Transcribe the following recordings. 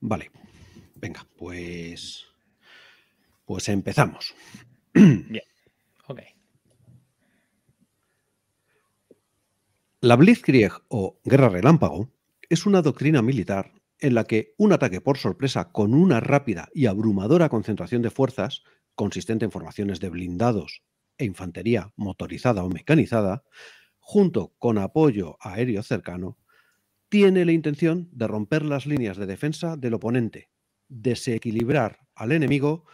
Vale, venga, pues, pues empezamos. Bien, ok. La Blitzkrieg o Guerra Relámpago es una doctrina militar en la que un ataque por sorpresa con una rápida y abrumadora concentración de fuerzas, consistente en formaciones de blindados e infantería motorizada o mecanizada, junto con apoyo aéreo cercano, tiene la intención de romper las líneas de defensa del oponente, desequilibrar al enemigo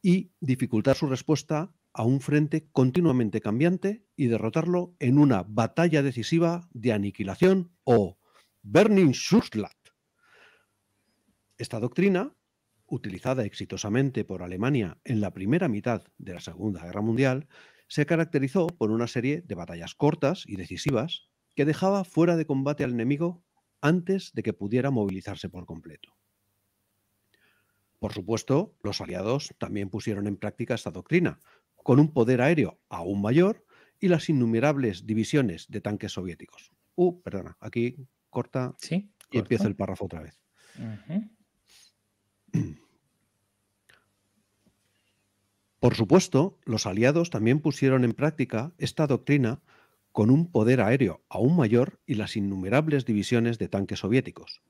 y dificultar su respuesta a un frente continuamente cambiante y derrotarlo en una batalla decisiva de aniquilación o Burning Esta doctrina, utilizada exitosamente por Alemania en la primera mitad de la Segunda Guerra Mundial, se caracterizó por una serie de batallas cortas y decisivas que dejaba fuera de combate al enemigo antes de que pudiera movilizarse por completo. Por supuesto, los aliados también pusieron en práctica esta doctrina, con un poder aéreo aún mayor y las innumerables divisiones de tanques soviéticos. Uh, perdona, aquí corta y empieza empiezo el párrafo otra vez. Por supuesto, los aliados también pusieron en práctica esta doctrina con un poder aéreo aún mayor y las innumerables divisiones de tanques soviéticos.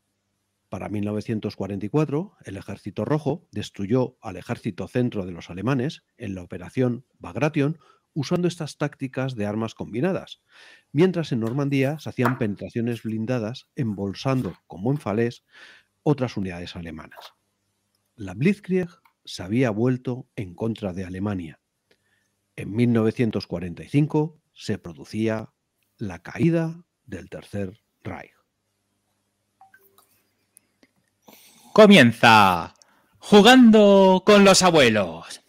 Para 1944, el Ejército Rojo destruyó al Ejército Centro de los alemanes en la Operación Bagration usando estas tácticas de armas combinadas, mientras en Normandía se hacían penetraciones blindadas embolsando, como en Falés, otras unidades alemanas. La Blitzkrieg se había vuelto en contra de Alemania. En 1945, se producía la caída del Tercer Reich. Comienza jugando con los abuelos.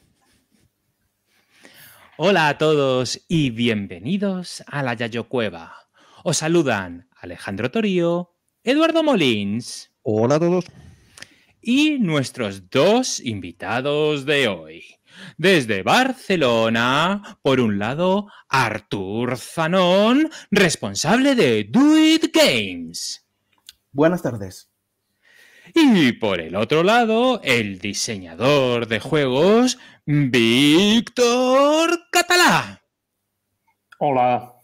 Hola a todos y bienvenidos a la Yayo Cueva. Os saludan Alejandro Torío, Eduardo Molins. Hola a todos. Y nuestros dos invitados de hoy. Desde Barcelona, por un lado, Artur Zanón, responsable de Do It Games. Buenas tardes. Y por el otro lado, el diseñador de juegos, Víctor Catalá. Hola.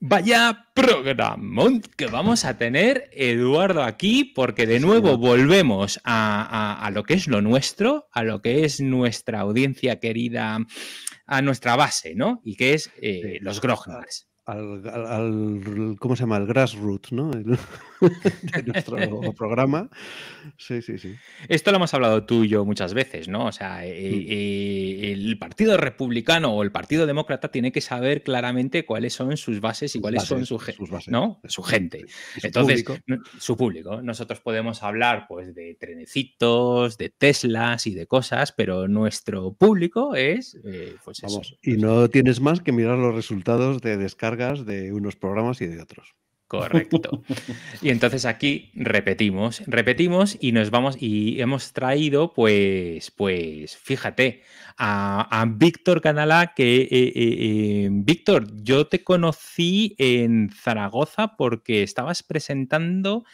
Vaya programa que vamos a tener, Eduardo, aquí, porque de nuevo volvemos a, lo que es lo nuestro, a lo que es nuestra audiencia querida, a nuestra base, ¿no? Y que es eh, los Grognards al, al, ¿cómo se llama? El grassroots, ¿no? de nuestro programa. Sí, sí, sí. Esto lo hemos hablado tú y yo muchas veces, ¿no? O sea, eh, mm. eh, el Partido Republicano o el Partido Demócrata tiene que saber claramente cuáles son sus bases y cuáles son su, sus ¿no? Su gente. Entonces, su público. Nosotros podemos hablar, pues, de trenecitos, de Teslas y de cosas, pero nuestro público es, eh, pues, eso. y pues, no tienes más que mirar los resultados de descarga de unos programas y de otros. Correcto. Y entonces aquí repetimos, repetimos y nos vamos y hemos traído, pues, pues, fíjate, a, a Víctor Canalá, que eh, eh, eh, Víctor, yo te conocí en Zaragoza porque estabas presentando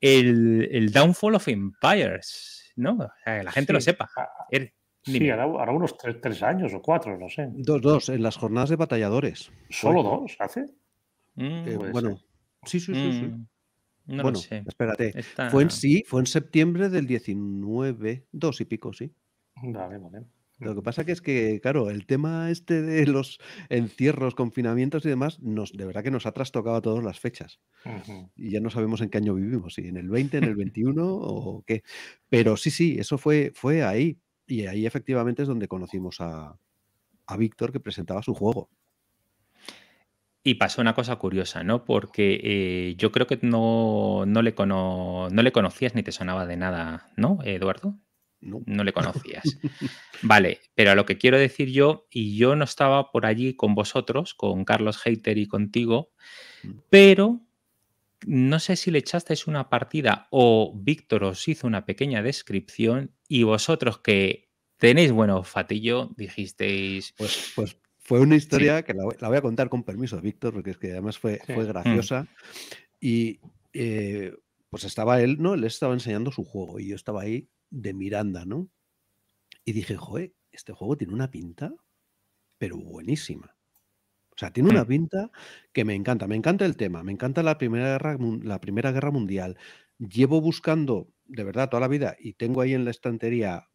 el, Downfall of Empires, ¿no? que la gente lo sepa. Ah, Sí, ahora unos tres, años o cuatro, no sé. Dos, dos, en las jornadas de batalladores. ¿Solo dos hace? Mm, eh, bueno, sí, sí, sí. Mm, bueno, Espérate. Fue en sí, fue en septiembre del 19, dos y pico, sí. Lo que pasa que es que, claro, el tema este de los encierros, confinamientos y demás, nos, de verdad que nos ha trastocado a todas las fechas. Y ya no sabemos en qué año vivimos, si en el 20, en el 21 o qué. Pero sí, sí, eso fue, fue ahí. Y ahí efectivamente es donde conocimos a, Víctor que presentaba su juego. Y pasó una cosa curiosa, ¿no? Porque eh, yo creo que no, le no le conocías ni te sonaba de nada, ¿no, Eduardo? No. le conocías. Vale, pero a lo que quiero decir yo, y yo no estaba por allí con vosotros, con Carlos Hater y contigo, mm. pero no sé si le echasteis una partida o Víctor os hizo una pequeña descripción y vosotros que tenéis bueno, Fatillo, dijisteis... Pues, pues, fue una historia que la, voy a contar con permiso, Víctor, porque es que además fue, fue mm. graciosa. Y eh, pues estaba él, ¿no? Él estaba enseñando su juego y yo estaba ahí de Miranda, ¿no? Y dije, joder, este juego tiene una pinta, pero buenísima. O sea, tiene una mm. pinta que me encanta. Me encanta el tema, me encanta la Primera la primera guerra Mundial. Llevo buscando de verdad, toda la vida. Y tengo ahí en la estantería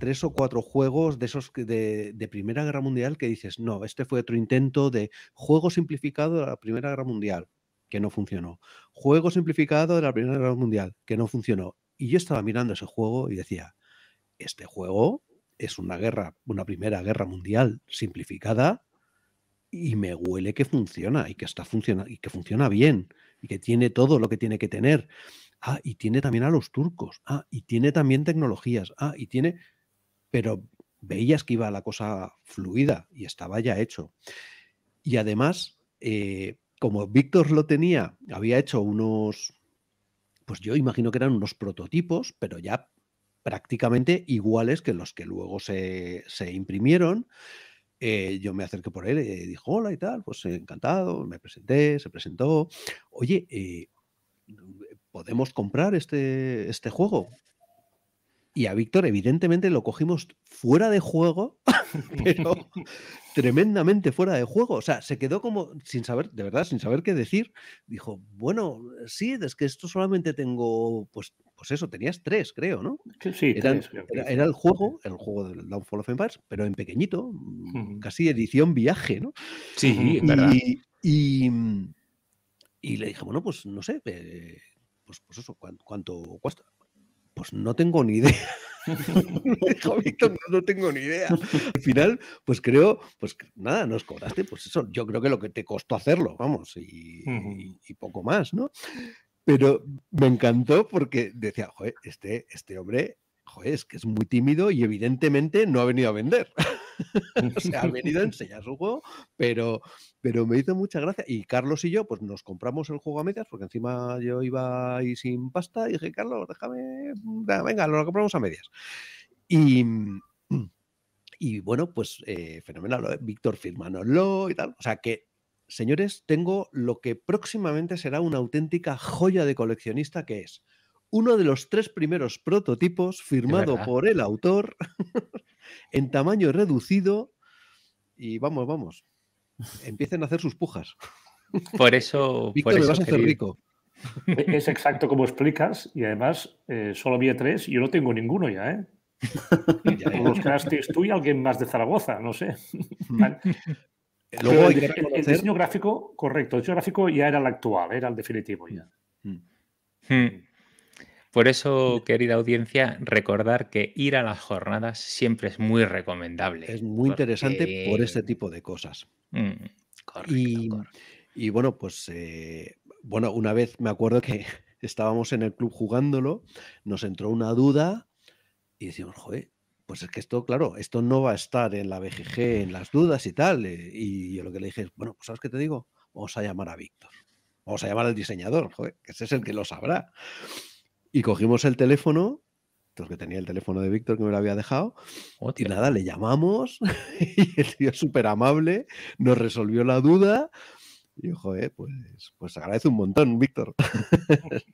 tres o cuatro juegos de esos de, de, Primera Guerra Mundial que dices, no, este fue otro intento de juego simplificado de la Primera Guerra Mundial, que no funcionó. Juego simplificado de la Primera Guerra Mundial, que no funcionó. Y yo estaba mirando ese juego y decía, este juego es una guerra, una Primera Guerra Mundial simplificada y me huele que funciona y que está funciona y que funciona bien y que tiene todo lo que tiene que tener. Ah, y tiene también a los turcos. Ah, y tiene también tecnologías. Ah, y tiene... Pero veías que iba la cosa fluida y estaba ya hecho. Y además, eh, como Víctor lo tenía, había hecho unos, pues yo imagino que eran unos prototipos, pero ya prácticamente iguales que los que luego se, imprimieron. Eh, yo me acerqué por él y eh, dijo, hola y tal, pues encantado, me presenté, se presentó. Oye, eh, podemos comprar este, este juego. Y a Víctor, evidentemente, lo cogimos fuera de juego, pero tremendamente fuera de juego. O sea, se quedó como sin saber, de verdad, sin saber qué decir. Dijo, bueno, sí, es que esto solamente tengo, pues, pues eso, tenías tres, creo, ¿no? Sí, era, el juego, el juego del Downfall of Empires, pero en pequeñito, casi edición viaje, ¿no? Sí, y, verdad. Y, le dije, bueno, pues no sé, eh, pues, pues eso, ¿cuánto, cuesta? Pues no tengo ni idea. no, tengo ni idea. Al final, pues creo, pues nada, nos cobraste, pues eso, yo creo que lo que te costó hacerlo, vamos, y, poco más, ¿no? Pero me encantó porque decía, joder, este, este hombre, joder, es que es muy tímido y evidentemente no ha venido a vender. se ha venido a enseñar su juego, pero, pero me hizo mucha gracia. Y Carlos y yo, pues nos compramos el juego a medias, porque encima yo iba ahí sin pasta. Y dije, Carlos, déjame, venga, lo compramos a medias. Y. Y bueno, pues eh, fenomenal, Víctor, lo y tal. O sea que señores, tengo lo que próximamente será una auténtica joya de coleccionista, que es uno de los tres primeros prototipos firmado por el autor en tamaño reducido y vamos, vamos, empiecen a hacer sus pujas. Por eso, rico. E-, es exacto como explicas y además eh, solo había tres y yo no tengo ninguno ya, ¿eh? los tú y alguien más de Zaragoza, no sé. Luego el, diseño gráfico, correcto, el diseño gráfico ya era el actual, era el definitivo ya. Mm. Hmm. Por eso, querida audiencia, recordar que ir a las jornadas siempre es muy recomendable. Es muy interesante por este tipo de cosas. Mm, correcto, y, bueno, pues eh, bueno, una vez me acuerdo que estábamos en el club jugándolo, nos entró una duda y decimos, joder, pues es que esto, claro, esto no va a estar en la BGG, en las dudas y tal. Eh, y yo lo que le dije es, bueno, pues ¿sabes qué te digo? Vamos a llamar a Víctor. Vamos a llamar al diseñador, joder, que ese es el que lo sabrá. Y cogimos el teléfono, que tenía el teléfono de Víctor que me lo había dejado, y nada, le llamamos, y el tío súper amable, nos resolvió la duda, y joder, eh, pues, pues agradece un montón, Víctor.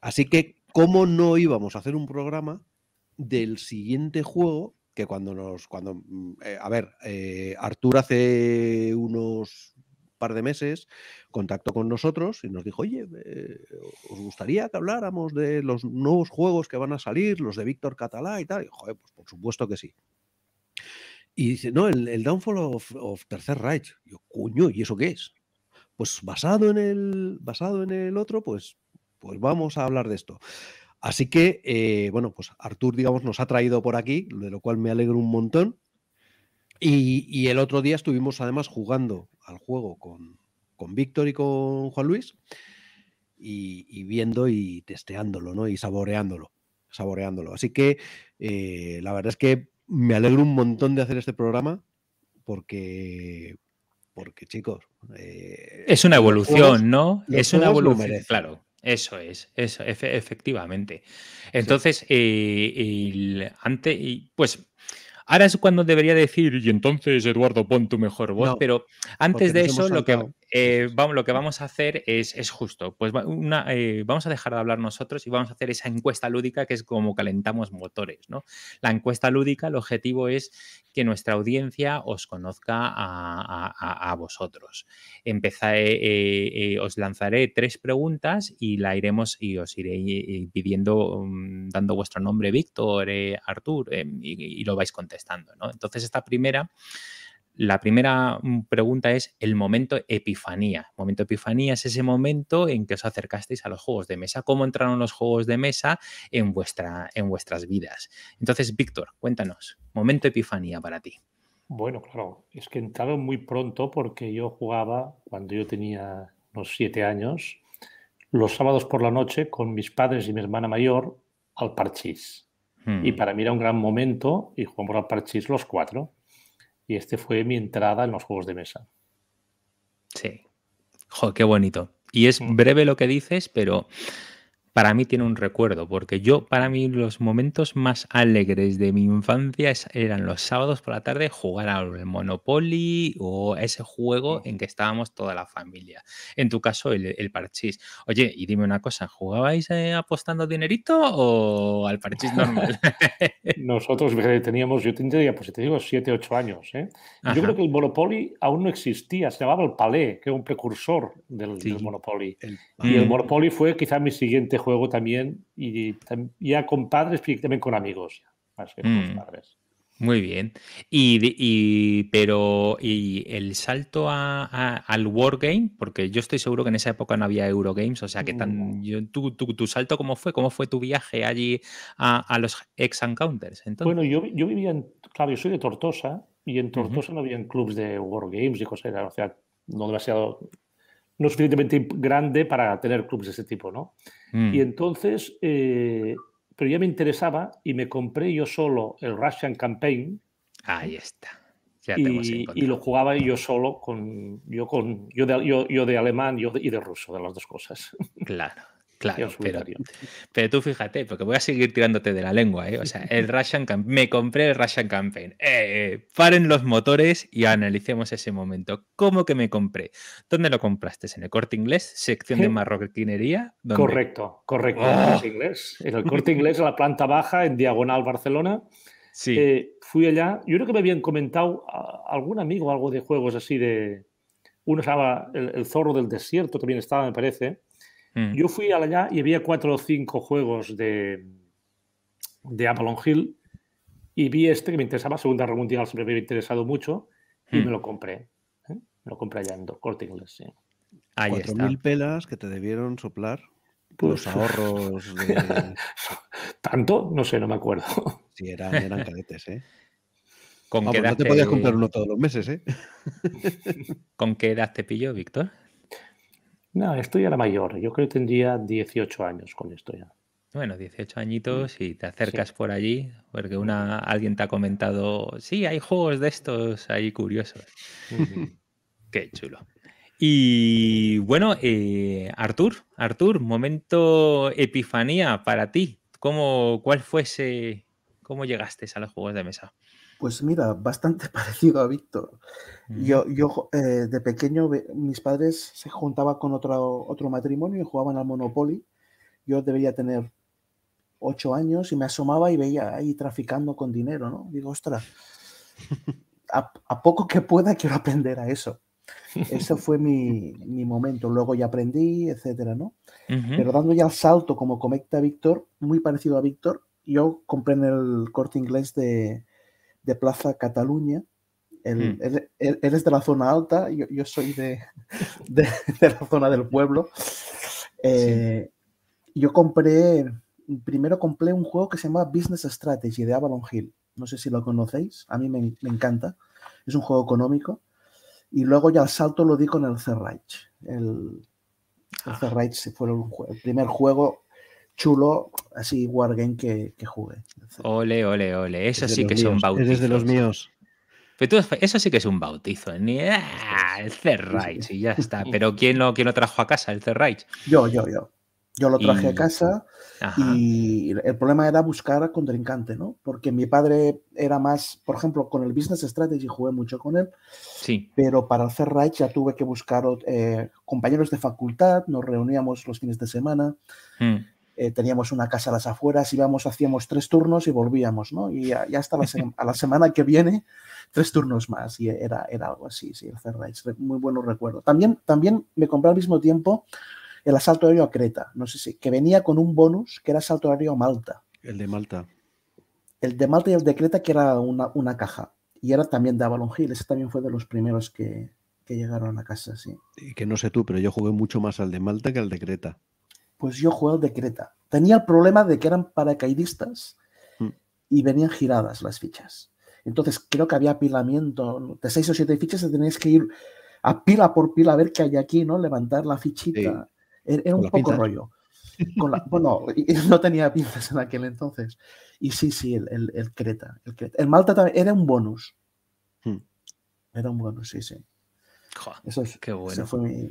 Así que, ¿cómo no íbamos a hacer un programa del siguiente juego que cuando nos, cuando, mm, eh, a ver, eh, Arturo hace unos par de meses, contactó con nosotros y nos dijo, oye, eh, ¿os gustaría que habláramos de los nuevos juegos que van a salir, los de Víctor Catalá y tal? Y, joder, pues por supuesto que sí. Y dice, no, el, Downfall of, Tercer Reich. Yo, coño, ¿y eso qué es? Pues basado en el, basado en el otro, pues, pues vamos a hablar de esto. Así que, eh, bueno, pues Artur, digamos, nos ha traído por aquí, de lo cual me alegro un montón. Y, el otro día estuvimos además jugando al juego con, Víctor y con Juan Luis y, viendo y testeándolo, ¿no? Y saboreándolo, saboreándolo. Así que eh, la verdad es que me alegro un montón de hacer este programa porque, porque chicos... Eh, es una evolución, ¿no? Es una evolución, claro. Eso es, eso, efectivamente. Entonces, antes... Eh, el, pues Ahora es cuando debería decir, y entonces, Eduardo, pon tu mejor voz, pero antes de eso, lo que, eh, vamos, lo que vamos a hacer es, justo. Pues eh, vamos a dejar de hablar nosotros y vamos a hacer esa encuesta lúdica que es como calentamos motores, La encuesta lúdica, el objetivo es que nuestra audiencia os conozca a, vosotros. Empezaré, eh, os lanzaré tres preguntas y la iremos y os iré pidiendo, mm, dando vuestro nombre, Víctor, Artur, y, lo vais contestando, Entonces, esta primera la primera mm, pregunta es el momento epifanía. momento epifanía es ese momento en que os acercasteis a los juegos de mesa. ¿Cómo entraron los juegos de mesa en, vuestra, en vuestras vidas? Entonces, Víctor, cuéntanos, momento epifanía para ti. Bueno, claro, es que entrado muy pronto porque yo jugaba cuando yo tenía unos siete años, los sábados por la noche con mis padres y mi hermana mayor al parchís. Hmm. Y para mí era un gran momento y jugamos al parchís los cuatro. Y este fue mi entrada en los juegos de mesa. Sí. joder qué bonito. Y es breve lo que dices, pero para mí tiene un recuerdo, porque yo, para mí, los momentos más alegres de mi infancia eran los sábados por la tarde jugar al Monopoly o ese juego en que estábamos toda la familia. En tu caso, el, parchís. Oye, y dime una cosa, ¿jugabais eh, apostando dinerito o al parchís normal? Nosotros teníamos, yo tendría, pues te digo, 7, 8 años. ¿eh? Yo creo que el Monopoly aún no existía, se llamaba el Palais, que era un precursor del, Monopoly. y el Monopoly fue quizá mi siguiente juego también y, ya con padres, pero también con amigos, más que con mm. padres. Muy bien. Y, pero y el salto a, al Wargame, porque yo estoy seguro que en esa época no había Eurogames, o sea que tan, yo, tu, tu, salto cómo fue, cómo fue tu viaje allí a, los ex encounters. Entonces? Bueno, yo, yo, vivía en, claro, yo soy de Tortosa y en Tortosa no había clubs de Wargames y cosas, o sea, no demasiado no suficientemente grande para tener clubes de ese tipo, ¿no? Mm. Y entonces, eh, pero ya me interesaba y me compré yo solo el Russian Campaign. Ahí está. y, lo jugaba yo solo con yo con yo de, yo, de alemán y de ruso de las dos cosas. Claro, Claro, pero, tú fíjate, porque voy a seguir tirándote de la lengua, ¿eh? O sea, el Russian Campaign, me compré el Russian Campaign. Eh, eh, paren los motores y analicemos ese momento. ¿Cómo que me compré? ¿Dónde lo compraste? ¿En el corte inglés? ¿Sección de marroquinería? Correcto, correcto. En, el ¡Oh! corte inglés. en el corte inglés, la planta baja, en diagonal Barcelona. Sí. Eh, fui allá. Yo creo que me habían comentado algún amigo algo de juegos así de. Uno estaba el, el, zorro del desierto, también estaba, me parece. Mm. Yo fui allá y había cuatro o cinco juegos de, de Avalon Hill y vi este que me interesaba, Segunda Guerra siempre me había interesado mucho y mm. me lo compré. ¿eh? Me lo compré allá en Corte Inglés, sí. mil pelas que te debieron soplar los ahorros ¿Tanto? No sé, no me acuerdo. Sí, eran, eran cadetes, ¿eh? Con no te podías comprar uno todos los meses, ¿eh? ¿Con qué edad te pilló, Víctor? No, estoy a la mayor. Yo creo que tendría 18 años con esto ya. Bueno, 18 añitos y te acercas por allí, porque una, alguien te ha comentado, sí, hay juegos de estos ahí curiosos. Qué chulo. Y bueno, eh, Artur, Artur, momento epifanía para ti. ¿Cómo, ¿Cuál fue ese, cómo llegaste a los juegos de mesa? Pues mira, bastante parecido a Víctor. Yo, yo eh, de pequeño, mis padres se juntaban con otro, otro matrimonio y jugaban al Monopoly. Yo debería tener ocho años y me asomaba y veía ahí traficando con dinero, ¿no? Digo, ostras, a, poco que pueda quiero aprender a eso. Ese fue mi, momento. Luego ya aprendí, etcétera, ¿no? Pero dando ya el salto, como comenta Víctor, muy parecido a Víctor, yo compré en el corte inglés de, Plaza Cataluña. él, hmm. es de la zona alta, yo, yo soy de, de, la zona del pueblo. Eh, yo compré, primero compré un juego que se llama Business Strategy de Avalon Hill. No sé si lo conocéis, a mí me, encanta. Es un juego económico. Y luego ya al salto lo di con el Cerrage. El, el ah. fue el primer juego chulo así wargame que, que jugué. Ole, ole, ole. Eso sí que es un bautizo. Es de los míos. Pero tú, eso sí que es un bautizo. ¿eh? Ni, ah, el Cerrite, y ya está. Pero ¿quién lo, quién trajo a casa, el Cerrite? Yo, yo, yo. Yo lo traje a casa y el problema era buscar contrincante, ¿no? Porque mi padre era más, por ejemplo, con el Business Strategy jugué mucho con él. Sí. Pero para el Right ya tuve que buscar eh, compañeros de facultad, nos reuníamos los fines de semana. Mm. Eh, teníamos una casa a las afueras, íbamos, hacíamos tres turnos y volvíamos, ¿no? Y ya, hasta la, a la semana que viene, tres turnos más. Y era, era algo así, sí, el Cerrais, muy buenos recuerdos. También, también me compré al mismo tiempo el asalto aéreo a Creta, no sé si, que venía con un bonus que era asalto aéreo a Malta. El de Malta. El de Malta y el de Creta, que era una, una caja. Y era también de Avalon ese también fue de los primeros que, llegaron a la casa, sí. Y que no sé tú, pero yo jugué mucho más al de Malta que al de Creta. Pues yo jugué al de Creta. Tenía el problema de que eran paracaidistas mm. y venían giradas las fichas. Entonces creo que había apilamiento de seis o siete fichas y tenías que ir a pila por pila a ver qué hay aquí, ¿no? Levantar la fichita. Era, un poco rollo. bueno, no tenía pinzas en aquel entonces. Y sí, sí, el, Creta, el Malta también era un bonus. Mm. Era un bonus, sí, sí. eso es, qué bueno. fue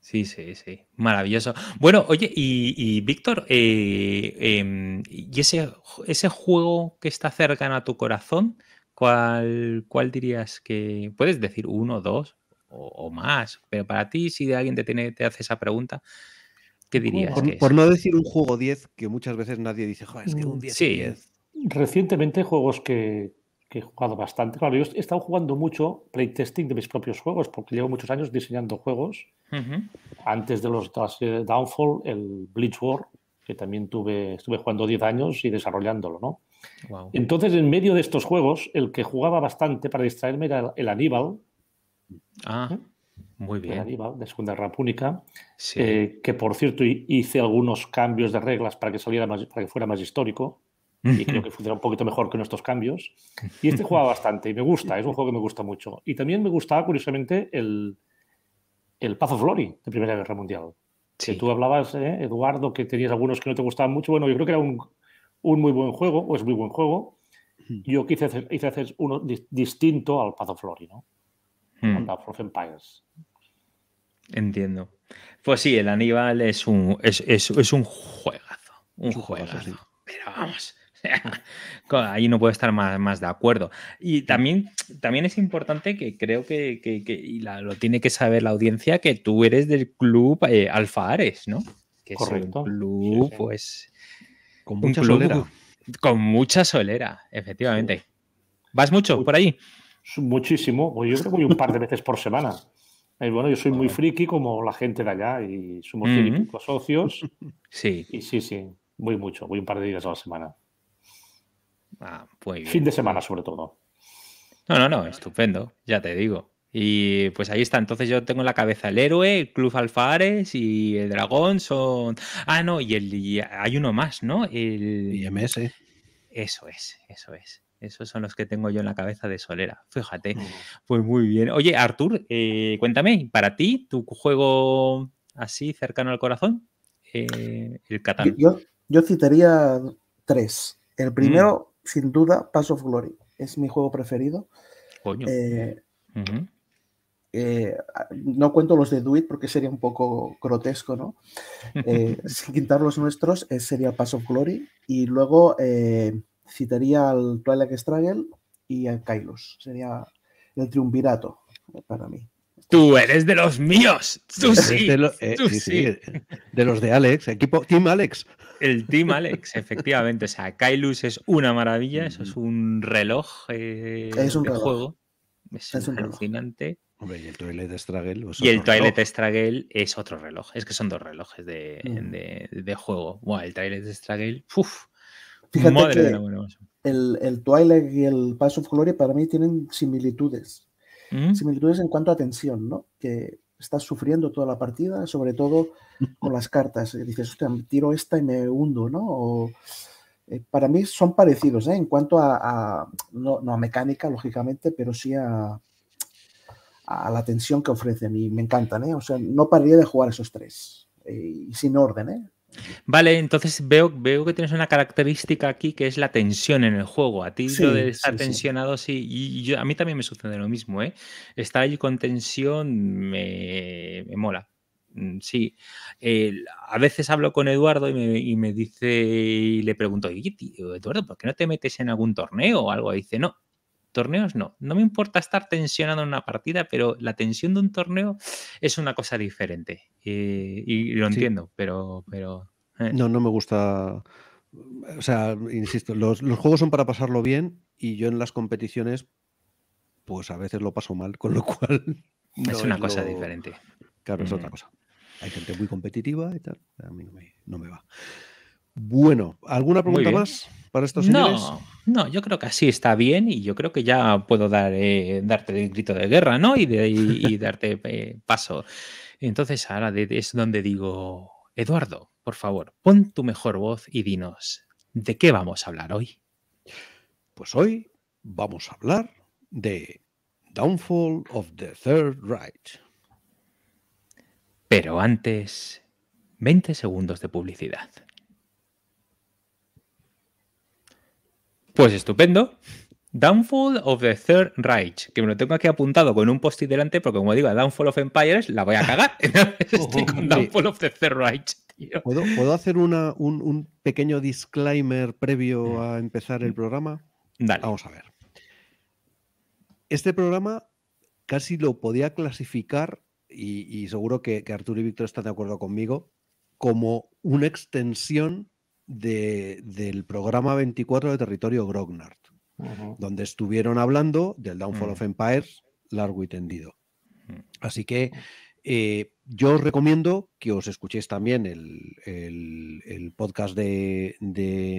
Sí, sí, sí. Maravilloso. Bueno, oye, y, Víctor, eh, em, ¿y ese, ese juego que está cercano a tu corazón, cuál, cuál dirías que... Puedes decir uno, dos o, más, pero para ti, si alguien te, te hace esa pregunta, ¿qué dirías? Por, no decir un juego 10, que muchas veces nadie dice, Joder, es que un 10. Mm, sí. Recientemente juegos que, que he jugado bastante. Claro, yo he estado jugando mucho playtesting de mis propios juegos, porque llevo muchos años diseñando juegos. Antes de los eh, Downfall, el Bleach War, que también tuve, estuve jugando 10 años y desarrollándolo, ¿no? Entonces, en medio de estos juegos, el que jugaba bastante para distraerme era el, Aníbal. Ah, ¿Eh? muy bien. El Aníbal, de Segunda Guerra Púnica. Eh, que, por cierto, hice algunos cambios de reglas para que, saliera más, para que fuera más histórico y creo que funciona un poquito mejor que nuestros cambios. Y este juega bastante y me gusta, es un juego que me gusta mucho. Y también me gustaba, curiosamente, el, el Path of Glory de Primera Guerra Mundial. Que tú hablabas, ¿eh? Eduardo, que tenías algunos que no te gustaban mucho. Bueno, yo creo que era un, un muy buen juego, o es muy buen juego. Yo quise hacer, hacer uno distinto al Path of Glory, ¿no? Hmm. Path of Empires. Entiendo. Pues sí, el Aníbal es un, es, es, un juegazo. Un, juegazo. juegazo. Pero vamos Ahí no puedo estar más, de acuerdo. Y también, también es importante que creo que, lo tiene que saber la audiencia, que tú eres del club eh, Alfares, ¿no? Que Correcto. es un club, pues. Con mucha solera. Con mucha solera, efectivamente. ¿Vas mucho por ahí? Muchísimo. Pues yo creo que voy un par de veces por semana. Eh, bueno, yo soy muy friki como la gente de allá y somos mm socios. Sí. Y sí, sí, voy mucho, voy un par de días a la semana. Ah, fin de semana, sobre todo. No, no, no, estupendo, ya te digo. Y pues ahí está, entonces yo tengo en la cabeza el héroe, el Club Alfares y el dragón son... Ah, no, y, el, hay uno más, ¿no? El... IMS. Eso es, eso es. Esos son los que tengo yo en la cabeza de Solera. Fíjate. Mm. Pues muy bien. Oye, Artur, eh, cuéntame, para ti, tu juego así cercano al corazón, eh, el Catán. yo, citaría tres. El primero, mm sin duda, Pass of Glory. Es mi juego preferido. Eh, eh, no cuento los de Duit porque sería un poco grotesco, ¿no? Eh, sin quitar los nuestros, sería Pass of Glory. Y luego citaría al Twilight Struggle y al Kylos. Sería el triunvirato para mí. Tú eres de los míos. Tú sí. De, eh, tú sí, eh, de los de Alex, equipo Team Alex. El Team Alex, efectivamente. O sea, Kailus es una maravilla. Eso es un reloj eh, de juego. Es, un alucinante. Hombre, y el Toilet Straggle. Pues, y el Toilet Straggle es otro reloj. Es que son dos relojes de, mm. de, juego. el Toilet Straggle. Fíjate que el, el Twilight y el Pass of Glory para mí tienen similitudes. Mm. similitudes en cuanto a tensión, ¿no? Que estás sufriendo toda la partida, sobre todo con las cartas. Eh, dices, hostia, tiro esta y me hundo, ¿no? Eh, para mí son parecidos, ¿eh? En cuanto a, no, a mecánica, lógicamente, pero sí a, la tensión que ofrecen y me encantan, ¿eh? O sea, no pararía de jugar esos tres eh, y sin orden, ¿eh? Vale, entonces veo, veo que tienes una característica aquí que es la tensión en el juego. A ti lo de estar tensionado, sí. Y, yo, a mí también me sucede lo mismo, ¿eh? Estar allí con tensión me, mola. Mm, sí. a veces hablo con Eduardo y me, dice, y le pregunto, Eduardo, ¿por qué no te metes en algún torneo o algo? Y dice, no, Torneos no. No me importa estar tensionado en una partida, pero la tensión de un torneo es una cosa diferente. Eh, y, lo entiendo, pero... pero eh. No, no me gusta... O sea, insisto, los, juegos son para pasarlo bien y yo en las competiciones pues a veces lo paso mal, con lo cual... es una cosa diferente. Claro, es mm. otra cosa. Hay gente muy competitiva y tal. A mí no me, va. Bueno, ¿alguna pregunta más para estos señores? No, no, yo creo que así está bien y yo creo que ya puedo dar, eh, darte el grito de guerra, ¿no? Y, darte eh, paso. Entonces ahora es donde digo, Eduardo, por favor, pon tu mejor voz y dinos, ¿de qué vamos a hablar hoy? Pues hoy vamos a hablar de Downfall of the Third Right. Pero antes, 20 segundos de publicidad. Pues estupendo. Downfall of the Third Reich, que me lo tengo aquí apuntado con un post-it delante, porque como digo, Downfall of Empires la voy a cagar. Estoy con Downfall of the Third Reich. ¿Puedo, hacer una, un, pequeño disclaimer previo a empezar el programa? Dale. Vamos a ver. Este programa casi lo podía clasificar, y, seguro que, que Arturo y Víctor están de acuerdo conmigo, como una extensión de, del programa 24 de territorio Grognard, donde estuvieron hablando del Downfall mm. of Empires largo y tendido. Mm. Así que eh, yo os recomiendo que os escuchéis también el, podcast de,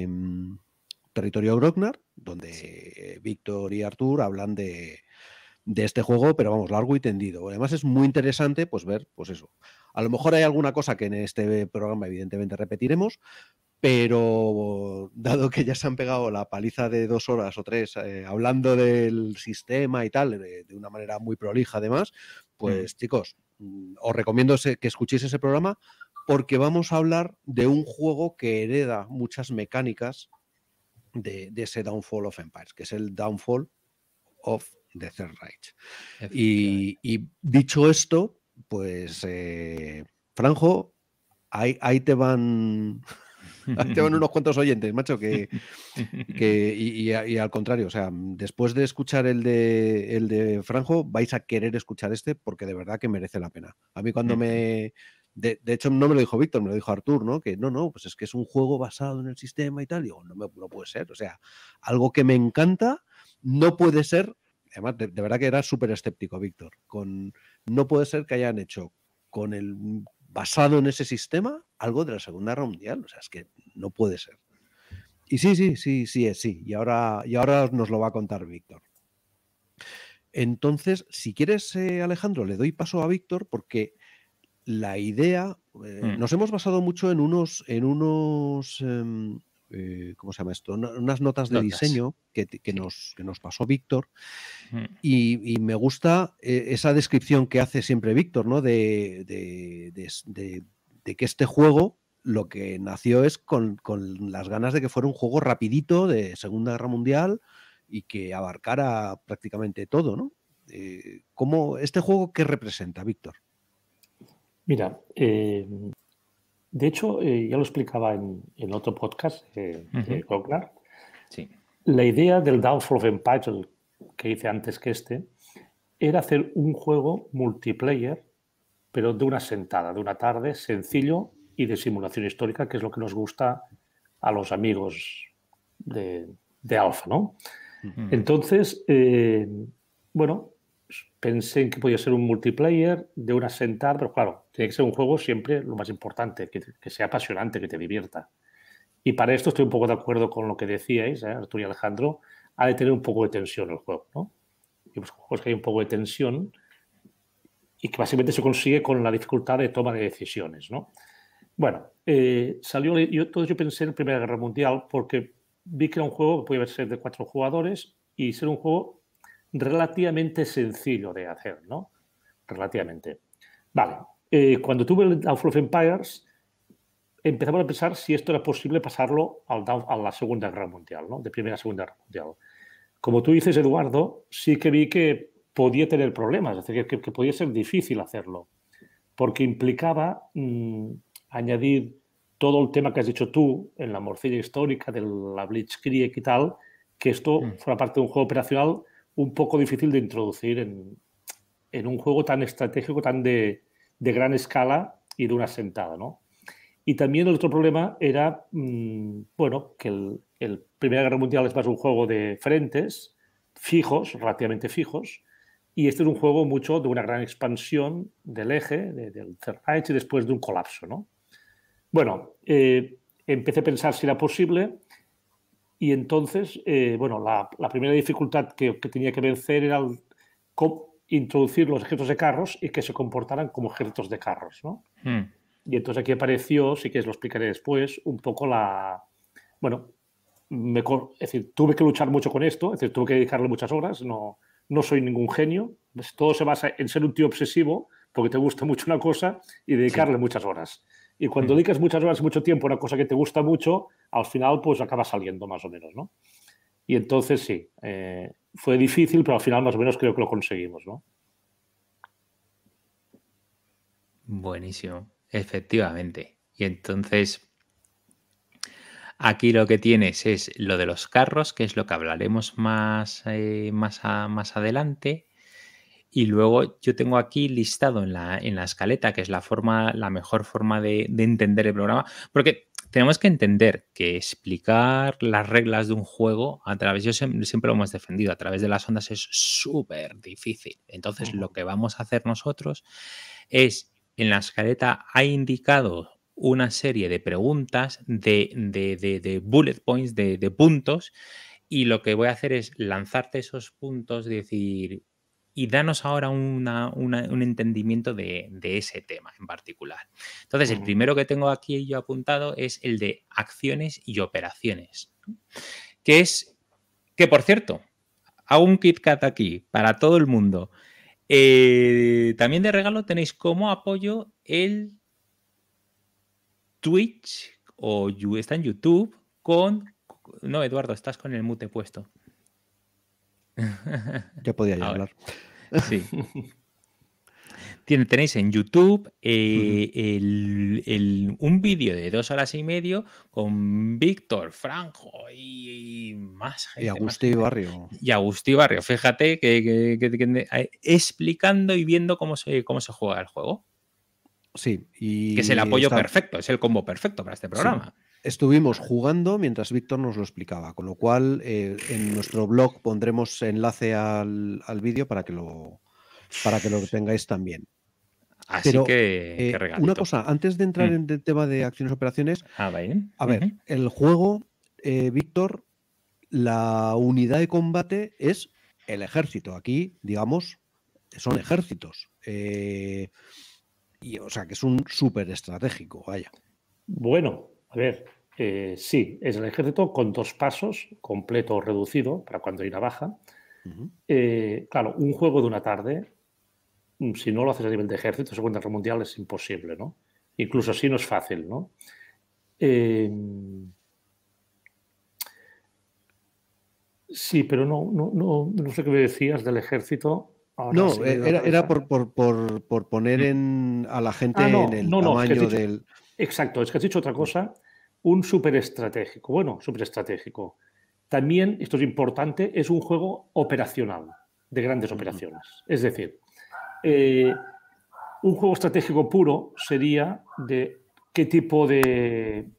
mm, Territorio Grognard, donde Víctor y Artur hablan de, de, este juego, pero vamos, largo y tendido. Además es muy interesante pues ver, pues eso. A lo mejor hay alguna cosa que en este programa evidentemente repetiremos, pero dado que ya se han pegado la paliza de dos horas o tres eh, hablando del sistema y tal, de, una manera muy prolija además, mm. pues chicos, mm, os recomiendo que escuchéis ese programa porque vamos a hablar de un juego que hereda muchas mecánicas de, ese Downfall of Empires, que es el Downfall of the Third Reich. Y, dicho esto, pues, eh, Franjo, ahí te van van unos cuantos oyentes, macho, que, y, al contrario, o sea, después de escuchar el de, de Franjo, vais a querer escuchar este porque de verdad que merece la pena. A mí cuando me... De, hecho, no me lo dijo Víctor, me lo dijo Artur, ¿no? Que no, no, pues es que es un juego basado en el sistema y tal. Y digo, no, me, puede ser. O sea, algo que me encanta no puede ser además de, verdad que era súper escéptico, Víctor, con no puede ser que hayan hecho con el basado en ese sistema algo de la Segunda Guerra Mundial. O sea, es que no puede ser. Y sí, sí, sí, sí, es sí. Y ahora, y ahora nos lo va a contar Víctor. Entonces, si quieres, eh, Alejandro, le doy paso a Víctor porque la idea, eh, mm. nos hemos basado mucho en unos, en unos, em, eh, ¿cómo se llama esto? unas notas de diseño que, nos, nos, pasó Víctor. Mm. Y, me gusta eh, esa descripción que hace siempre Víctor, ¿no? De, que este juego lo que nació es con, las ganas de que fuera un juego rapidito de Segunda Guerra Mundial y que abarcara prácticamente todo, ¿no? Eh, ¿cómo, ¿Este juego qué representa, Víctor? Mira, em, de hecho, eh, ya lo explicaba en, otro podcast, eh, de Sí. La idea del Downfall of Empire, que hice antes que este, era hacer un juego multiplayer, pero de una sentada, de una tarde, sencillo y de simulación histórica, que es lo que nos gusta a los amigos de, Alpha, ¿no? Entonces, eh, bueno, pensé en que podía ser un multiplayer de una sentada, pero claro, tiene que ser un juego siempre lo más importante, que, sea apasionante, que te divierta. Y para esto estoy un poco de acuerdo con lo que decíais, ¿eh? Arturo y Alejandro, ha de tener un poco de tensión el juego, ¿no? Y que hay un poco de tensión y que básicamente se consigue con la dificultad de toma de decisiones, ¿no? Bueno, eh, salió, yo, todo yo pensé en Primera Guerra Mundial porque vi que era un juego que podía ser de cuatro jugadores y ser un juego relativamente sencillo de hacer, ¿no? Relativamente. Vale, eh, cuando tuve el Downfall of Empires, empezamos a pensar si esto era posible pasarlo al a la Segunda Guerra Mundial, ¿no? De Primera a Segunda Guerra Mundial. Como tú dices, Eduardo, sí que vi que podía tener problemas, es decir, que, podía ser difícil hacerlo, porque implicaba mm, añadir todo el tema que has dicho tú en la morcilla histórica de la Blitzkrieg y tal, que esto mm. fuera parte de un juego operacional un poco difícil de introducir en, un juego tan estratégico, tan de, gran escala y de una sentada, Y también el otro problema era, mm, bueno, que el, Primera Guerra Mundial es más un juego de frentes fijos, relativamente fijos, y este es un juego mucho de una gran expansión del eje, de, del Zerreich, y después de un colapso, Bueno, eh, empecé a pensar si era posible y entonces, eh, bueno, la, primera dificultad que, tenía que vencer era introducir los objetos de carros y que se comportaran como ejércitos de carros, ¿no? Hmm. Y entonces aquí apareció, sí que lo explicaré después, un poco la... Bueno, es decir, tuve que luchar mucho con esto, es decir, tuve que dedicarle muchas horas, no, no soy ningún genio, todo se basa en ser un tío obsesivo porque te gusta mucho una cosa y dedicarle muchas horas. Y cuando dedicas muchas horas, mucho tiempo a una cosa que te gusta mucho, al final pues acaba saliendo más o menos, ¿no? Y entonces sí, eh, fue difícil, pero al final más o menos creo que lo conseguimos, ¿no? Buenísimo, efectivamente. Y entonces, aquí lo que tienes es lo de los carros, que es lo que hablaremos más, eh, más, más adelante. Y luego yo tengo aquí listado en la, en la escaleta, que es la forma, la mejor forma de, entender el programa, porque tenemos que entender que explicar las reglas de un juego a través, yo siempre lo hemos defendido, a través de las ondas es súper difícil. Entonces, lo que vamos a hacer nosotros es, en la escaleta ha indicado una serie de preguntas, de, de bullet points, de, puntos, y lo que voy a hacer es lanzarte esos puntos, decir, y danos ahora un entendimiento de, ese tema en particular. Entonces, el primero que tengo aquí yo apuntado es el de acciones y operaciones, que es, que por cierto, hago un KitKat aquí para todo el mundo. Eh, también de regalo tenéis como apoyo el Twitch o está en YouTube con... No, Eduardo, estás con el mute puesto. Ya podía hablar. Sí. Tiene, tenéis en YouTube eh, un vídeo de dos horas y medio con Víctor, Franco y, más gente. Y Agustí Barrio. Y Agustí Barrio, fíjate, que, eh, explicando y viendo cómo se, cómo se juega el juego. Sí. Y que es el apoyo perfecto, es el combo perfecto para este programa. Estuvimos jugando mientras Víctor nos lo explicaba, con lo cual eh, en nuestro blog pondremos enlace al, vídeo para que lo para que lo tengáis también. Así que, eh, una cosa, antes de entrar mm. en el tema de acciones operaciones, ah, a ver, el juego, eh, Víctor, la unidad de combate es el ejército. Aquí, digamos, son ejércitos. y, o sea, que es un súper estratégico, vaya. Bueno, a ver, eh, sí, es el ejército con dos pasos, completo o reducido, para cuando hay a baja. Eh, claro, un juego de una tarde, mm, si no lo haces a nivel de ejército, segunda guerra mundial es imposible, ¿no? Incluso así no es fácil, ¿no? Em, sí, pero no, no, sé qué me decías del ejército. no, era, era por, poner mm. a la gente ah, en el tamaño del. Exacto, es que has dicho otra cosa, un superestratégico. Bueno, superestratégico. También, esto es importante, es un juego operacional, de grandes operaciones. Es decir, eh, un juego estratégico puro sería de qué tipo de...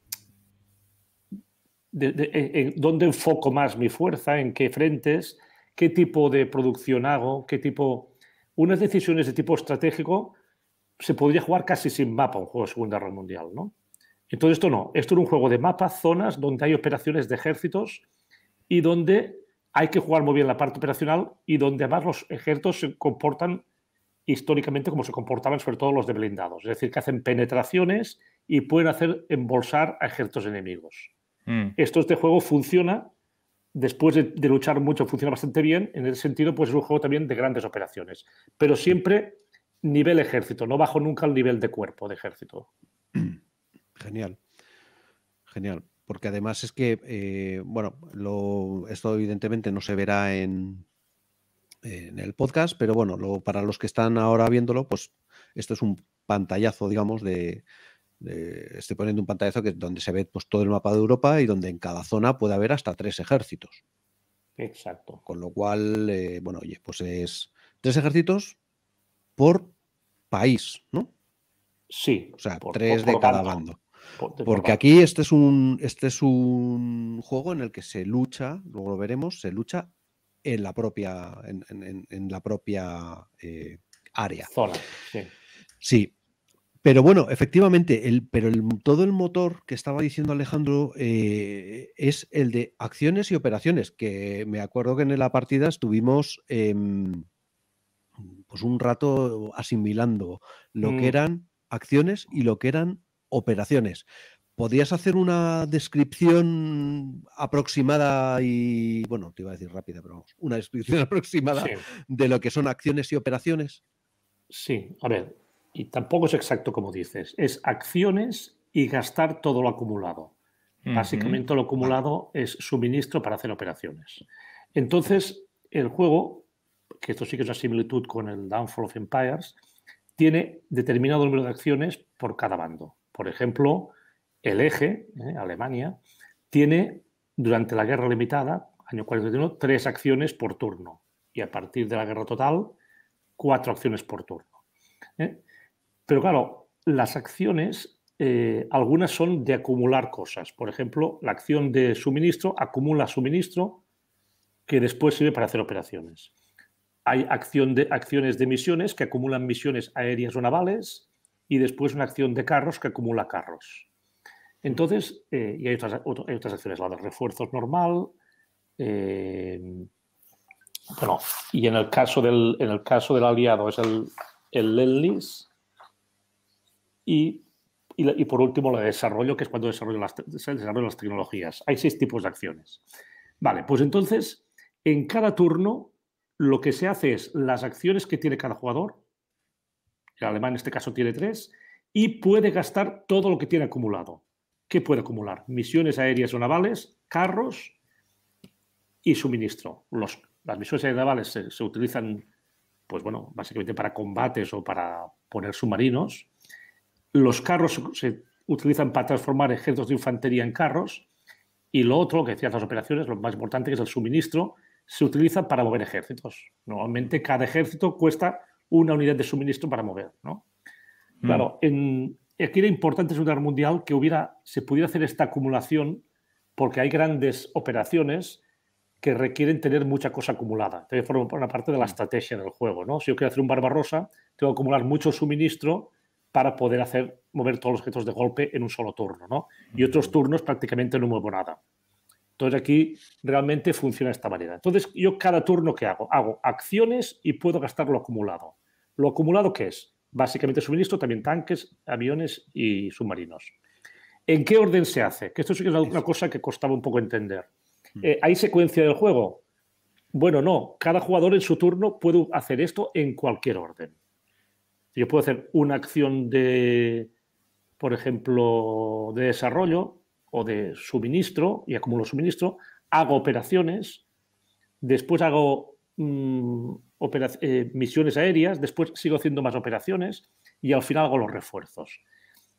en, ¿Dónde enfoco más mi fuerza? ¿En qué frentes? ¿Qué tipo de producción hago? ¿Qué tipo...? Unas decisiones de tipo estratégico se podría jugar casi sin mapa un juego de Segunda Guerra Mundial, ¿no? Entonces esto no, esto era un juego de mapa, zonas donde hay operaciones de ejércitos y donde hay que jugar muy bien la parte operacional y donde además los ejércitos se comportan históricamente como se comportaban sobre todo los de blindados, es decir, que hacen penetraciones y pueden hacer embolsar a ejércitos enemigos. Mm. Esto este juego funciona, después de, luchar mucho funciona bastante bien, en el sentido pues es un juego también de grandes operaciones, pero siempre nivel ejército, no bajo nunca el nivel de cuerpo de ejército. Genial, genial. Porque además es que, eh, bueno, lo, esto evidentemente no se verá en, en el podcast, pero bueno, lo, para los que están ahora viéndolo, pues esto es un pantallazo, digamos, de, estoy poniendo un pantallazo que donde se ve pues, todo el mapa de Europa y donde en cada zona puede haber hasta tres ejércitos. Exacto. Con lo cual, eh, bueno, oye, pues es tres ejércitos por país, ¿no? Sí. O sea, tres de cada bando. Porque aquí este es, un, este es un juego en el que se lucha, luego lo veremos, se lucha en la propia, en, la propia eh, área. Zona, sí. Sí. Pero bueno, efectivamente, el, pero todo el motor que estaba diciendo Alejandro eh, es el de acciones y operaciones, que me acuerdo que en la partida estuvimos... Em, pues un rato asimilando lo que mm. eran acciones y lo que eran operaciones. ¿Podrías hacer una descripción aproximada y, bueno, te iba a decir rápida, pero vamos, una descripción aproximada de lo que son acciones y operaciones? Sí, a ver, y tampoco es exacto como dices, es acciones y gastar todo lo acumulado. Básicamente lo acumulado es suministro para hacer operaciones. Entonces, el juego que esto sí que es una similitud con el Downfall of Empires, tiene determinado número de acciones por cada bando. Por ejemplo, el eje, ¿eh? Alemania, tiene durante la guerra limitada, año 41, tres acciones por turno. Y a partir de la guerra total, cuatro acciones por turno. ¿eh? Pero claro, las acciones, eh, algunas son de acumular cosas. Por ejemplo, la acción de suministro acumula suministro que después sirve para hacer operaciones hay de, acciones de misiones que acumulan misiones aéreas o navales y después una acción de carros que acumula carros. Entonces, eh, y hay otras, otras, acciones, la de refuerzos normal. Eh, bueno, y en el caso del, en el caso del aliado es el, el Lenlis. Y, y, por último, la desarrollo, que es cuando desarrollo las, las tecnologías. Hay seis tipos de acciones. Vale, pues entonces, en cada turno lo que se hace es las acciones que tiene cada jugador, el alemán en este caso tiene tres, y puede gastar todo lo que tiene acumulado. ¿Qué puede acumular? Misiones aéreas o navales, carros y suministro. las misiones aéreas navales se, utilizan, pues bueno, básicamente para combates o para poner submarinos. Los carros se utilizan para transformar ejércitos de infantería en carros. Y lo otro, que decías las operaciones, lo más importante que es el suministro, se utiliza para mover ejércitos. Normalmente cada ejército cuesta una unidad de suministro para mover, ¿no? Mm. Claro, en, aquí era importante en Segunda Guerra Mundial que hubiera, se pudiera hacer esta acumulación porque hay grandes operaciones que requieren tener mucha cosa acumulada. Entonces forma una parte de la mm. estrategia del juego, ¿no? Si yo quiero hacer un Barbarossa, tengo que acumular mucho suministro para poder hacer mover todos los objetos de golpe en un solo turno, ¿no? Y otros mm. turnos prácticamente no muevo nada. Entonces aquí realmente funciona de esta manera. Entonces yo cada turno que hago, hago acciones y puedo gastar lo acumulado. ¿Lo acumulado qué es? Básicamente suministro, también tanques, aviones y submarinos. ¿En qué orden se hace? Que esto sí que es una cosa que costaba un poco entender. Mm. Eh, ¿Hay secuencia del juego? Bueno, no. Cada jugador en su turno puede hacer esto en cualquier orden. Yo puedo hacer una acción de, por ejemplo, de desarrollo, o de suministro y acumulo suministro, hago operaciones, después hago mm, eh, misiones aéreas, después sigo haciendo más operaciones y al final hago los refuerzos.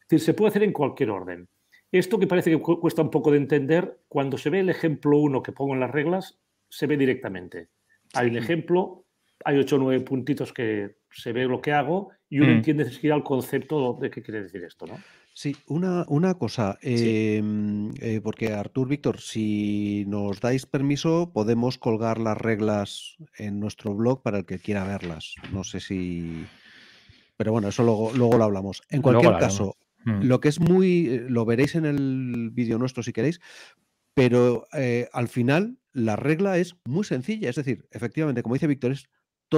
Es decir, se puede hacer en cualquier orden. Esto que parece que cuesta un poco de entender, cuando se ve el ejemplo 1 que pongo en las reglas, se ve directamente. Hay un ejemplo hay ocho o nueve puntitos que se ve lo que hago y uno mm. entiende siquiera el concepto de qué quiere decir esto, ¿no? Sí, una, una cosa, em, eh, porque Artur, Víctor, si nos dais permiso, podemos colgar las reglas en nuestro blog para el que quiera verlas. No sé si... Pero bueno, eso luego, lo hablamos. En cualquier caso, mm. lo que es muy... Eh, lo veréis en el vídeo nuestro si queréis, pero eh, al final la regla es muy sencilla. Es decir, efectivamente, como dice Víctor, es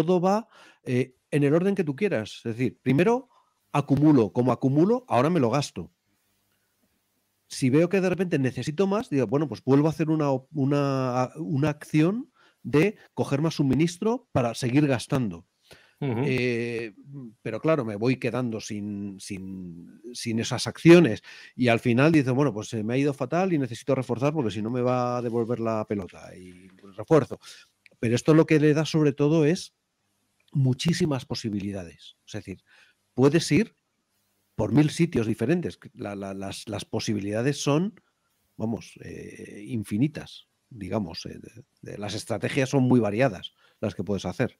todo va eh, en el orden que tú quieras. Es decir, primero acumulo, como acumulo, ahora me lo gasto. Si veo que de repente necesito más, digo, bueno, pues vuelvo a hacer una, acción de coger más suministro para seguir gastando. Eh, mm, pero claro, me voy quedando sin, sin, sin, esas acciones y al final dice, bueno, pues se eh, me ha ido fatal y necesito reforzar porque si no me va a devolver la pelota y refuerzo. Pero esto lo que le da sobre todo es muchísimas posibilidades. Es decir, puedes ir por mil sitios diferentes. las, posibilidades son, vamos, eh, infinitas, digamos. Eh, las estrategias son muy variadas las que puedes hacer.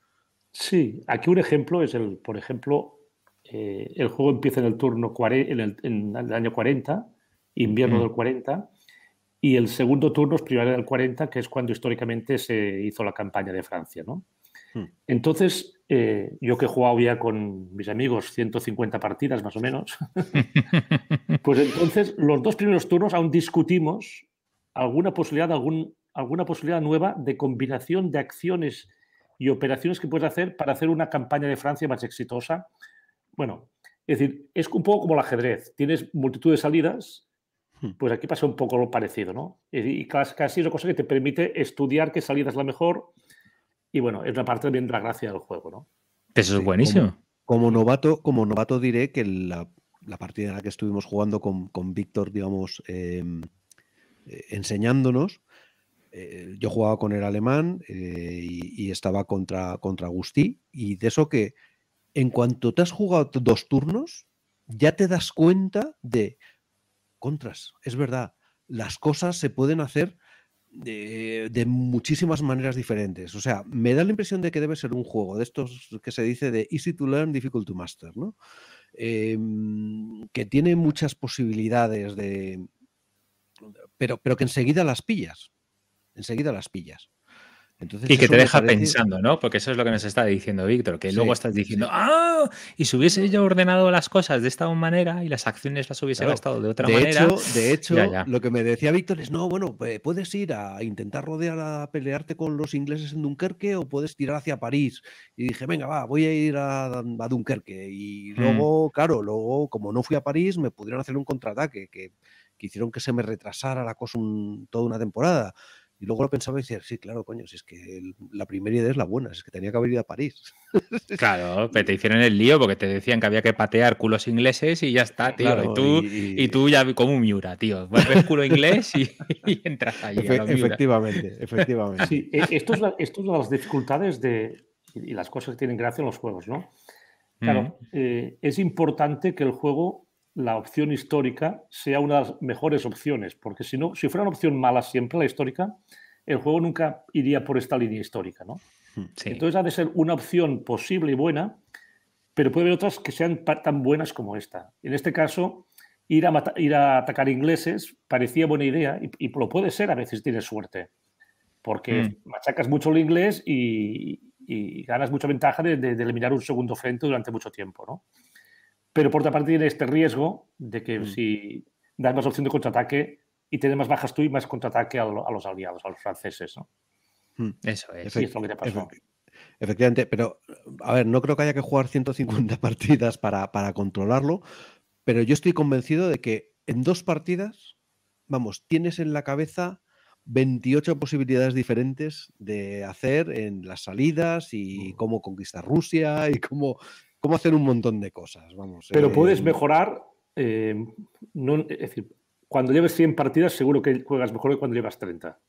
Sí, aquí un ejemplo es el, por ejemplo, eh, el juego empieza en el turno en el, en el año 40, invierno mm. del 40, y el segundo turno es primavera del 40, que es cuando históricamente se hizo la campaña de Francia, ¿no? Mm. Entonces, eh, yo que he jugado ya con mis amigos 150 partidas más o menos, pues entonces los dos primeros turnos aún discutimos alguna posibilidad, algún, alguna posibilidad nueva de combinación de acciones y operaciones que puedes hacer para hacer una campaña de Francia más exitosa. Bueno, es decir, es un poco como el ajedrez, tienes multitud de salidas, hmm. pues aquí pasa un poco lo parecido, ¿no? Y casi, es una cosa que te permite estudiar qué salida es la mejor, y bueno, es la parte de la gracia del juego, ¿no? Eso es buenísimo. como, novato, como novato diré que la, partida en la que estuvimos jugando con, Víctor, digamos, em, eh, enseñándonos, eh, yo jugaba con el alemán eh, y, estaba contra, contra Agustí, y de eso que en cuanto te has jugado dos turnos, ya te das cuenta de, contras, es verdad, las cosas se pueden hacer de, muchísimas maneras diferentes. O sea, me da la impresión de que debe ser un juego de estos que se dice de easy to learn, difficult to master, ¿no? Em, que tiene muchas posibilidades de... Pero, pero que enseguida las pillas. Enseguida las pillas y que te deja pensando, ¿no? Porque eso es lo que nos está diciendo Víctor, que luego estás diciendo, ¡ah! Y si hubiese yo ordenado las cosas de esta manera y las acciones las hubiese gastado de otra manera. de hecho, lo que me decía Víctor es, no, bueno, eh, puedes ir a intentar rodear, a pelearte con los ingleses en Dunkerque o puedes tirar hacia París. Y dije, venga, va, voy a ir a, Dunkerque. Y mm. luego, claro, luego, como no fui a París, me pudieron hacer un contraataque que, que hicieron que se me retrasara la cosa toda una temporada. Y luego lo pensaba y decía, sí, claro, coño, si es que la primera idea es la buena, si es que tenía que haber ido a París. Claro, pero te hicieron el lío porque te decían que había que patear culos ingleses y ya está, Claro, y, tú, y... tú ya como un Miura, tío. Vuelves culo inglés y, entras allí. efectivamente, efectivamente. Sí, e, esto es, esto las dificultades de, y las cosas que tienen gracia en los juegos, ¿no? Claro, mm. eh, es importante que el juego la opción histórica sea una de las mejores opciones, porque si no, si fuera una opción mala siempre la histórica, el juego nunca iría por esta línea histórica, ¿no? Hmm, Entonces ha de ser una opción posible y buena, pero puede haber otras que sean tan buenas como esta. En este caso, ir a, ir a atacar ingleses parecía buena idea y, lo puede ser a veces tienes suerte, porque hmm. machacas mucho el inglés y, ganas mucha ventaja de, de, eliminar un segundo frente durante mucho tiempo, ¿no? Pero por otra parte tiene este riesgo de que mm. si das más opción de contraataque y tienes más bajas tú y más contraataque a, los aliados, a los franceses, ¿no? Mm. Eso es. Efectivamente, pero a ver, no creo que haya que jugar 150 partidas para, para controlarlo, pero yo estoy convencido de que en dos partidas, vamos, tienes en la cabeza 28 posibilidades diferentes de hacer en las salidas y mm. cómo conquistar Rusia y cómo cómo hacer un montón de cosas. Vamos, Pero puedes eh, mejorar, eh, es decir, cuando lleves 100 partidas seguro que juegas mejor que cuando llevas 30.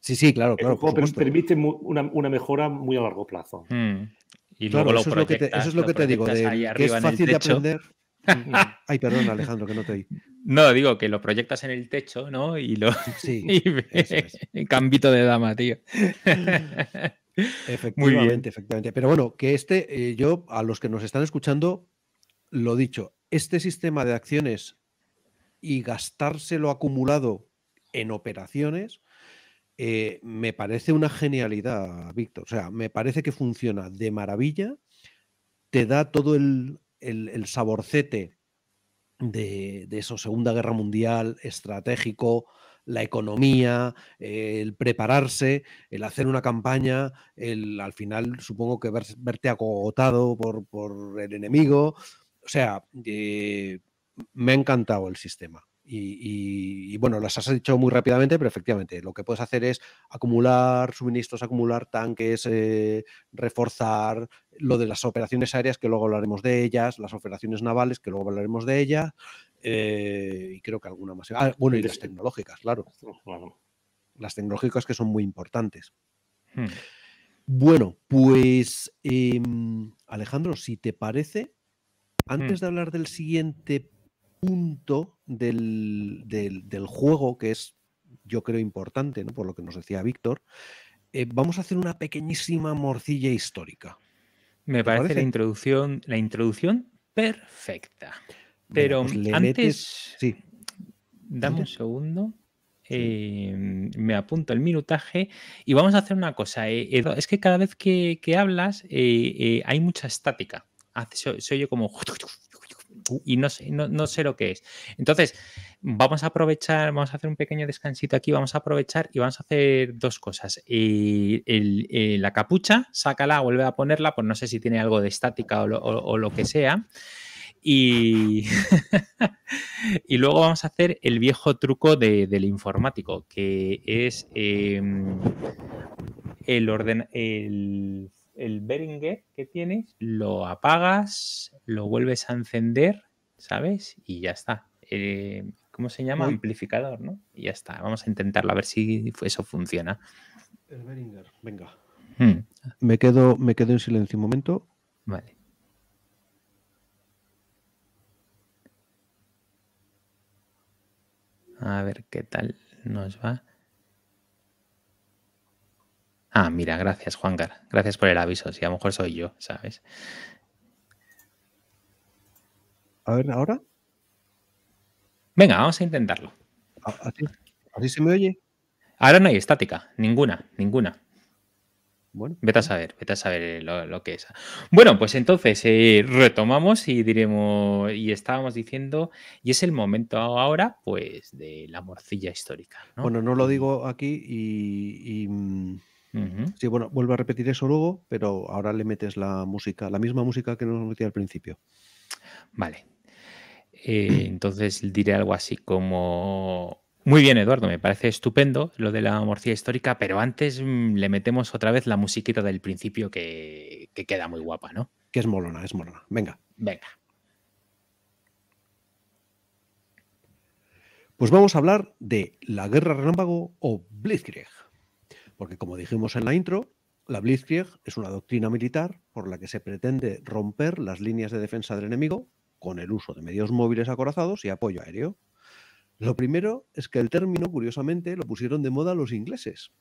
Sí, sí, claro, claro. Por permite una, mejora muy a largo plazo. Hmm. Y luego eso, es lo que te, digo, que es fácil de aprender. Ay, perdón, Alejandro, que no te oí. No, digo que lo proyectas en el techo, ¿no? Y lo. Sí. Cambito de dama, tío. Efectivamente, efectivamente. Pero bueno, que este, eh, yo a los que nos están escuchando, lo dicho, este sistema de acciones y gastárselo acumulado en operaciones, eh, me parece una genialidad, Víctor. O sea, me parece que funciona de maravilla, te da todo el, el, el saborcete de, de, eso, Segunda Guerra Mundial, estratégico, la economía, el prepararse, el hacer una campaña, el al final supongo que verte agotado por, por el enemigo. O sea, eh, me ha encantado el sistema. Y, bueno, las has dicho muy rápidamente, pero efectivamente lo que puedes hacer es acumular suministros, acumular tanques, eh, reforzar lo de las operaciones aéreas, que luego hablaremos de ellas, las operaciones navales, que luego hablaremos de ellas, eh, y creo que alguna más. Ah, ah, bueno, y las tecnológicas, claro. Las tecnológicas que son muy importantes. Hmm. Bueno, pues em, Alejandro, si te parece, antes hmm. de hablar del siguiente punto del, juego, que es, yo creo, importante, ¿no? por lo que nos decía Víctor, eh, vamos a hacer una pequeñísima morcilla histórica. Me parece, La, introducción, la introducción perfecta. Pero pues antes, dame un segundo. Eh, me apunto el minutaje y vamos a hacer una cosa. Eh, es que cada vez que, hablas eh, hay mucha estática. Hace, se, oye como y no sé, no, sé lo que es. Entonces, vamos a aprovechar, vamos a hacer un pequeño descansito aquí, vamos a aprovechar y vamos a hacer dos cosas. la capucha, sácala, vuelve a ponerla, pues no sé si tiene algo de estática o lo que sea. Y, luego vamos a hacer el viejo truco del informático, que es em, el, orden, el, el que tienes, lo apagas, lo vuelves a encender, ¿sabes? Y ya está. Eh, ¿Cómo se llama? Amplificador, ¿no? Y ya está. Vamos a intentarlo a ver si eso funciona. El Beringer, venga. Hmm. Me, quedo, me quedo en silencio un momento. Vale. A ver qué tal nos va. Ah, mira, gracias, Juan Juancar. Gracias por el aviso. Si a lo mejor soy yo, ¿sabes? A ver, ¿ahora? Venga, vamos a intentarlo. Ah, ¿Así, se me oye? Ahora no hay estática, ninguna, ninguna. Bueno, vete a saber, vete a saber eh, lo, que es. Bueno, pues entonces eh, retomamos y diremos, y estábamos diciendo, y es el momento ahora, pues, de la morcilla histórica. Bueno, no lo digo aquí y, mm, bueno, vuelvo a repetir eso luego, pero ahora le metes la música, la misma música que nos metía al principio. Vale. Eh, entonces diré algo así como muy bien, Eduardo, me parece estupendo lo de la morcilla histórica, pero antes mm, le metemos otra vez la musiquita del principio que, que queda muy guapa, ¿no? Que es molona, es molona. Venga. Venga. Pues vamos a hablar de la guerra relámpago o Blitzkrieg. Porque como dijimos en la intro, la Blitzkrieg es una doctrina militar por la que se pretende romper las líneas de defensa del enemigo con el uso de medios móviles acorazados y apoyo aéreo. Lo primero es que el término, curiosamente, lo pusieron de moda los ingleses.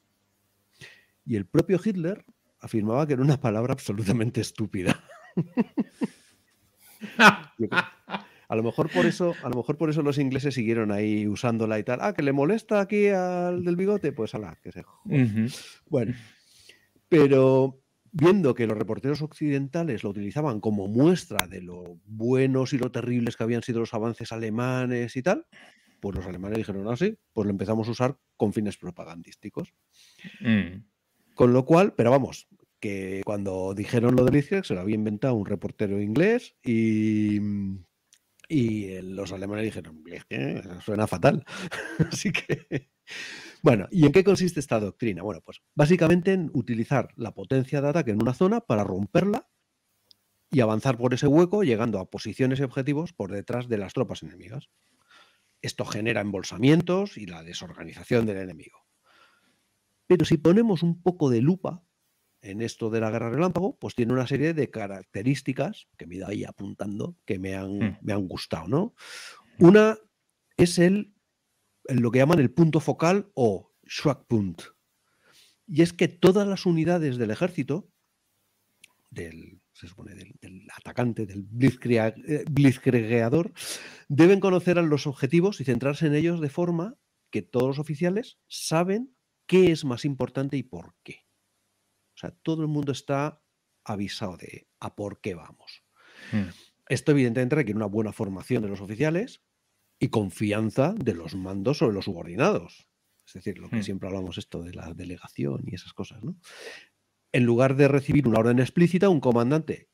Y el propio Hitler afirmaba que era una palabra absolutamente estúpida. a lo mejor por eso, a lo mejor por eso los ingleses siguieron ahí usándola y tal. Ah, que le molesta aquí al del bigote, pues ala, que se Bueno, pero viendo que los reporteros occidentales lo utilizaban como muestra de lo buenos y lo terribles que habían sido los avances alemanes y tal, pues los alemanes dijeron, así, ah, pues lo empezamos a usar con fines propagandísticos. Mm. Con lo cual, pero vamos, que cuando dijeron lo de ICEX se lo había inventado un reportero inglés y, y los alemanes dijeron, pues suena fatal. Así que, bueno, ¿y en qué consiste esta doctrina? Bueno, pues básicamente en utilizar la potencia de ataque en una zona para romperla y avanzar por ese hueco llegando a posiciones y objetivos por detrás de las tropas enemigas. Esto genera embolsamientos y la desorganización del enemigo. Pero si ponemos un poco de lupa en esto de la guerra relámpago, pues tiene una serie de características que me da ahí apuntando que me han, hmm. me han gustado, ¿no? Hmm. Una es el, lo que llaman el punto focal o Schwachpunkt. Y es que todas las unidades del ejército, del, se supone, del, atacante, del blitzkriegador, eh, deben conocer a los objetivos y centrarse en ellos de forma que todos los oficiales saben qué es más importante y por qué. O sea, todo el mundo está avisado de a por qué vamos. Hmm. Esto evidentemente requiere una buena formación de los oficiales y confianza de los mandos sobre los subordinados. Es decir, lo que hmm. siempre hablamos esto de la delegación y esas cosas, ¿no? en lugar de recibir una orden explícita, un comandante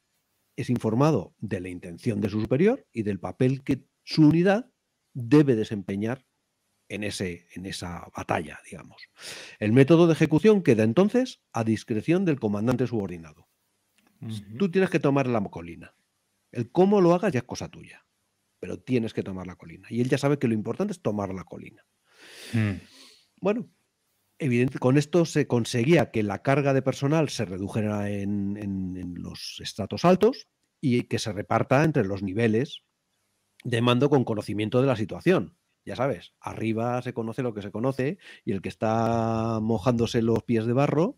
es informado de la intención de su superior y del papel que su unidad debe desempeñar en, ese, en esa batalla, digamos. El método de ejecución queda entonces a discreción del comandante subordinado. Tú tienes que tomar la colina. El cómo lo hagas ya es cosa tuya, pero tienes que tomar la colina. Y él ya sabe que lo importante es tomar la colina. Mm. Bueno, con esto se conseguía que la carga de personal se redujera en, en los estratos altos y que se reparta entre los niveles de mando con conocimiento de la situación ya sabes, arriba se conoce lo que se conoce y el que está mojándose los pies de barro,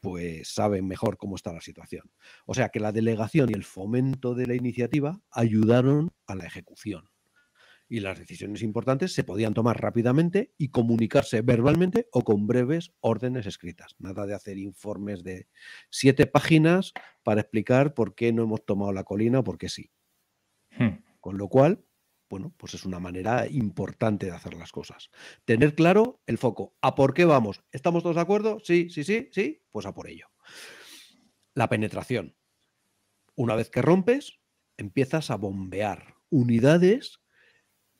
pues sabe mejor cómo está la situación. O sea que la delegación y el fomento de la iniciativa ayudaron a la ejecución y las decisiones importantes se podían tomar rápidamente y comunicarse verbalmente o con breves órdenes escritas. Nada de hacer informes de siete páginas para explicar por qué no hemos tomado la colina o por qué sí. Hmm. Con lo cual, bueno, pues es una manera importante de hacer las cosas. Tener claro el foco. ¿A por qué vamos? ¿Estamos todos de acuerdo? Sí, sí, sí, sí, pues a por ello. La penetración. Una vez que rompes, empiezas a bombear unidades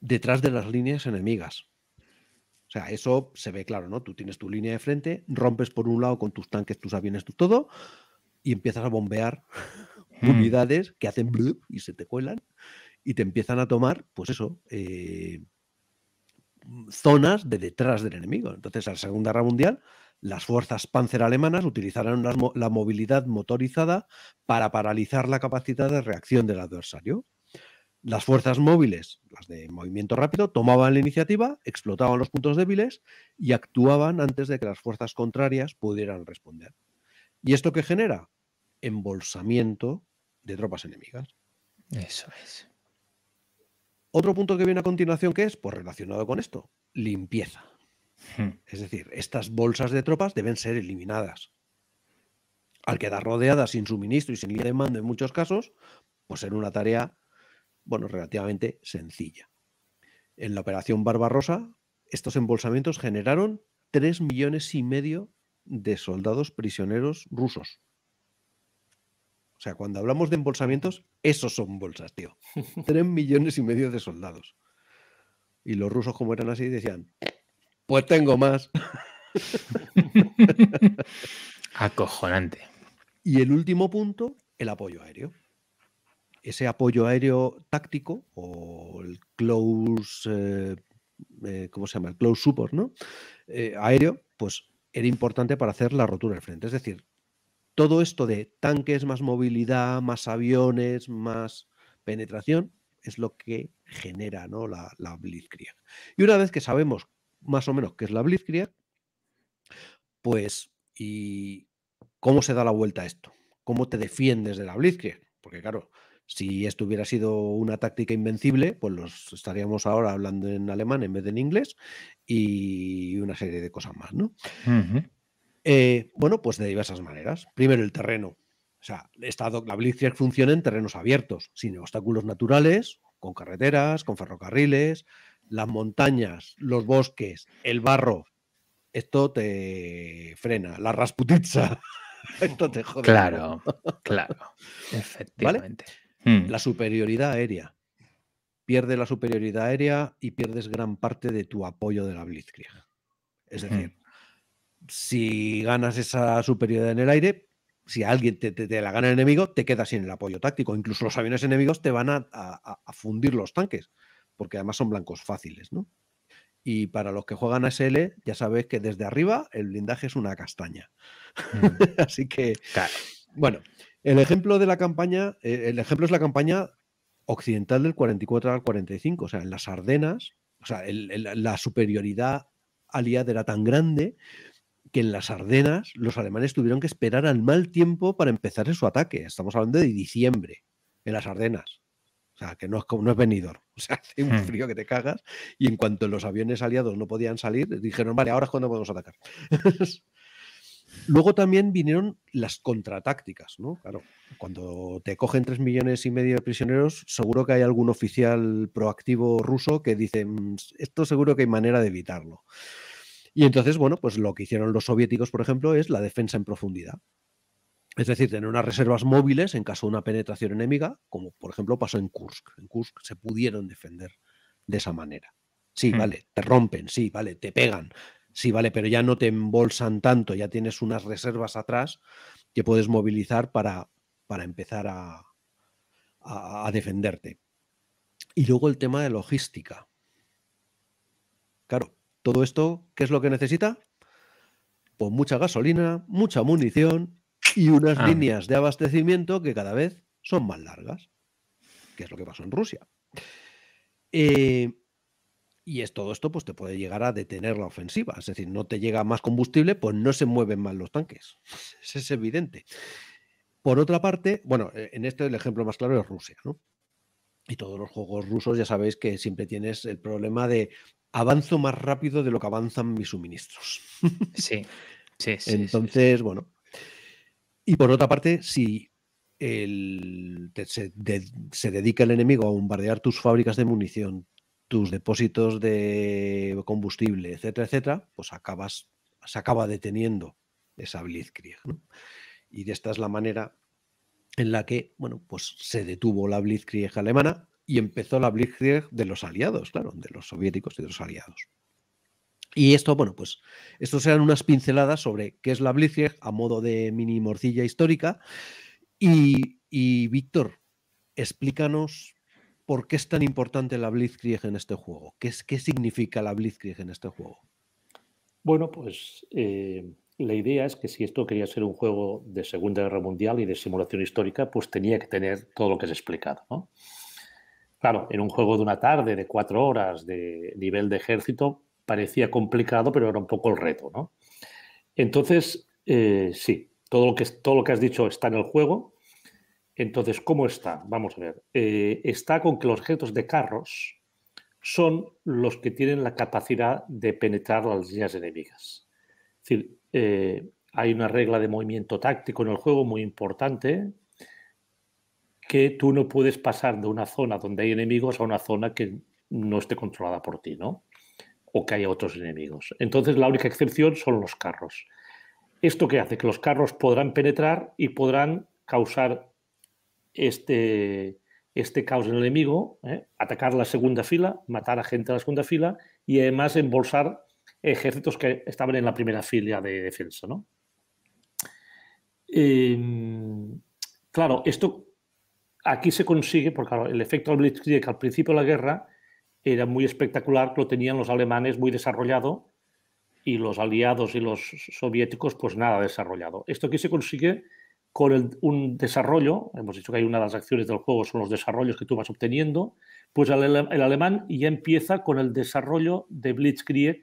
detrás de las líneas enemigas. O sea, eso se ve claro, ¿no? Tú tienes tu línea de frente, rompes por un lado con tus tanques, tus aviones, tu todo, y empiezas a bombear hmm. unidades que hacen blup y se te cuelan y te empiezan a tomar, pues eso, eh, zonas de detrás del enemigo. Entonces, a la Segunda Guerra Mundial, las fuerzas panzer alemanas utilizaron la movilidad motorizada para paralizar la capacidad de reacción del adversario. Las fuerzas móviles, las de movimiento rápido, tomaban la iniciativa, explotaban los puntos débiles y actuaban antes de que las fuerzas contrarias pudieran responder. ¿Y esto qué genera? Embolsamiento de tropas enemigas. Eso es. Otro punto que viene a continuación que es, pues relacionado con esto, limpieza. Hmm. Es decir, estas bolsas de tropas deben ser eliminadas. Al quedar rodeadas sin suministro y sin línea de mando en muchos casos, pues era una tarea bueno, relativamente sencilla. En la operación Barbarosa, estos embolsamientos generaron 3 millones y medio de soldados prisioneros rusos. O sea, cuando hablamos de embolsamientos, esos son bolsas, tío. 3 millones y medio de soldados. Y los rusos, como eran así, decían, pues tengo más. Acojonante. Y el último punto, el apoyo aéreo ese apoyo aéreo táctico o el close, eh, eh, ¿cómo se llama? El close support, ¿no? Eh, aéreo, pues era importante para hacer la rotura del frente. Es decir, todo esto de tanques, más movilidad, más aviones, más penetración, es lo que genera ¿no? la, la Blitzkrieg. Y una vez que sabemos más o menos qué es la Blitzkrieg, pues, ¿y cómo se da la vuelta a esto? ¿Cómo te defiendes de la Blitzkrieg? Porque claro, si esto hubiera sido una táctica invencible, pues los estaríamos ahora hablando en alemán en vez de en inglés y una serie de cosas más, ¿no? Eh, bueno, pues de diversas maneras. Primero, el terreno. O sea, la Blitzkrieg funciona en terrenos abiertos, sin obstáculos naturales, con carreteras, con ferrocarriles, las montañas, los bosques, el barro. Esto te frena. La Rasputitsa. Esto te jode. Claro, claro. Efectivamente. Hmm. La superioridad aérea. Pierdes la superioridad aérea y pierdes gran parte de tu apoyo de la Blitzkrieg. Es hmm. decir, si ganas esa superioridad en el aire, si alguien te, la gana el enemigo, te quedas sin el apoyo táctico. Incluso los aviones enemigos te van a, fundir los tanques, porque además son blancos fáciles, ¿no? Y para los que juegan a SL, ya sabes que desde arriba el blindaje es una castaña. Hmm. Así que, bueno, el ejemplo de la campaña, eh, el ejemplo es la campaña occidental del 44 al 45, o sea, en las Ardenas, o sea, la superioridad aliada era tan grande que en las Ardenas los alemanes tuvieron que esperar al mal tiempo para empezar su ataque. Estamos hablando de diciembre, en las Ardenas. O sea, que no es, no es venidor. O sea, hace un hmm. frío que te cagas y en cuanto los aviones aliados no podían salir, dijeron, vale, ahora es cuando podemos atacar. Luego también vinieron las contratácticas, ¿no? Claro, cuando te cogen tres millones y medio de prisioneros, seguro que hay algún oficial proactivo ruso que dice, mm, esto seguro que hay manera de evitarlo. Y entonces, bueno, pues lo que hicieron los soviéticos, por ejemplo, es la defensa en profundidad. Es decir, tener unas reservas móviles en caso de una penetración enemiga, como por ejemplo pasó en Kursk. En Kursk se pudieron defender de esa manera. Sí, hmm. vale, te rompen, sí, vale, te pegan, Sí, vale, pero ya no te embolsan tanto, ya tienes unas reservas atrás que puedes movilizar para, para empezar a, defenderte. Y luego el tema de logística. Claro, todo esto, ¿qué es lo que necesita? Pues mucha gasolina, mucha munición y unas ah. líneas de abastecimiento que cada vez son más largas, que es lo que pasó en Rusia. Eh, y es todo esto, pues te puede llegar a detener la ofensiva. Es decir, no te llega más combustible, pues no se mueven más los tanques. Eso es evidente. Por otra parte, bueno, eh, en este el ejemplo más claro es Rusia, ¿no? Y todos los juegos rusos ya sabéis que siempre tienes el problema de avanzo más rápido de lo que avanzan mis suministros. Sí, sí, sí. Entonces, bueno. Y por otra parte, si el, se dedica el enemigo a bombardear tus fábricas de munición, tus depósitos de combustible, etcétera, etcétera, pues acabas, se acaba deteniendo esa blitzkrieg. ¿no? Y esta es la manera en la que, bueno, pues se detuvo la blitzkrieg alemana y empezó la blitzkrieg de los aliados, claro, de los soviéticos y de los aliados. Y esto, bueno, pues estos eran unas pinceladas sobre qué es la blitzkrieg a modo de mini morcilla histórica. Y, y Víctor, explícanos por qué es tan importante la Blitzkrieg en este juego. ¿Qué, es, significa la Blitzkrieg en este juego? Bueno, pues eh, la idea es que si esto quería ser un juego de Segunda Guerra Mundial y de simulación histórica, pues tenía que tener todo lo que es explicado. ¿no? Claro, en un juego de una tarde, de cuatro horas, de nivel de ejército, parecía complicado, pero era un poco el reto. ¿no? Entonces, eh, sí, todo lo, que, todo lo que has dicho está en el juego, entonces, ¿cómo está? Vamos a ver. Eh, está con que los objetos de carros son los que tienen la capacidad de penetrar las líneas enemigas. Es decir, eh, hay una regla de movimiento táctico en el juego muy importante que tú no puedes pasar de una zona donde hay enemigos a una zona que no esté controlada por ti, ¿no? O que haya otros enemigos. Entonces, la única excepción son los carros. ¿Esto qué hace? Que los carros podrán penetrar y podrán causar este, este caos en el enemigo, ¿eh? atacar la segunda fila, matar a gente de la segunda fila y además embolsar ejércitos que estaban en la primera fila de defensa. ¿no? Em, claro, esto aquí se consigue, porque claro, el efecto Blitzkrieg al principio de la guerra era muy espectacular, lo tenían los alemanes muy desarrollado y los aliados y los soviéticos pues nada desarrollado. Esto aquí se consigue con un desarrollo, hemos dicho que hay una de las acciones del juego, son los desarrollos que tú vas obteniendo, pues el, alemán ya empieza con el desarrollo de Blitzkrieg,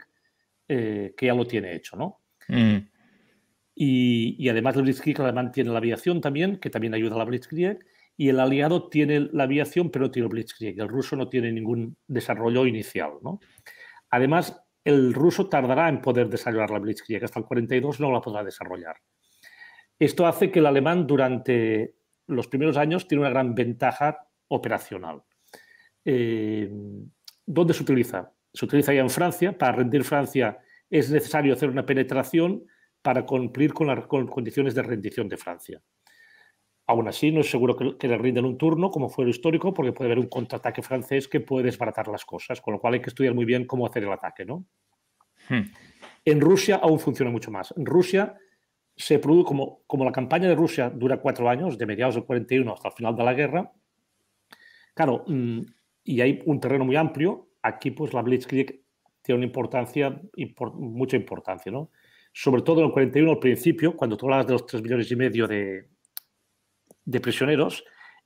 eh, que ya lo tiene hecho, ¿no? Mm. Y, además el Blitzkrieg, el alemán tiene la aviación también, que también ayuda a la Blitzkrieg, y el aliado tiene la aviación, pero no tiene el Blitzkrieg. El ruso no tiene ningún desarrollo inicial, ¿no? Además, el ruso tardará en poder desarrollar la Blitzkrieg, hasta el 42 no la podrá desarrollar. Esto hace que el alemán durante los primeros años tiene una gran ventaja operacional. Eh, ¿Dónde se utiliza? Se utiliza ya en Francia. Para rendir Francia es necesario hacer una penetración para cumplir con las condiciones de rendición de Francia. Aún así, no es seguro que, le rinden un turno, como fue lo histórico, porque puede haber un contraataque francés que puede desbaratar las cosas, con lo cual hay que estudiar muy bien cómo hacer el ataque. ¿no? Hmm. En Rusia aún funciona mucho más. En Rusia se produce como, como la campaña de Rusia dura cuatro años, de mediados del 41 hasta el final de la guerra, claro, mm, y hay un terreno muy amplio, aquí pues la Blitzkrieg tiene una importancia, mucha importancia, ¿no? Sobre todo en el 41, al principio, cuando tú hablas de los tres millones y medio de, prisioneros,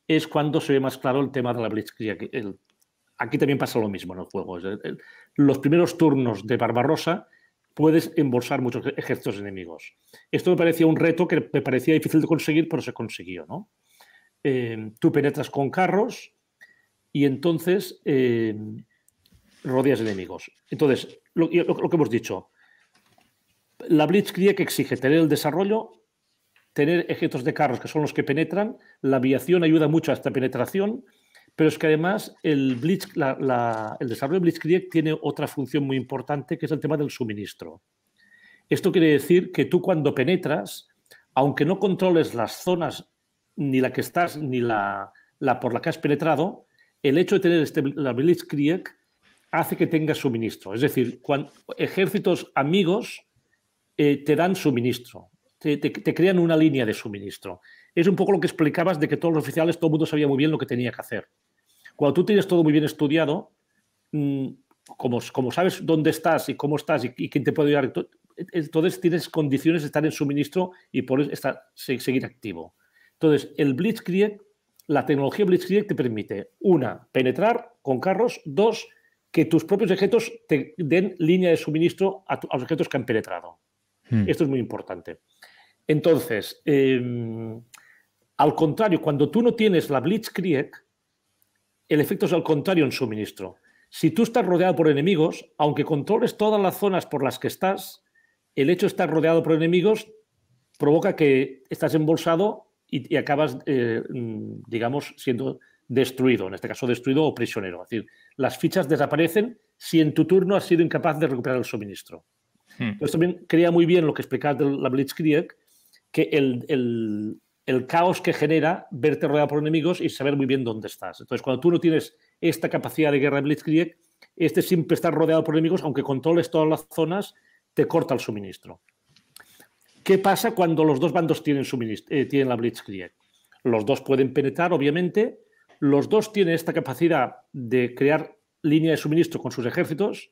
es cuando se ve más claro el tema de la Blitzkrieg. aquí también pasa lo mismo en el juego. Los primeros turnos de Barbarossa puedes embolsar muchos ejércitos enemigos. Esto me parecía un reto que me parecía difícil de conseguir, pero se consiguió, ¿no? Eh, tú penetras con carros y entonces eh, rodeas enemigos. Entonces, lo, que hemos dicho, la Blitzkrieg exige tener el desarrollo, tener ejércitos de carros que son los que penetran, la aviación ayuda mucho a esta penetración, pero es que además el, desarrollo de Blitzkrieg tiene otra función muy importante, que es el tema del suministro. Esto quiere decir que tú cuando penetras, aunque no controles las zonas, ni la que estás, ni la, por la que has penetrado, el hecho de tener este, la Blitzkrieg hace que tengas suministro. Es decir, ejércitos amigos eh, te dan suministro, te, crean una línea de suministro. Es un poco lo que explicabas de que todos los oficiales, todo el mundo sabía muy bien lo que tenía que hacer. Cuando tú tienes todo muy bien estudiado, mm, como, sabes dónde estás y cómo estás y, quién te puede ayudar, entonces tienes condiciones de estar en suministro y por estar, seguir activo. Entonces, el Blitzkrieg, la tecnología Blitzkrieg te permite, una, penetrar con carros, dos, que tus propios objetos te den línea de suministro a, los objetos que han penetrado. Hmm. Esto es muy importante. Entonces, em, al contrario, cuando tú no tienes la Blitzkrieg, el efecto es al contrario en suministro. Si tú estás rodeado por enemigos, aunque controles todas las zonas por las que estás, el hecho de estar rodeado por enemigos provoca que estás embolsado y, acabas, eh, digamos, siendo destruido, en este caso destruido o prisionero. Es decir, las fichas desaparecen si en tu turno has sido incapaz de recuperar el suministro. Hmm. también crea muy bien lo que explicaba la Blitzkrieg, que el, el caos que genera verte rodeado por enemigos y saber muy bien dónde estás. Entonces, cuando tú no tienes esta capacidad de guerra de Blitzkrieg, este siempre estar rodeado por enemigos, aunque controles todas las zonas, te corta el suministro. ¿Qué pasa cuando los dos bandos tienen, eh, la Blitzkrieg? Los dos pueden penetrar, obviamente. Los dos tienen esta capacidad de crear línea de suministro con sus ejércitos.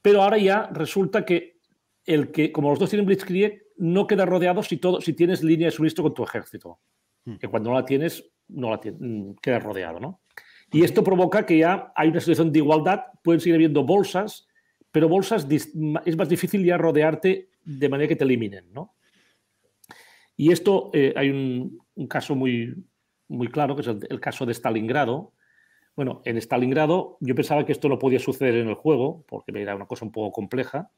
Pero ahora ya resulta que, el que como los dos tienen Blitzkrieg, no queda rodeado si, todo, si tienes línea de suministro con tu ejército. Hmm. Que cuando no la tienes, no la tienes, mm, quedas rodeado, ¿no? Y esto provoca que ya hay una situación de igualdad, pueden seguir habiendo bolsas, pero bolsas es más difícil ya rodearte de manera que te eliminen, ¿no? Y esto eh, hay un, caso muy, muy claro, que es el, caso de Stalingrado. Bueno, en Stalingrado yo pensaba que esto no podía suceder en el juego, porque era una cosa un poco compleja,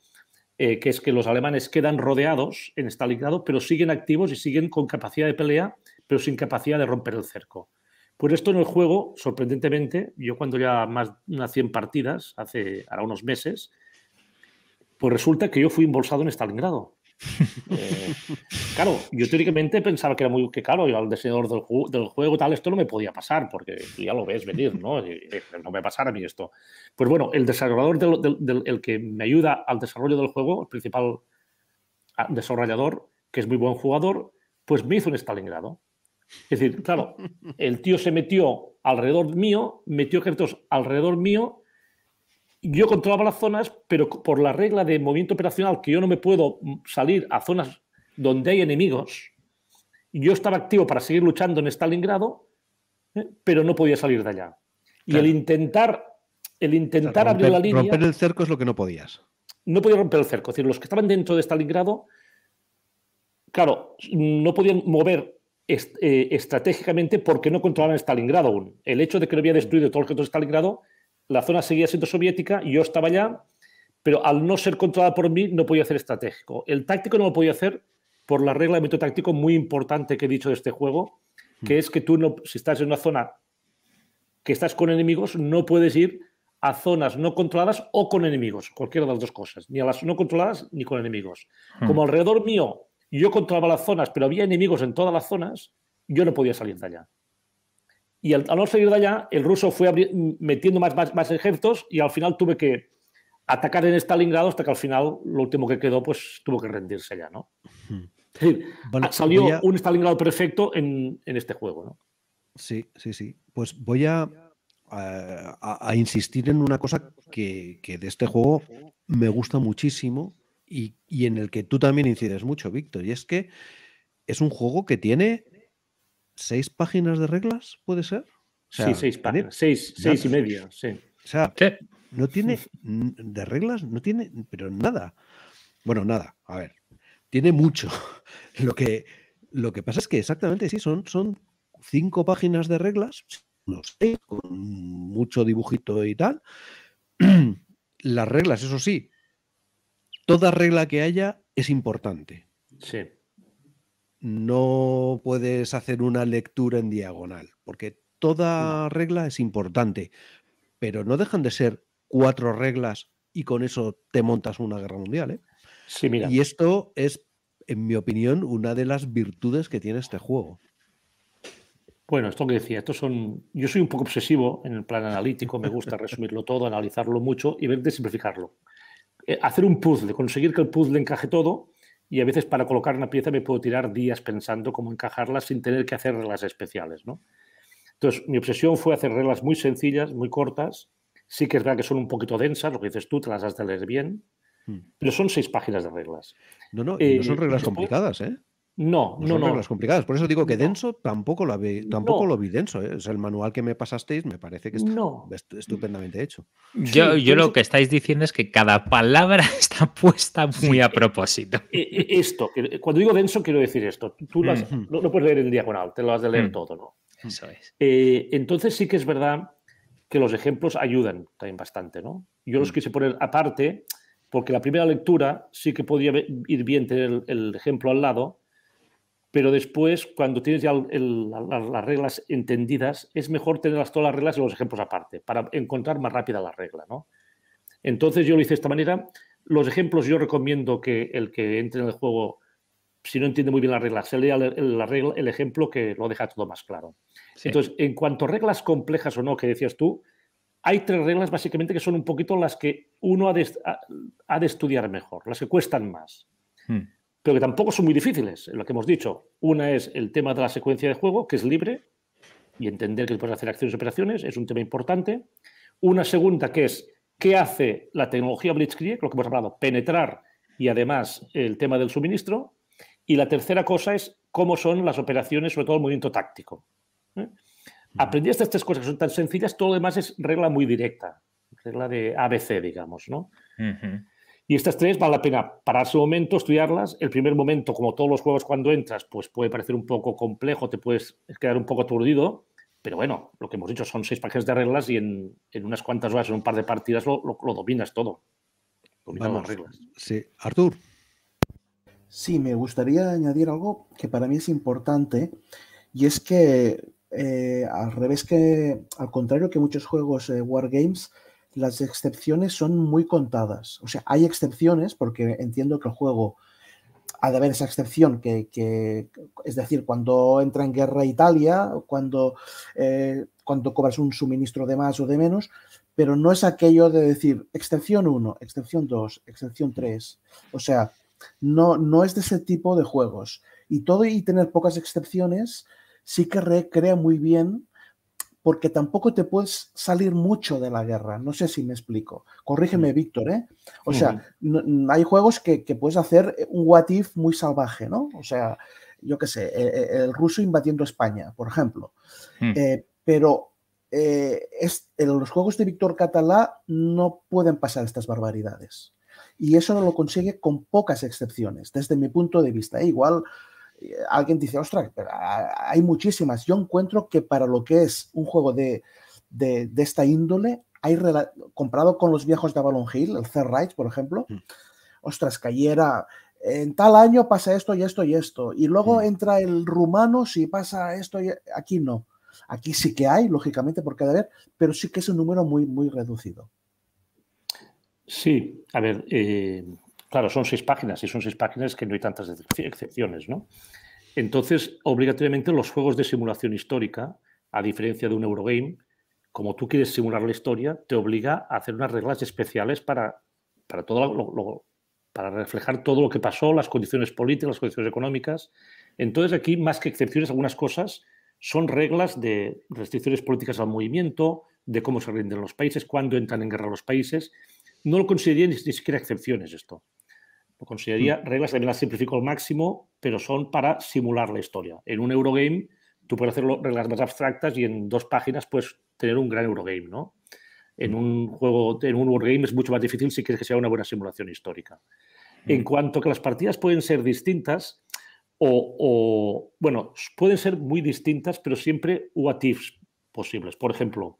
eh, que es que los alemanes quedan rodeados en Stalingrado, pero siguen activos y siguen con capacidad de pelea, pero sin capacidad de romper el cerco. por esto en el juego, sorprendentemente, yo cuando ya más de unas 100 partidas, hace ahora unos meses, pues resulta que yo fui embolsado en Stalingrado. Eh, claro, yo teóricamente pensaba que era muy que claro, yo al diseñador del, juego tal, esto no me podía pasar, porque ya lo ves venir, ¿no? Eh, no me pasara a mí esto. Pues bueno, el desarrollador, del, el que me ayuda al desarrollo del juego, el principal ah, desarrollador, que es muy buen jugador, pues me hizo un Stalingrado. Es decir, claro, el tío se metió alrededor mío, metió objetos alrededor mío yo controlaba las zonas, pero por la regla de movimiento operacional, que yo no me puedo mm, salir a zonas donde hay enemigos, yo estaba activo para seguir luchando en Stalingrado, ¿eh? pero no podía salir de allá. Y el intentar, el intentar abrir la línea. Romper el cerco es lo que no podías. No podía romper el cerco. Es decir, los que estaban dentro de Stalingrado, claro, no podían mover eh, estratégicamente porque no controlaban Stalingrado aún. El hecho de que no había destruido todo el que de Stalingrado la zona seguía siendo soviética, yo estaba allá, pero al no ser controlada por mí no podía hacer estratégico. El táctico no lo podía hacer por la regla de táctico muy importante que he dicho de este juego, mm. que es que tú si estás en una zona que estás con enemigos, no puedes ir a zonas no controladas o con enemigos, cualquiera de las dos cosas, ni a las no controladas ni con enemigos. Mm. Como alrededor mío yo controlaba las zonas, pero había enemigos en todas las zonas, yo no podía salir de allá. Y al, no salir de allá, el ruso fue metiendo más, más, ejércitos y al final tuve que atacar en Stalingrado hasta que al final lo último que quedó pues tuvo que rendirse ya, ¿no? Hmm. salió un Stalingrado perfecto en, este juego, ¿no? Sí, sí, sí. Pues voy a, insistir en una cosa que, de este juego me gusta muchísimo y, y en el que tú también incides mucho, Víctor, y es que es un juego que tiene seis páginas de reglas, ¿puede ser? sí, seis páginas, seis, seis, y media, sí. O sea, no tiene de reglas, no tiene, pero nada. Bueno, nada, a ver, tiene mucho. Lo que, lo que pasa es que exactamente sí, son, son cinco páginas de reglas, no sé, con mucho dibujito y tal. Las reglas, eso sí, toda regla que haya es importante. Sí no puedes hacer una lectura en diagonal, porque toda regla es importante, pero no dejan de ser cuatro reglas y con eso te montas una guerra mundial. ¿eh? Y esto es, en mi opinión, una de las virtudes que tiene este juego. Bueno, esto que decía, son. Yo soy un poco obsesivo en el plan analítico, me gusta resumirlo todo, analizarlo mucho y ver simplificarlo. Eh, hacer un puzzle, conseguir que el puzzle encaje todo y a veces para colocar una pieza me puedo tirar días pensando cómo encajarla sin tener que hacer reglas especiales, ¿no? Entonces, mi obsesión fue hacer reglas muy sencillas, muy cortas. Sí que es verdad que son un poquito densas, lo que dices tú, te las has de leer bien, hmm. pero son seis páginas de reglas. No, no, y no eh, son reglas complicadas, ¿eh? No, no, no. Por eso digo que denso tampoco lo vi, denso. ¿eh? el manual que me pasasteis me parece que está estupendamente hecho. Yo, lo que estáis diciendo es que cada palabra está puesta muy a eh, propósito. Eh, eh, esto, cuando digo denso quiero decir esto. Tú puedes leer en diagonal, te lo has de leer mm. todo, ¿no? Eso es. entonces sí que es verdad que los ejemplos ayudan también bastante, Yo los mm. quise poner aparte porque la primera lectura sí que podía ir bien tener el ejemplo al lado pero después, cuando tienes ya las, reglas entendidas, es mejor tener todas las reglas y los ejemplos aparte, para encontrar más rápida la regla, ¿no? Entonces yo lo hice de esta manera. Los ejemplos yo recomiendo que el que entre en el juego, si no entiende muy bien las reglas, se lea el, la regla, el ejemplo que lo deja todo más claro. Entonces, en cuanto a reglas complejas o no, que decías tú, hay tres reglas básicamente que son un poquito las que uno ha de, estudiar mejor, las que cuestan más. Hmm pero que tampoco son muy difíciles, lo que hemos dicho. Una es el tema de la secuencia de juego, que es libre, y entender que puedes hacer acciones y operaciones, es un tema importante. Una segunda que es qué hace la tecnología Blitzkrieg, lo que hemos hablado, penetrar y además el tema del suministro. Y la tercera cosa es cómo son las operaciones, sobre todo el movimiento táctico. ¿Eh? Aprendí estas tres cosas que son tan sencillas, todo lo demás es regla muy directa, regla de ABC, digamos, ¿no? Y estas tres vale la pena parar su momento, estudiarlas. El primer momento, como todos los juegos cuando entras, pues puede parecer un poco complejo, te puedes quedar un poco aturdido, pero bueno, lo que hemos dicho son seis páginas de reglas y en, unas cuantas horas, en un par de partidas, lo, dominas todo. Dominas las reglas. Sí, Artur. Sí, me gustaría añadir algo que para mí es importante y es que eh, al revés que, al contrario que muchos juegos eh, Wargames, las excepciones son muy contadas. O sea, hay excepciones porque entiendo que el juego ha de haber esa excepción que, es decir, cuando entra en guerra Italia, cuando, eh, cuando cobras un suministro de más o de menos, pero no es aquello de decir excepción 1, excepción 2, excepción 3. O sea, no, no es de ese tipo de juegos. Y todo y tener pocas excepciones sí que recrea muy bien porque tampoco te puedes salir mucho de la guerra. No sé si me explico. Corrígeme, Víctor, ¿eh? O sea, hay juegos que, puedes hacer eh, un what if muy salvaje, ¿no? O sea, yo qué sé, e-, e-, el, ruso invadiendo España, por ejemplo. Hmm. Eh, pero en eh, los juegos de Víctor Catalá no pueden pasar estas barbaridades. Y eso no lo consigue con pocas excepciones, desde mi punto de vista. igual alguien dice, ostras, hay muchísimas. Yo encuentro que para lo que es un juego de, esta índole, hay comparado con los viejos de Avalon Hill, el Third por ejemplo, mm. ostras, cayera. En tal año pasa esto y esto y esto. Y luego mm. entra el rumano si pasa esto y aquí no. Aquí sí que hay, lógicamente, porque de haber, pero sí que es un número muy, muy reducido. Sí, a ver, eh, Claro, son seis páginas y son seis páginas que no hay tantas excepciones, ¿no? Entonces, obligatoriamente los juegos de simulación histórica, a diferencia de un Eurogame, como tú quieres simular la historia, te obliga a hacer unas reglas especiales para, todo para reflejar todo lo que pasó, las condiciones políticas, las condiciones económicas. Entonces, aquí, más que excepciones, algunas cosas son reglas de restricciones políticas al movimiento, de cómo se rinden los países, cuándo entran en guerra los países. No lo consideraría ni siquiera excepciones esto consideraría mm. reglas, también las simplifico al máximo, pero son para simular la historia. En un Eurogame tú puedes hacer reglas más abstractas y en dos páginas puedes tener un gran Eurogame, ¿no? En un juego, en un Wargame es mucho más difícil si quieres que sea una buena simulación histórica. En mm. cuanto a que las partidas pueden ser distintas, o, bueno, pueden ser muy distintas, pero siempre what ifs posibles. Por ejemplo,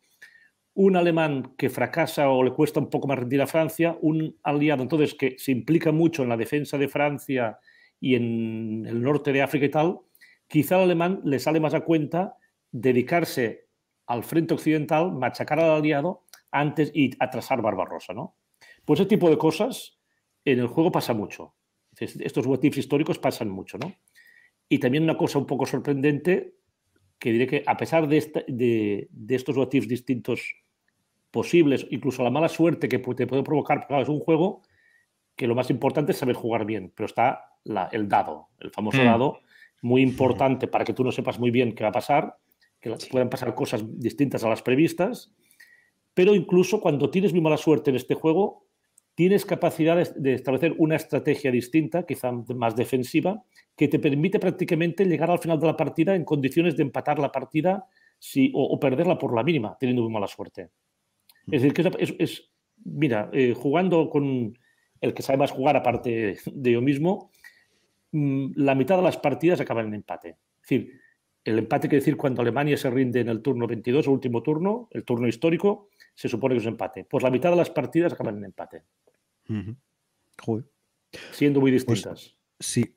un alemán que fracasa o le cuesta un poco más rendir a Francia, un aliado entonces que se implica mucho en la defensa de Francia y en el norte de África y tal, quizá al alemán le sale más a cuenta dedicarse al frente occidental, machacar al aliado antes y atrasar Barbarossa, ¿no? Pues ese tipo de cosas en el juego pasa mucho. Estos watifs históricos pasan mucho, ¿no? Y también una cosa un poco sorprendente, que diré que a pesar de, estos watifs distintos posibles, incluso la mala suerte que te puede provocar, porque claro, es un juego que lo más importante es saber jugar bien, pero está el dado, el famoso mm. dado, muy importante para que tú no sepas muy bien qué va a pasar, que pueden puedan pasar cosas distintas a las previstas, pero incluso cuando tienes muy mala suerte en este juego, tienes capacidad de establecer una estrategia distinta, quizá más defensiva, que te permite prácticamente llegar al final de la partida en condiciones de empatar la partida o perderla por la mínima, teniendo muy mala suerte. Es decir, que es, mira, eh, jugando con el que sabe más jugar aparte de yo mismo, mm, la mitad de las partidas acaban en empate. Es decir, el empate quiere decir cuando Alemania se rinde en el turno 22, el último turno, el turno histórico, se supone que es empate. Pues la mitad de las partidas acaban en empate. Siendo muy pues, distintas. sí.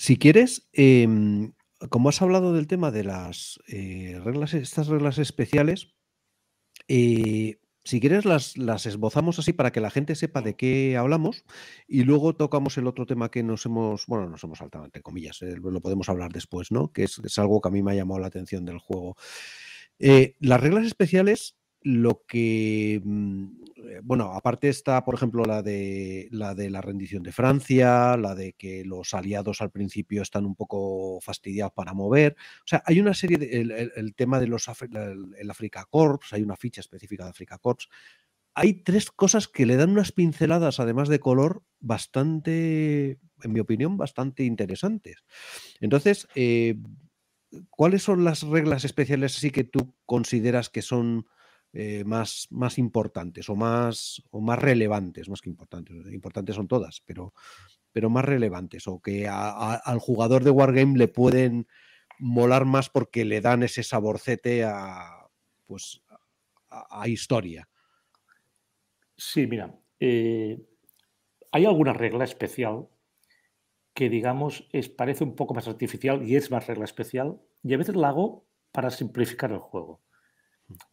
Si quieres, em, como has hablado del tema de las eh, reglas, estas reglas especiales, eh, si quieres, las, esbozamos así para que la gente sepa de qué hablamos y luego tocamos el otro tema que nos hemos, bueno, nos hemos saltado, entre comillas, eh, lo podemos hablar después, ¿no? Que es, algo que a mí me ha llamado la atención del juego. Eh, las reglas especiales lo que mm, eh, bueno, aparte está, por ejemplo, la de la de la rendición de Francia, la de que los aliados al principio están un poco fastidiados para mover. O sea, hay una serie el, tema de los el, Africa Corps, hay una ficha específica de Africa Corps. Hay tres cosas que le dan unas pinceladas, además de color, bastante, en mi opinión, bastante interesantes. Entonces, eh, ¿cuáles son las reglas especiales así que tú consideras que son eh, más, más importantes o más, o más relevantes, más que importantes, importantes son todas, pero, pero más relevantes o que al jugador de Wargame le pueden molar más porque le dan ese saborcete a, pues, historia. Sí, mira, eh, hay alguna regla especial que digamos es, parece un poco más artificial y es más regla especial y a veces la hago para simplificar el juego.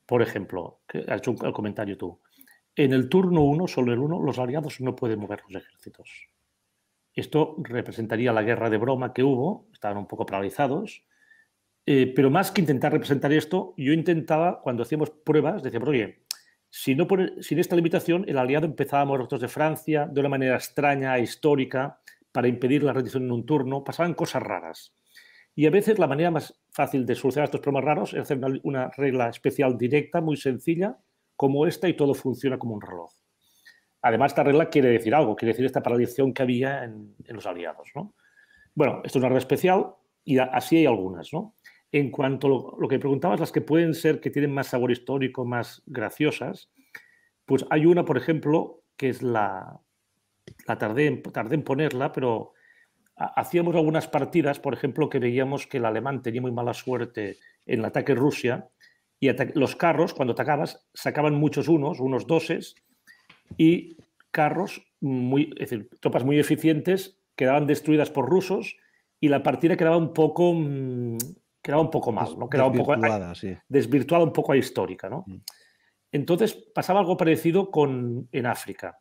Por ejemplo, has hecho el comentario tú. En el turno 1, solo el 1, los aliados no pueden mover los ejércitos. Esto representaría la guerra de broma que hubo, estaban un poco paralizados, eh, pero más que intentar representar esto, yo intentaba, cuando hacíamos pruebas, decir, oye, si no sin esta limitación, el aliado empezaba a mover los de Francia de una manera extraña, histórica, para impedir la rendición en un turno, pasaban cosas raras. Y a veces la manera más fácil de solucionar estos problemas raros es hacer una, regla especial directa, muy sencilla, como esta, y todo funciona como un reloj. Además, esta regla quiere decir algo, quiere decir esta paralización que había en, los aliados. ¿no? Bueno, esto es una regla especial y así hay algunas. ¿no? En cuanto a lo, que preguntabas, las que pueden ser que tienen más sabor histórico, más graciosas, pues hay una, por ejemplo, que es la, la tardé en ponerla, pero hacíamos algunas partidas, por ejemplo, que veíamos que el alemán tenía muy mala suerte en el ataque Rusia y los carros, cuando atacabas, sacaban muchos unos, unos doses, y carros, muy, es decir, tropas muy eficientes, quedaban destruidas por rusos y la partida quedaba un poco, mm, quedaba un poco mal, ¿no? quedaba poco, desvirtuada, un poco a histórica. Mm. Entonces pasaba algo parecido en África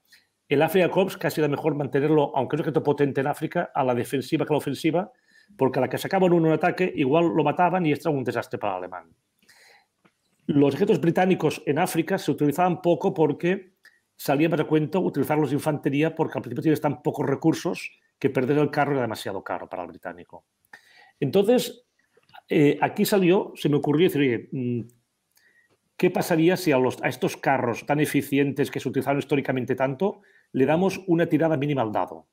el Africa Corps casi era mejor mantenerlo, aunque es un objeto potente en África, a la defensiva que a la ofensiva, porque a la que sacaban uno un ataque, igual lo mataban y esto era un desastre para el alemán. Los ejércitos británicos en África se utilizaban poco porque salía para cuento utilizarlos de infantería porque al principio tienes tan pocos recursos que perder el carro era demasiado caro para el británico. Entonces, eh, aquí salió, se me ocurrió decir, mm, ¿qué pasaría si a estos carros tan eficientes que se utilizaron históricamente tanto le damos una tirada mínima al dado.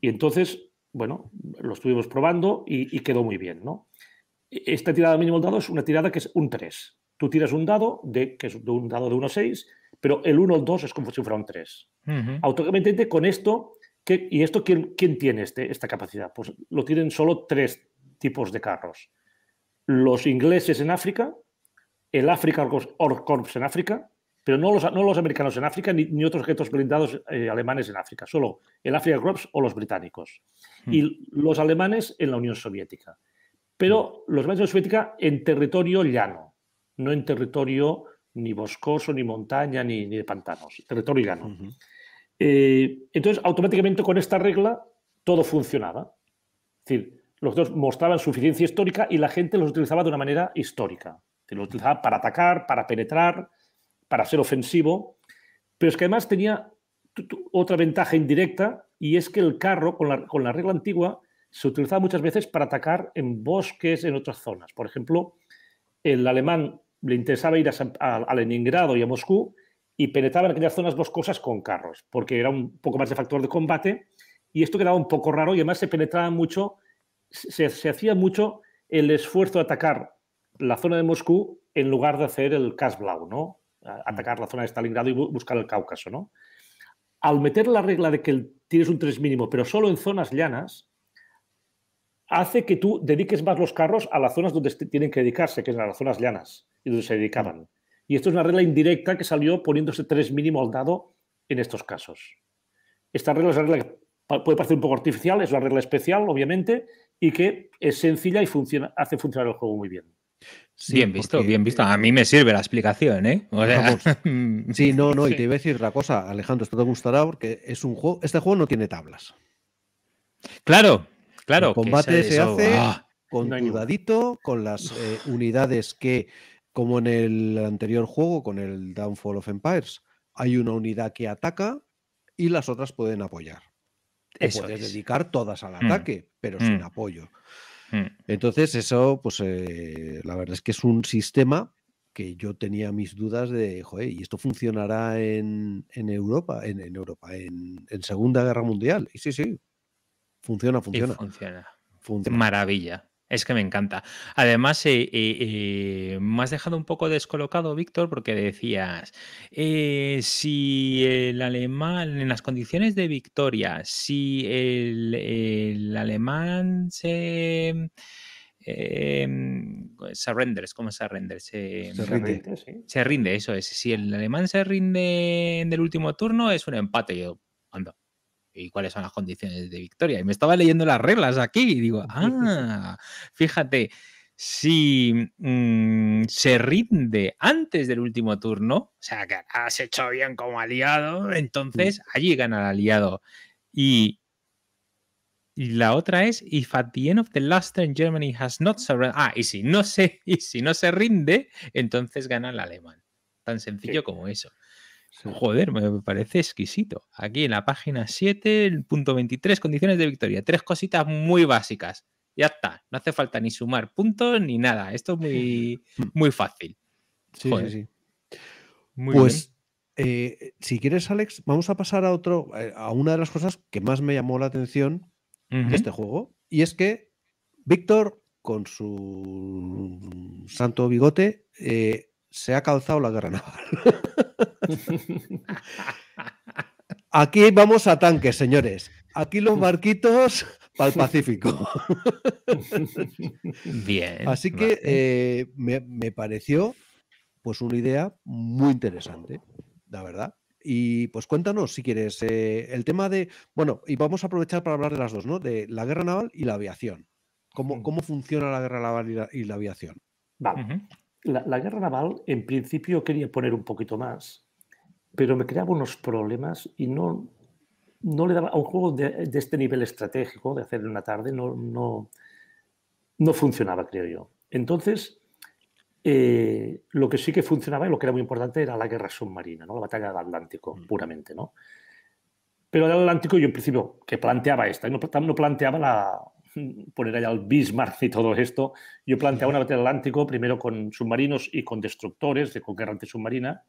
Y entonces, bueno, lo estuvimos probando y, quedó muy bien, Esta tirada mínima al dado es una tirada que es un 3. Tú tiras un dado, de, que es un dado de 1 a 6, pero el 1 el 2 es como si fuera un 3. Automáticamente con esto, ¿y esto quién, quién tiene este, esta capacidad? Pues lo tienen solo tres tipos de carros. Los ingleses en África, el Africa or Corps en África pero no los, no los americanos en África ni, otros objetos blindados eh, alemanes en África, solo el Africa Corps o los británicos. Hmm. Y los alemanes en la Unión Soviética. Pero hmm. los alemanes de la Unión Soviética en territorio llano, no en territorio ni boscoso, ni montaña, ni, de pantanos, territorio llano. Eh, entonces, automáticamente con esta regla todo funcionaba. Es decir, los dos mostraban suficiencia histórica y la gente los utilizaba de una manera histórica. los utilizaba para atacar, para penetrar, para ser ofensivo, pero es que además tenía otra ventaja indirecta y es que el carro, con la, regla antigua, se utilizaba muchas veces para atacar en bosques, en otras zonas. Por ejemplo, el alemán le interesaba ir a, Leningrado y a Moscú y penetraba en aquellas zonas boscosas con carros, porque era un poco más de factor de combate y esto quedaba un poco raro y además se penetraba mucho, se, se hacía mucho el esfuerzo de atacar la zona de Moscú en lugar de hacer el Casblau, ¿no? Mm. atacar la zona de Stalingrado y buscar el Cáucaso, ¿no? Al meter la regla de que tienes un 3 mínimo, pero solo en zonas llanas, hace que tú dediques más los carros a las zonas donde tienen que dedicarse, que es a las zonas llanas y donde se dedicaban. Mm. Y esto es una regla indirecta que salió poniéndose 3 mínimo al dado en estos casos. Esta regla es una regla que puede parecer un poco artificial, es una regla especial, obviamente, y que es sencilla y hace funcionar el juego muy bien bien visto, bien visto. A mí eh, me sirve la explicación, ¿eh? sí, no, no, y te iba a decir la cosa, Alejandro, esto te gustará porque es un juego, este juego no tiene tablas. Claro, claro. El combate se hace ah. con cuidadito, con las eh, unidades que, como en el anterior juego, con el Downfall of Empires, hay una unidad que ataca y las otras pueden apoyar. puedes dedicar todas al mm, ataque, pero sin mm. apoyo. Mm. Entonces, eso, pues eh, la verdad es que es un sistema que yo tenía mis dudas de, joder, ¿y esto funcionará en, en Europa, en, Europa, en, Segunda Guerra Mundial? Y sí, sí, funciona, funciona. funciona. funciona. Maravilla. Es que me encanta. Además, eh, eh, eh, me has dejado un poco descolocado, Víctor, porque decías, si el alemán, en las condiciones de victoria, si el, alemán se... surrenders, em, ¿cómo Se, rinde, se rinde, eso es. Si el alemán se rinde en el último turno, es un empate. Yo, ando. ¿y cuáles son las condiciones de victoria? Y me estaba leyendo las reglas aquí y digo, ah, fíjate, si mm, se rinde antes del último turno, o sea, que has hecho bien como aliado, mm. entonces allí gana el aliado. Y, y la otra es, if at the end of the last turn Germany has not surrendered, ah, y si no se, y si no se rinde, entonces gana el alemán. Tan sencillo como eso. Joder, me parece exquisito. Aquí en la página 7, el punto 23, condiciones de victoria. Tres cositas muy básicas. Ya está. No hace falta ni sumar puntos ni nada. Esto es muy, mm. muy fácil. Sí, sí, sí. Muy pues, eh, si quieres, Alex, vamos a pasar a otro, eh, a una de las cosas que más me llamó la atención de este juego. Y es que Víctor, con su santo bigote, eh, se ha calzado la guerra naval. Aquí vamos a tanques, señores. Aquí los barquitos para el Pacífico. Bien. Así que eh, me, pareció pues una idea muy interesante, la verdad. Y pues cuéntanos si quieres eh, el tema de, bueno, y vamos a aprovechar para hablar de las dos, ¿no? De la guerra naval y la aviación. ¿Cómo, mm. cómo funciona la guerra naval y la, aviación? Vale la, guerra naval en principio quería poner un poquito más, pero me creaba unos problemas y no, no le daba a un juego de, este nivel estratégico, de hacer en una tarde, no, no, no funcionaba, creo yo. Entonces, eh, lo que sí que funcionaba y lo que era muy importante era la guerra submarina, ¿no? la batalla del Atlántico, mm. puramente. ¿no? Pero el Atlántico yo en principio, que planteaba esta, no, no planteaba la, poner allá el Bismarck y todo esto, yo planteaba una batalla atlántico primero con submarinos y con destructores de con guerra submarina,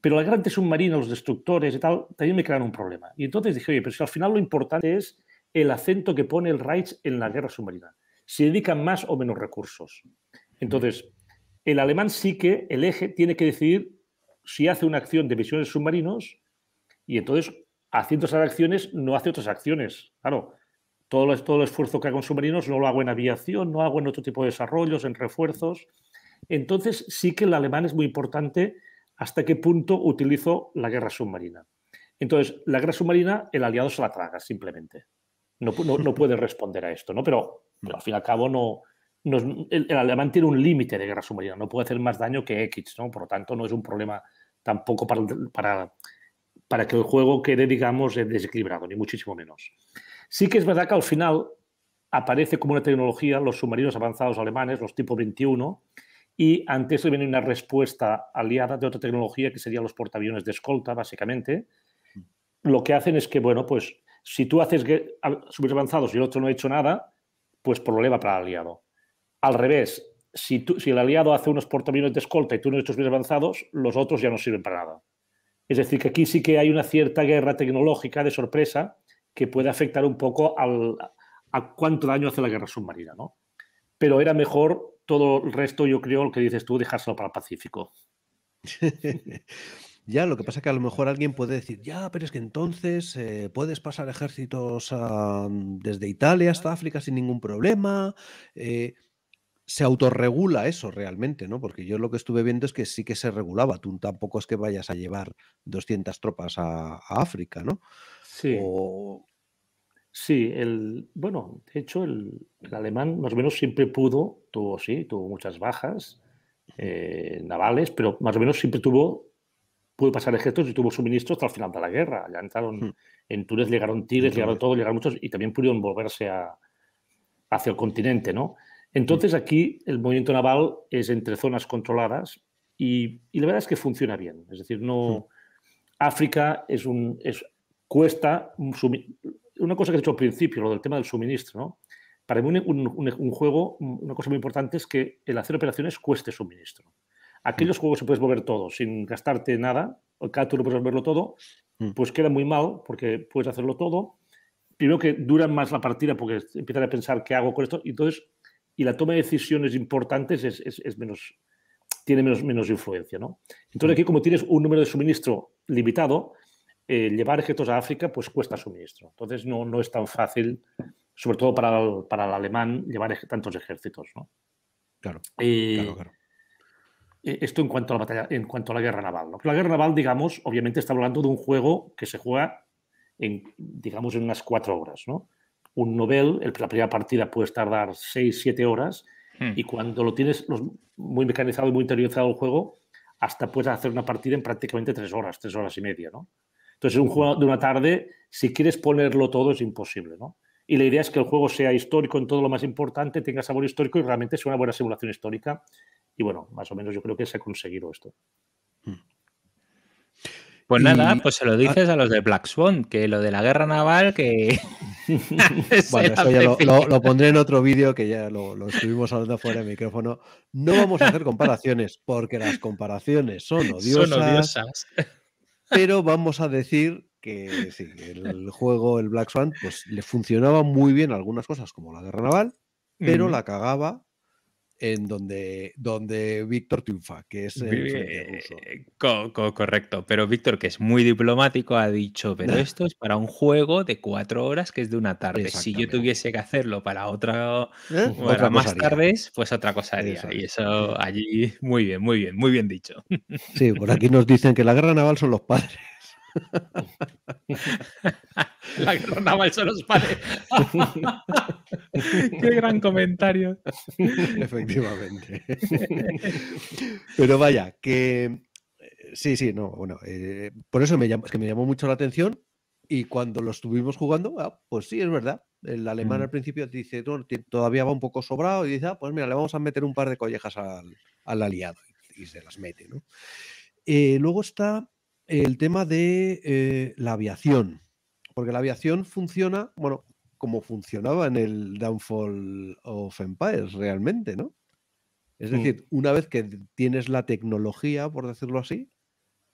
pero la guerra submarinos los destructores y tal, también me crearon un problema. Y entonces dije, oye, pero si al final lo importante es el acento que pone el Reich en la guerra submarina, si dedican más o menos recursos. Entonces, el alemán sí que, el eje, tiene que decidir si hace una acción de misiones submarinos y entonces haciendo esas acciones no hace otras acciones. Claro, todo, todo el esfuerzo que hago en submarinos no lo hago en aviación, no hago en otro tipo de desarrollos, en refuerzos. Entonces sí que el alemán es muy importante hasta qué punto utilizo la guerra submarina. Entonces, la guerra submarina, el aliado se la traga simplemente. No, no, puede responder a esto, ¿no? Pero, al fin y al cabo no, el, alemán tiene un límite de guerra submarina, no puede hacer más daño que X, ¿no? Por lo tanto, no es un problema tampoco para, para que el juego quede, digamos, eh, desequilibrado, ni muchísimo menos. Sí que es verdad que al final aparece como una tecnología los submarinos avanzados alemanes, los tipo 21, y antes le viene una respuesta aliada de otra tecnología que serían los portaaviones de escolta, básicamente. Mm. Lo que hacen es que, bueno, pues si tú haces submarinos avanzados y el otro no ha hecho nada, pues problema para el aliado. Al revés, si, tú, si el aliado hace unos portaaviones de escolta y tú no has hecho avanzados, los otros ya no sirven para nada. Es decir, que aquí sí que hay una cierta guerra tecnológica de sorpresa que puede afectar un poco a cuánto daño hace la guerra submarina, ¿no? Pero era mejor todo el resto, yo creo, lo que dices tú, dejárselo para el Pacífico. ya, lo que pasa es que a lo mejor alguien puede decir, ya, pero es que entonces eh, puedes pasar ejércitos desde Italia hasta África sin ningún problema. Eh, se autorregula eso realmente, ¿no? Porque yo lo que estuve viendo es que sí que se regulaba. Tú tampoco es que vayas a llevar 200 tropas a África, ¿no? Sí. Sí, el, bueno, de hecho el, alemán más o menos siempre pudo, tuvo, sí, tuvo muchas bajas eh, navales, pero más o menos siempre tuvo, pudo pasar ejércitos y tuvo suministros hasta el final de la guerra. Ya entraron hmm. en Túnez, llegaron tigres, llegaron todos, llegaron muchos y también pudieron volverse hacia el continente, ¿no? Entonces hmm. aquí el movimiento naval es entre zonas controladas y, la verdad es que funciona bien. Es decir, no... Hmm. África es un cuesta una cosa que he dicho al principio, lo del tema del suministro, Para mí un, juego, una cosa muy importante es que el hacer operaciones cueste suministro. Aquellos los mm. juegos se puedes mover todo sin gastarte nada, cada turno puedes moverlo todo, mm. pues queda muy mal porque puedes hacerlo todo. Primero que dura más la partida porque empiezan a pensar qué hago con esto y entonces y la toma de decisiones importantes es, menos tiene menos, menos influencia, ¿no? Entonces mm. aquí como tienes un número de suministro limitado, llevar ejércitos a África pues cuesta suministro. Entonces no, no es tan fácil, sobre todo para el, para el alemán, llevar tantos ejércitos. ¿no? Claro, e, Esto en cuanto a la batalla, en cuanto a la guerra naval. Pues la guerra naval, digamos, obviamente está hablando de un juego que se juega en, digamos, en unas cuatro horas. ¿no? Un Nobel la primera partida puede tardar seis, siete horas, hmm. y cuando lo tienes muy mecanizado y muy interiorizado el juego, hasta puedes hacer una partida en prácticamente tres horas, tres horas y media, ¿no? Entonces, un juego de una tarde, si quieres ponerlo todo, es imposible, ¿no? Y la idea es que el juego sea histórico en todo lo más importante, tenga sabor histórico y realmente sea una buena simulación histórica. Y bueno, más o menos yo creo que se ha conseguido esto. Hmm. Pues nada, pues se lo ah dices a los de Black Swan, que lo de la guerra naval, que. bueno, eso ya lo, pondré en otro vídeo que ya lo, estuvimos hablando fuera de micrófono. No vamos a hacer comparaciones, porque las comparaciones Son odiosas pero vamos a decir que sí, el juego, el Black Swan, pues le funcionaba muy bien algunas cosas como la guerra naval, pero la cagaba en donde, donde Víctor triunfa, que es eh, correcto, pero Víctor, que es muy diplomático, ha dicho, pero esto es para un juego de cuatro horas que es de una tarde. Si yo tuviese que hacerlo para ¿Eh? otra, más tardes, pues otra cosa haría. Y eso allí, muy bien, muy bien, muy bien dicho. Sí, por aquí nos dicen que la guerra naval son los padres. La guerra naval son los padres. Qué gran comentario. Efectivamente. Pero vaya, que eh, sí, sí, no, bueno, eh, por eso me es que me llamó mucho la atención y cuando lo estuvimos jugando, ah, pues sí, es verdad. El alemán mm. al principio dice, todavía va un poco sobrado y dice, ah, pues mira, le vamos a meter un par de collejas al, aliado y se las mete, ¿no? Eh, luego está el tema de eh, la aviación, porque la aviación funciona, bueno, como funcionaba en el Downfall of Empires realmente, ¿no? Es mm. decir, una vez que tienes la tecnología, por decirlo así,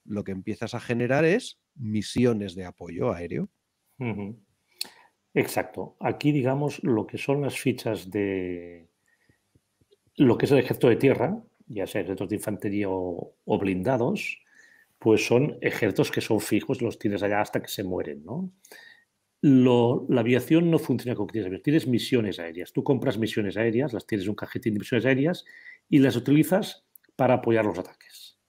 lo que empiezas a generar es misiones de apoyo aéreo. Exacto. Aquí, digamos, lo que son las fichas de lo que es el ejército de tierra, ya sea ejércitos de infantería o blindados, pues son ejércitos que son fijos, los tienes allá hasta que se mueren, ¿no? la aviación no funciona con tienes tienes misiones aéreas. Tú compras misiones aéreas, las tienes en un cajetín de misiones aéreas y las utilizas para apoyar los ataques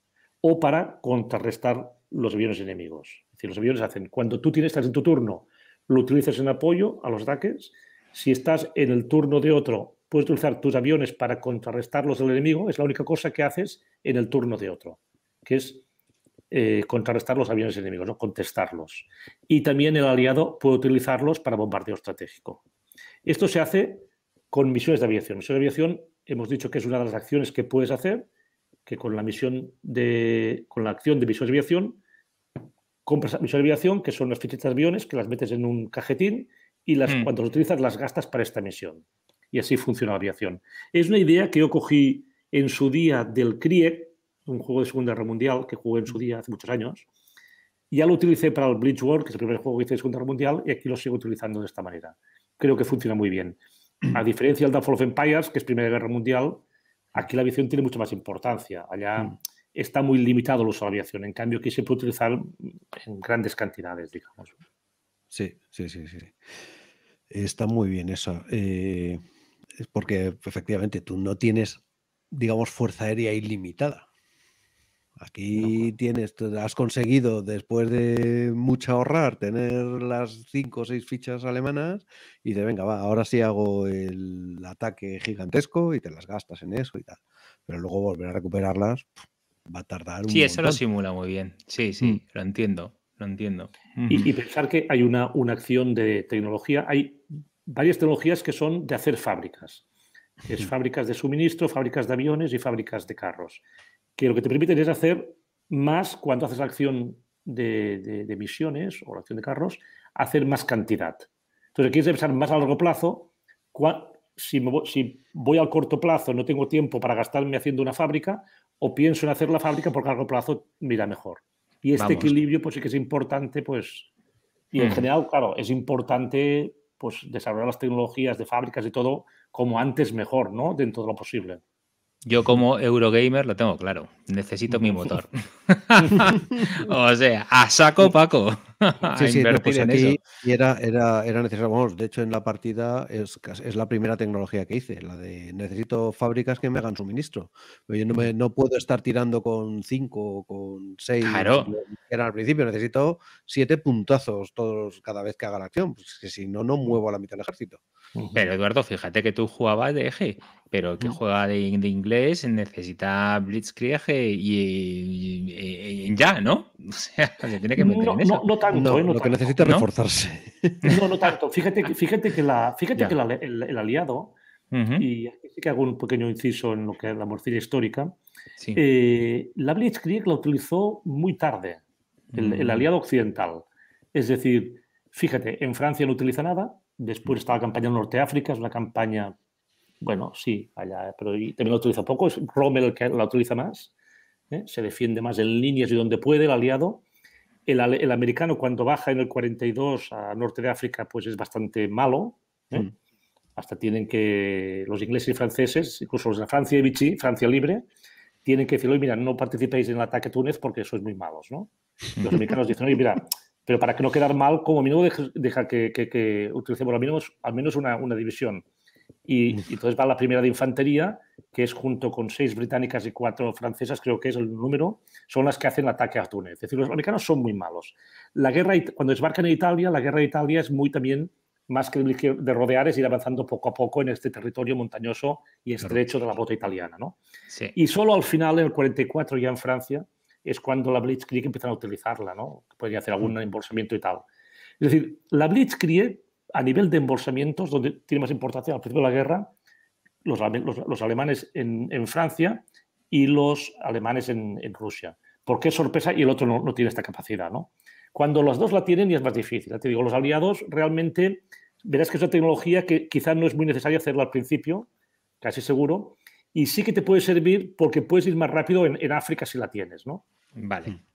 o para contrarrestar los aviones enemigos. Es decir, los aviones hacen, cuando tú tienes, estás en tu turno, lo utilizas en apoyo a los ataques. Si estás en el turno de otro, puedes utilizar tus aviones para contrarrestar los del enemigo. Es la única cosa que haces en el turno de otro, que es eh, contrarrestar los aviones enemigos, ¿no? contestarlos. Y también el aliado puede utilizarlos para bombardeo estratégico. Esto se hace con misiones de aviación. Misiones de aviación hemos dicho que es una de las acciones que puedes hacer, que con la misión de, con la acción de misiones de aviación, compras misiones de aviación, que son las fichitas de aviones, que las metes en un cajetín y las, mm. cuando las utilizas las gastas para esta misión. Y así funciona la aviación. Es una idea que yo cogí en su día del CRIEC, un juego de Segunda Guerra Mundial que jugué en su día hace muchos años. Ya lo utilicé para el Bleach World, que es el primer juego que hice de Segunda Guerra Mundial, y aquí lo sigo utilizando de esta manera. Creo que funciona muy bien. A diferencia del Dawn of Empires, que es Primera Guerra Mundial, aquí la aviación tiene mucha más importancia. Allá mm. está muy limitado el uso de la aviación. En cambio, aquí se puede utilizar en grandes cantidades, digamos. Sí, sí, sí, sí. Está muy bien eso. Eh, porque efectivamente tú no tienes, digamos, fuerza aérea ilimitada. Aquí tienes, has conseguido, después de mucho ahorrar, tener las cinco o seis fichas alemanas y te venga, va, ahora sí hago el ataque gigantesco y te las gastas en eso y tal. Pero luego volver a recuperarlas va a tardar un Sí, eso lo simula muy bien. Sí, sí, mm. lo entiendo, lo entiendo. Y, pensar que hay una, una acción de tecnología, hay varias tecnologías que son de hacer fábricas. Es fábricas de suministro, fábricas de aviones y fábricas de carros que lo que te permiten es hacer más cuando haces la acción de, de, misiones o la acción de carros, hacer más cantidad. Entonces, quieres pensar más a largo plazo. si, si voy al corto plazo, no tengo tiempo para gastarme haciendo una fábrica, o pienso en hacer la fábrica porque a largo plazo mira mejor. Y este equilibrio, pues sí que es importante, pues. Y en hmm. general, claro, es importante pues desarrollar las tecnologías de fábricas y todo como antes mejor, ¿no? Dentro de lo posible. Yo como Eurogamer lo tengo claro necesito mi motor. o sea, a saco Paco. sí, sí, pues Era, era, era, necesario, vamos, de hecho en la partida es, la primera tecnología que hice, la de necesito fábricas que me hagan suministro. Yo no, me, mm. no puedo estar tirando con cinco o con seis. era al principio, necesito siete puntazos todos cada vez que haga la acción, pues si no, no muevo a la mitad del ejército. Pero Eduardo, fíjate que tú jugabas de eje, pero que mm. juega de, de inglés necesita Blitzkrieg eh, y, eh, ya, ¿no? O tiene que no, tanto, eh, lo que necesita reforzarse. No, no tanto. Fíjate, fíjate que, la, fíjate el, aliado, y aquí sí que hago un pequeño inciso en lo que es la morcilla histórica, la eh, la Blitzkrieg la utilizó muy tarde, el, mm. aliado occidental. Es decir, fíjate, en Francia no utiliza nada, después está la campaña en Norte África, es una campaña bueno, sí, allá, pero también la utiliza poco, es Rommel el que la utiliza más. ¿eh? se defiende más en líneas y donde puede el aliado. El, americano cuando baja en el 42 a norte de África pues es bastante malo. ¿eh? Mm. Hasta tienen que los ingleses y franceses, incluso los de Francia y Vichy, Francia libre, tienen que decir, oye, mira, no participéis en el ataque Túnez porque sois muy malos, Los americanos dicen, oye, mira, pero para que no quedar mal, como mínimo deja, que, utilicemos al menos, una división. Y, entonces va la primera de infantería, que es junto con seis británicas y cuatro francesas, creo que es el número, son las que hacen el ataque a Túnez. Es decir, los americanos son muy malos. La guerra, cuando desbarcan en Italia, la guerra de Italia es muy también más que de rodear es ir avanzando poco a poco en este territorio montañoso y estrecho de la bota italiana. ¿no? Sí. Y solo al final, en el 44, ya en Francia, es cuando la Blitzkrieg empiezan a utilizarla, ¿no? Podrían hacer algún mm. embolsamiento y tal. Es decir, la Blitzkrieg a nivel de embolsamientos, donde tiene más importancia al principio de la guerra, los, alemanes en, Francia y los alemanes en, Rusia. Porque es sorpresa y el otro no, tiene esta capacidad, Cuando los dos la tienen ya es más difícil. te digo, los aliados realmente, verás que es una tecnología que quizás no es muy necesaria hacerlo al principio, casi seguro, y sí que te puede servir porque puedes ir más rápido en, en África si la tienes, ¿no? Vale.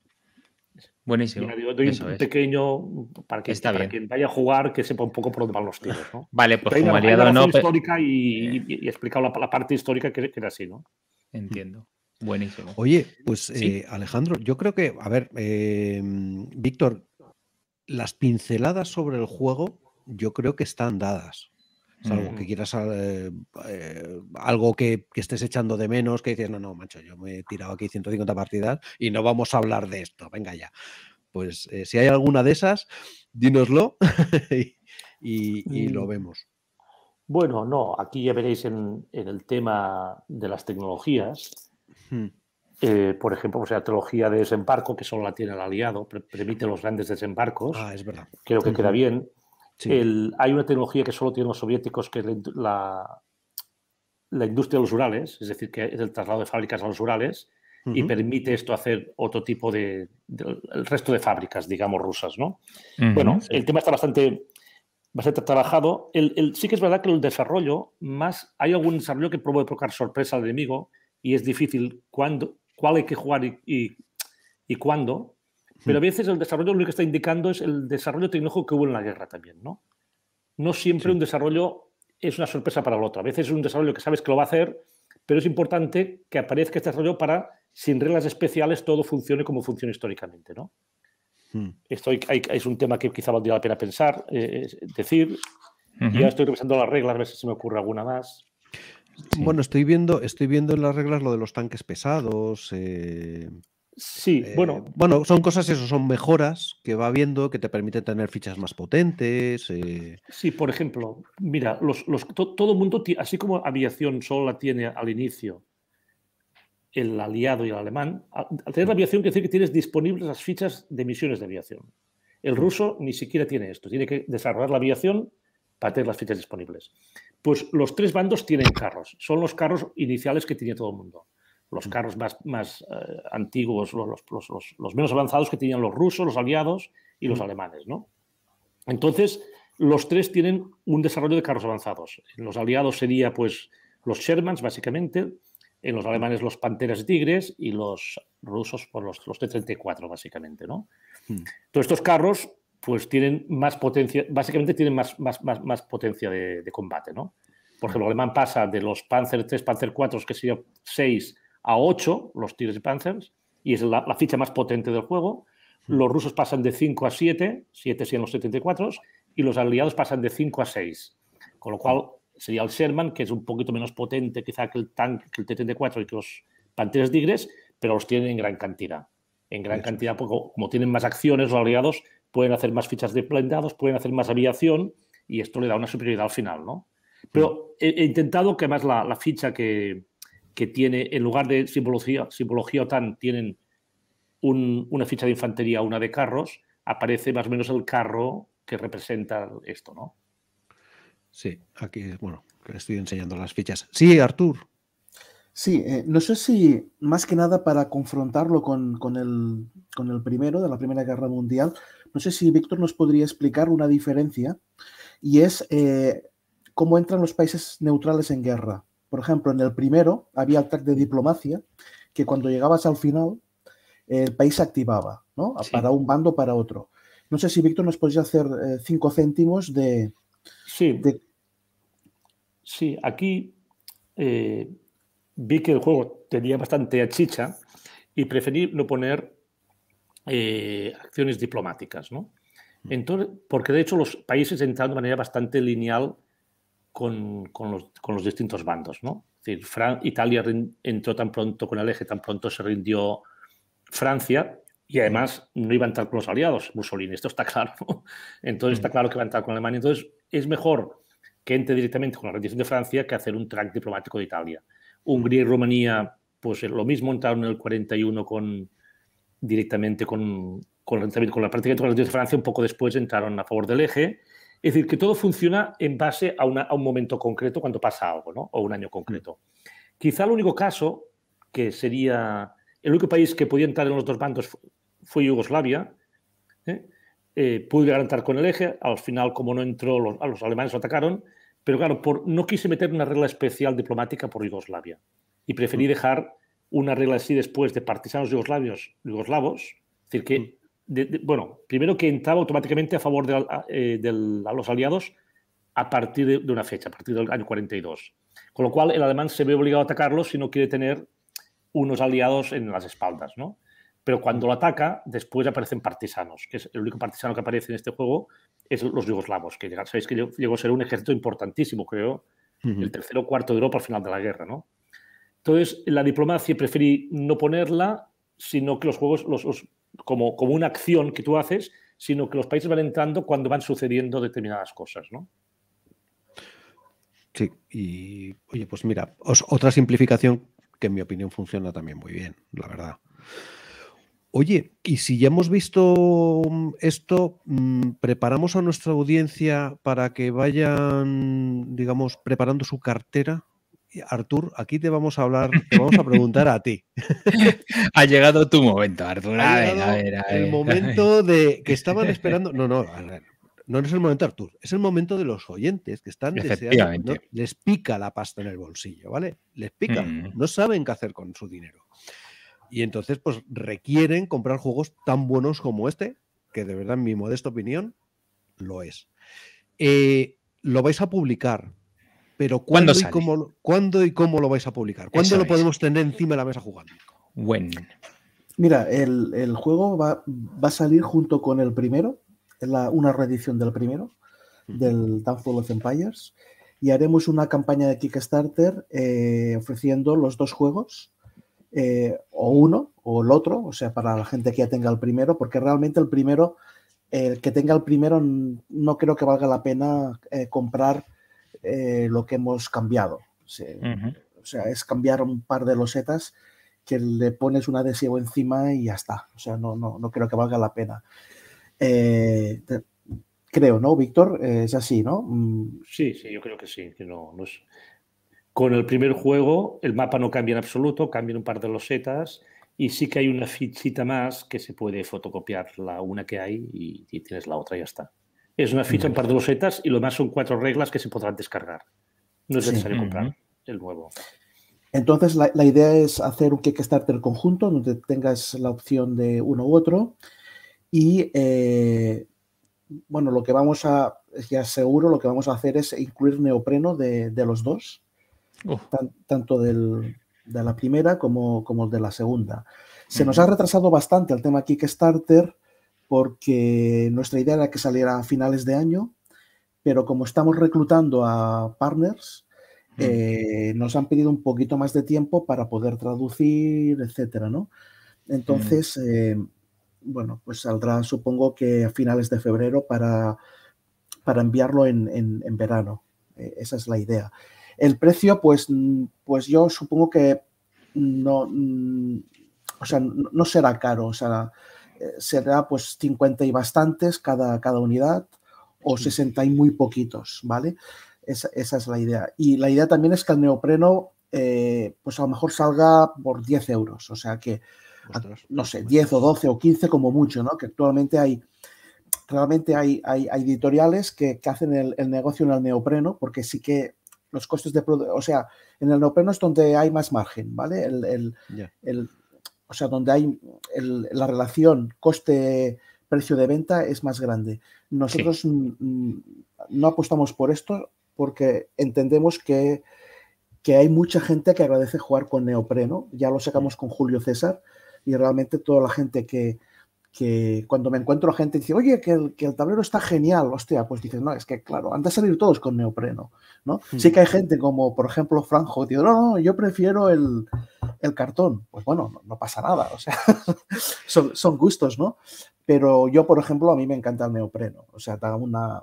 Buenísimo. un pequeño para, que, quien vaya a jugar que sepa un poco por dónde van los tiros. Vale, pues como pues Histórica y, eh. y, explicado la, parte histórica que, era así, ¿no? Entiendo. Buenísimo. Oye, pues eh, Alejandro, yo creo que, a ver, eh, Víctor, las pinceladas sobre el juego yo creo que están dadas. Mm. Eh, eh, algo que quieras algo que, estés echando de menos, que dices, no, no, macho, yo me he tirado aquí 150 partidas y no vamos a hablar de esto, venga ya. Pues eh, si hay alguna de esas, dínoslo y, lo mm. vemos. Bueno, no, aquí ya veréis en, el tema de las tecnologías. Hmm. por ejemplo, pues, la tecnología de desembarco, que solo la tiene el aliado, permite los grandes desembarcos. Ah, es verdad. Creo que queda bien hay una tecnología que solo tienen los soviéticos, que es la, la, industria de los Urales, es decir, que es el traslado de fábricas a los Urales, y permite esto hacer otro tipo de, el resto de fábricas, digamos, rusas, ¿no? bueno, el tema está bastante, bastante trabajado. El, sí que es verdad que el desarrollo, más hay algún desarrollo que provoca sorpresa al enemigo y es difícil cuándo, cuál hay que jugar y, y cuándo, pero hmm. a veces el desarrollo lo que está indicando es el desarrollo tecnológico que hubo en la guerra también, ¿no? No siempre un desarrollo es una sorpresa para el otro. A veces es un desarrollo que sabes que lo va a hacer, pero es importante que aparezca este desarrollo para, sin reglas especiales, todo funcione como funciona históricamente, ¿no? Hmm. es un tema que quizá valdría la pena pensar, eh, decir. Ya estoy revisando las reglas, a ver si se me ocurre alguna más. Bueno, estoy viendo, estoy viendo en las reglas lo de los tanques pesados. Eh, Sí, eh, bueno. Bueno, son cosas eso, son mejoras que va viendo que te permiten tener fichas más potentes. Eh. Sí, por ejemplo, mira, todo el mundo, así como aviación solo la tiene al inicio el aliado y el alemán, al tener la mm. aviación quiere decir que tienes disponibles las fichas de misiones de aviación. El mm. ruso ni siquiera tiene esto, tiene que desarrollar la aviación para tener las fichas disponibles. Pues los tres bandos tienen carros, son los carros iniciales que tiene todo el mundo los carros más, más eh, antiguos, los, los, menos avanzados que tenían los rusos, los aliados y los alemanes. ¿no? Entonces, los tres tienen un desarrollo de carros avanzados. En los aliados serían pues los Shermans, básicamente, en los alemanes los Panteras Tigres y los rusos por pues, los, T-34, básicamente. ¿no? Hmm. estos carros pues tienen más potencia, básicamente tienen más, más, potencia de, combate. ¿no? Por ejemplo, el alemán pasa de los Panzer III, Panzer IV, que serían 6, a 8, los Tigres y Panthers, y es la, ficha más potente del juego. Mm. Los rusos pasan de 5 a 7, 7 serían los 74, y los aliados pasan de 5 a 6. Con lo cual sería el Sherman, que es un poquito menos potente quizá que el tank, que el T-34 y que los Panteras Tigres, pero los tienen en gran cantidad. En gran cantidad, porque como tienen más acciones, los aliados pueden hacer más fichas de plantados, pueden hacer más aviación, y esto le da una superioridad al final, ¿no? Pero mm. he, intentado que más la ficha que, que tiene, en lugar de simbología, simbología OTAN, tienen una ficha de infantería, una de carros, aparece más o menos el carro que representa esto, ¿no? Sí, aquí, bueno, le estoy enseñando las fichas. Sí, Artur. Sí, eh, no sé si más que nada para confrontarlo con, el, primero de la Primera Guerra Mundial, no sé si Víctor nos podría explicar una diferencia y es eh, cómo entran los países neutrales en guerra. Por ejemplo, en el primero había el track de diplomacia, que cuando llegabas al final, el país se activaba, ¿no? Para un bando, para otro. No sé si, Víctor, nos podía hacer eh, cinco céntimos de... Sí. Sí, aquí eh, vi que el juego tenía bastante achicha y preferí no poner eh, acciones diplomáticas, ¿no? Mm. Entonces, porque de hecho los países entran de manera bastante lineal con, los, distintos bandos. ¿no? Es decir, Italia entró tan pronto con el eje, tan pronto se rindió Francia y además no iba a entrar con los aliados, Mussolini, esto está claro. Entonces está mm. claro que va a entrar con Alemania. Entonces es mejor que entre directamente con la rendición de Francia que hacer un track diplomático de Italia. Hungría y Rumanía, pues lo mismo, entraron en el 41 con, directamente con, con, con la práctica de la rendición de Francia, un poco después entraron a favor del eje es decir, que todo funciona en base a, un momento concreto cuando pasa algo, ¿no? O un año concreto. Mm. Quizá el único caso que sería, el único país que podía entrar en los dos bandos fue Yugoslavia. ¿eh? Eh, pude entrar con el eje, al final como no entró, los, a los alemanes lo atacaron, pero claro, no quise meter una regla especial diplomática por Yugoslavia y preferí mm. dejar una regla así después de partisanos yugoslavios, yugoslavos, es decir, que mm bueno, primero que entraba automáticamente a favor de, eh, los aliados a partir de, una fecha, a partir del año 42. Con lo cual el alemán se ve obligado a atacarlo si no quiere tener unos aliados en las espaldas, ¿no? Pero cuando lo ataca, después aparecen partisanos, que es el único partisano que aparece en este juego, es los yugoslavos, que sabéis que llegó a ser un ejército importantísimo, creo, el tercero o cuarto de Europa al final de la guerra, ¿no? Entonces, la diplomacia preferí no ponerla, sino que los juegos, los como, una acción que tú haces, sino que los países van entrando cuando van sucediendo determinadas cosas, ¿no? Sí, y oye, pues mira, otra simplificación que en mi opinión funciona también muy bien, la verdad. Oye, y si ya hemos visto mm, esto, mm, preparamos a nuestra audiencia para que vayan, digamos, preparando su cartera Artur, aquí te vamos a hablar, te vamos a preguntar a ti. ha llegado tu momento, Artur. A ver, a ver, el momento de que estaban esperando. No, no, no es el momento, Artur. Es el momento de los oyentes que están deseando. Les pica la pasta en el bolsillo, ¿vale? Les pica. Mm. No saben qué hacer con su dinero. Y entonces, pues requieren comprar juegos tan buenos como este, que de verdad, en mi modesta opinión, lo es. Eh, lo vais a publicar, pero ¿cuándo, y, cómo, lo, ¿cuándo y cómo lo vais a publicar? ¿Cuándo lo podemos tener encima de la mesa jugando? When. Mira, el, juego va, a salir junto con el primero, una reedición del primero, del Downfall of Empires, y haremos una campaña de Kickstarter eh, ofreciendo los dos juegos, eh, o uno o el otro, o sea, para la gente que ya tenga el primero, porque realmente el primero, el que tenga el primero, no creo que valga la pena eh, comprar eh, lo que hemos cambiado. O sea, es cambiar un par de losetas que le pones un adhesivo encima y ya está. O sea, no, no, creo que valga la pena. Eh, creo, ¿no, Víctor? Eh, es así, ¿no? Mm. Sí, sí, yo creo que sí. Que Con el primer juego, el mapa no cambia en absoluto, cambian un par de losetas y sí que hay una fichita más que se puede fotocopiar la una que hay y tienes la otra y ya está. Es una ficha, un par de losetas y lo más son cuatro reglas que se podrán descargar. No es necesario comprar el nuevo. Entonces, la, idea es hacer un Kickstarter conjunto donde tengas la opción de uno u otro. Y eh, bueno, lo que vamos a, ya seguro, lo que vamos a hacer es incluir neopreno de, los dos, oh. tanto de la primera como, como de la segunda. Se nos ha retrasado bastante el tema Kickstarter porque nuestra idea era que saliera a finales de año, pero como estamos reclutando a partners, mm. eh, nos han pedido un poquito más de tiempo para poder traducir, etcétera, ¿no? Entonces, mm. eh, bueno, pues saldrá supongo que a finales de febrero para, para enviarlo en, verano. Eh, esa es la idea. El precio, pues, mm, pues yo supongo que no, o sea, no será caro, o sea, será pues 50 y bastantes cada, cada unidad o 60 y muy poquitos, ¿vale? Esa, es la idea. Y la idea también es que el neopreno, eh, pues a lo mejor salga por 10 euros, o sea que, no pues sé, 10 o 12 o 15 como mucho, ¿no? Que actualmente hay, realmente hay, hay, editoriales que, hacen el, negocio en el neopreno, porque sí que los costes de, o sea, en el neopreno es donde hay más margen, ¿vale? el o sea, donde hay la relación coste-precio de venta es más grande. Nosotros no apostamos por esto porque entendemos que, hay mucha gente que agradece jugar con neopreno. Ya lo sacamos con Julio César y realmente toda la gente que, cuando me encuentro a gente dice, oye, que el, tablero está genial, hostia, pues dices, no, es que claro, han de salir todos con neopreno, ¿no? Sí, hmm. que hay gente como, por ejemplo, Franjo, dice, no, no, yo prefiero el, el cartón, pues bueno, no, pasa nada, o sea, son, gustos, ¿no? Pero yo, por ejemplo, a mí me encanta el neopreno, o sea, da una...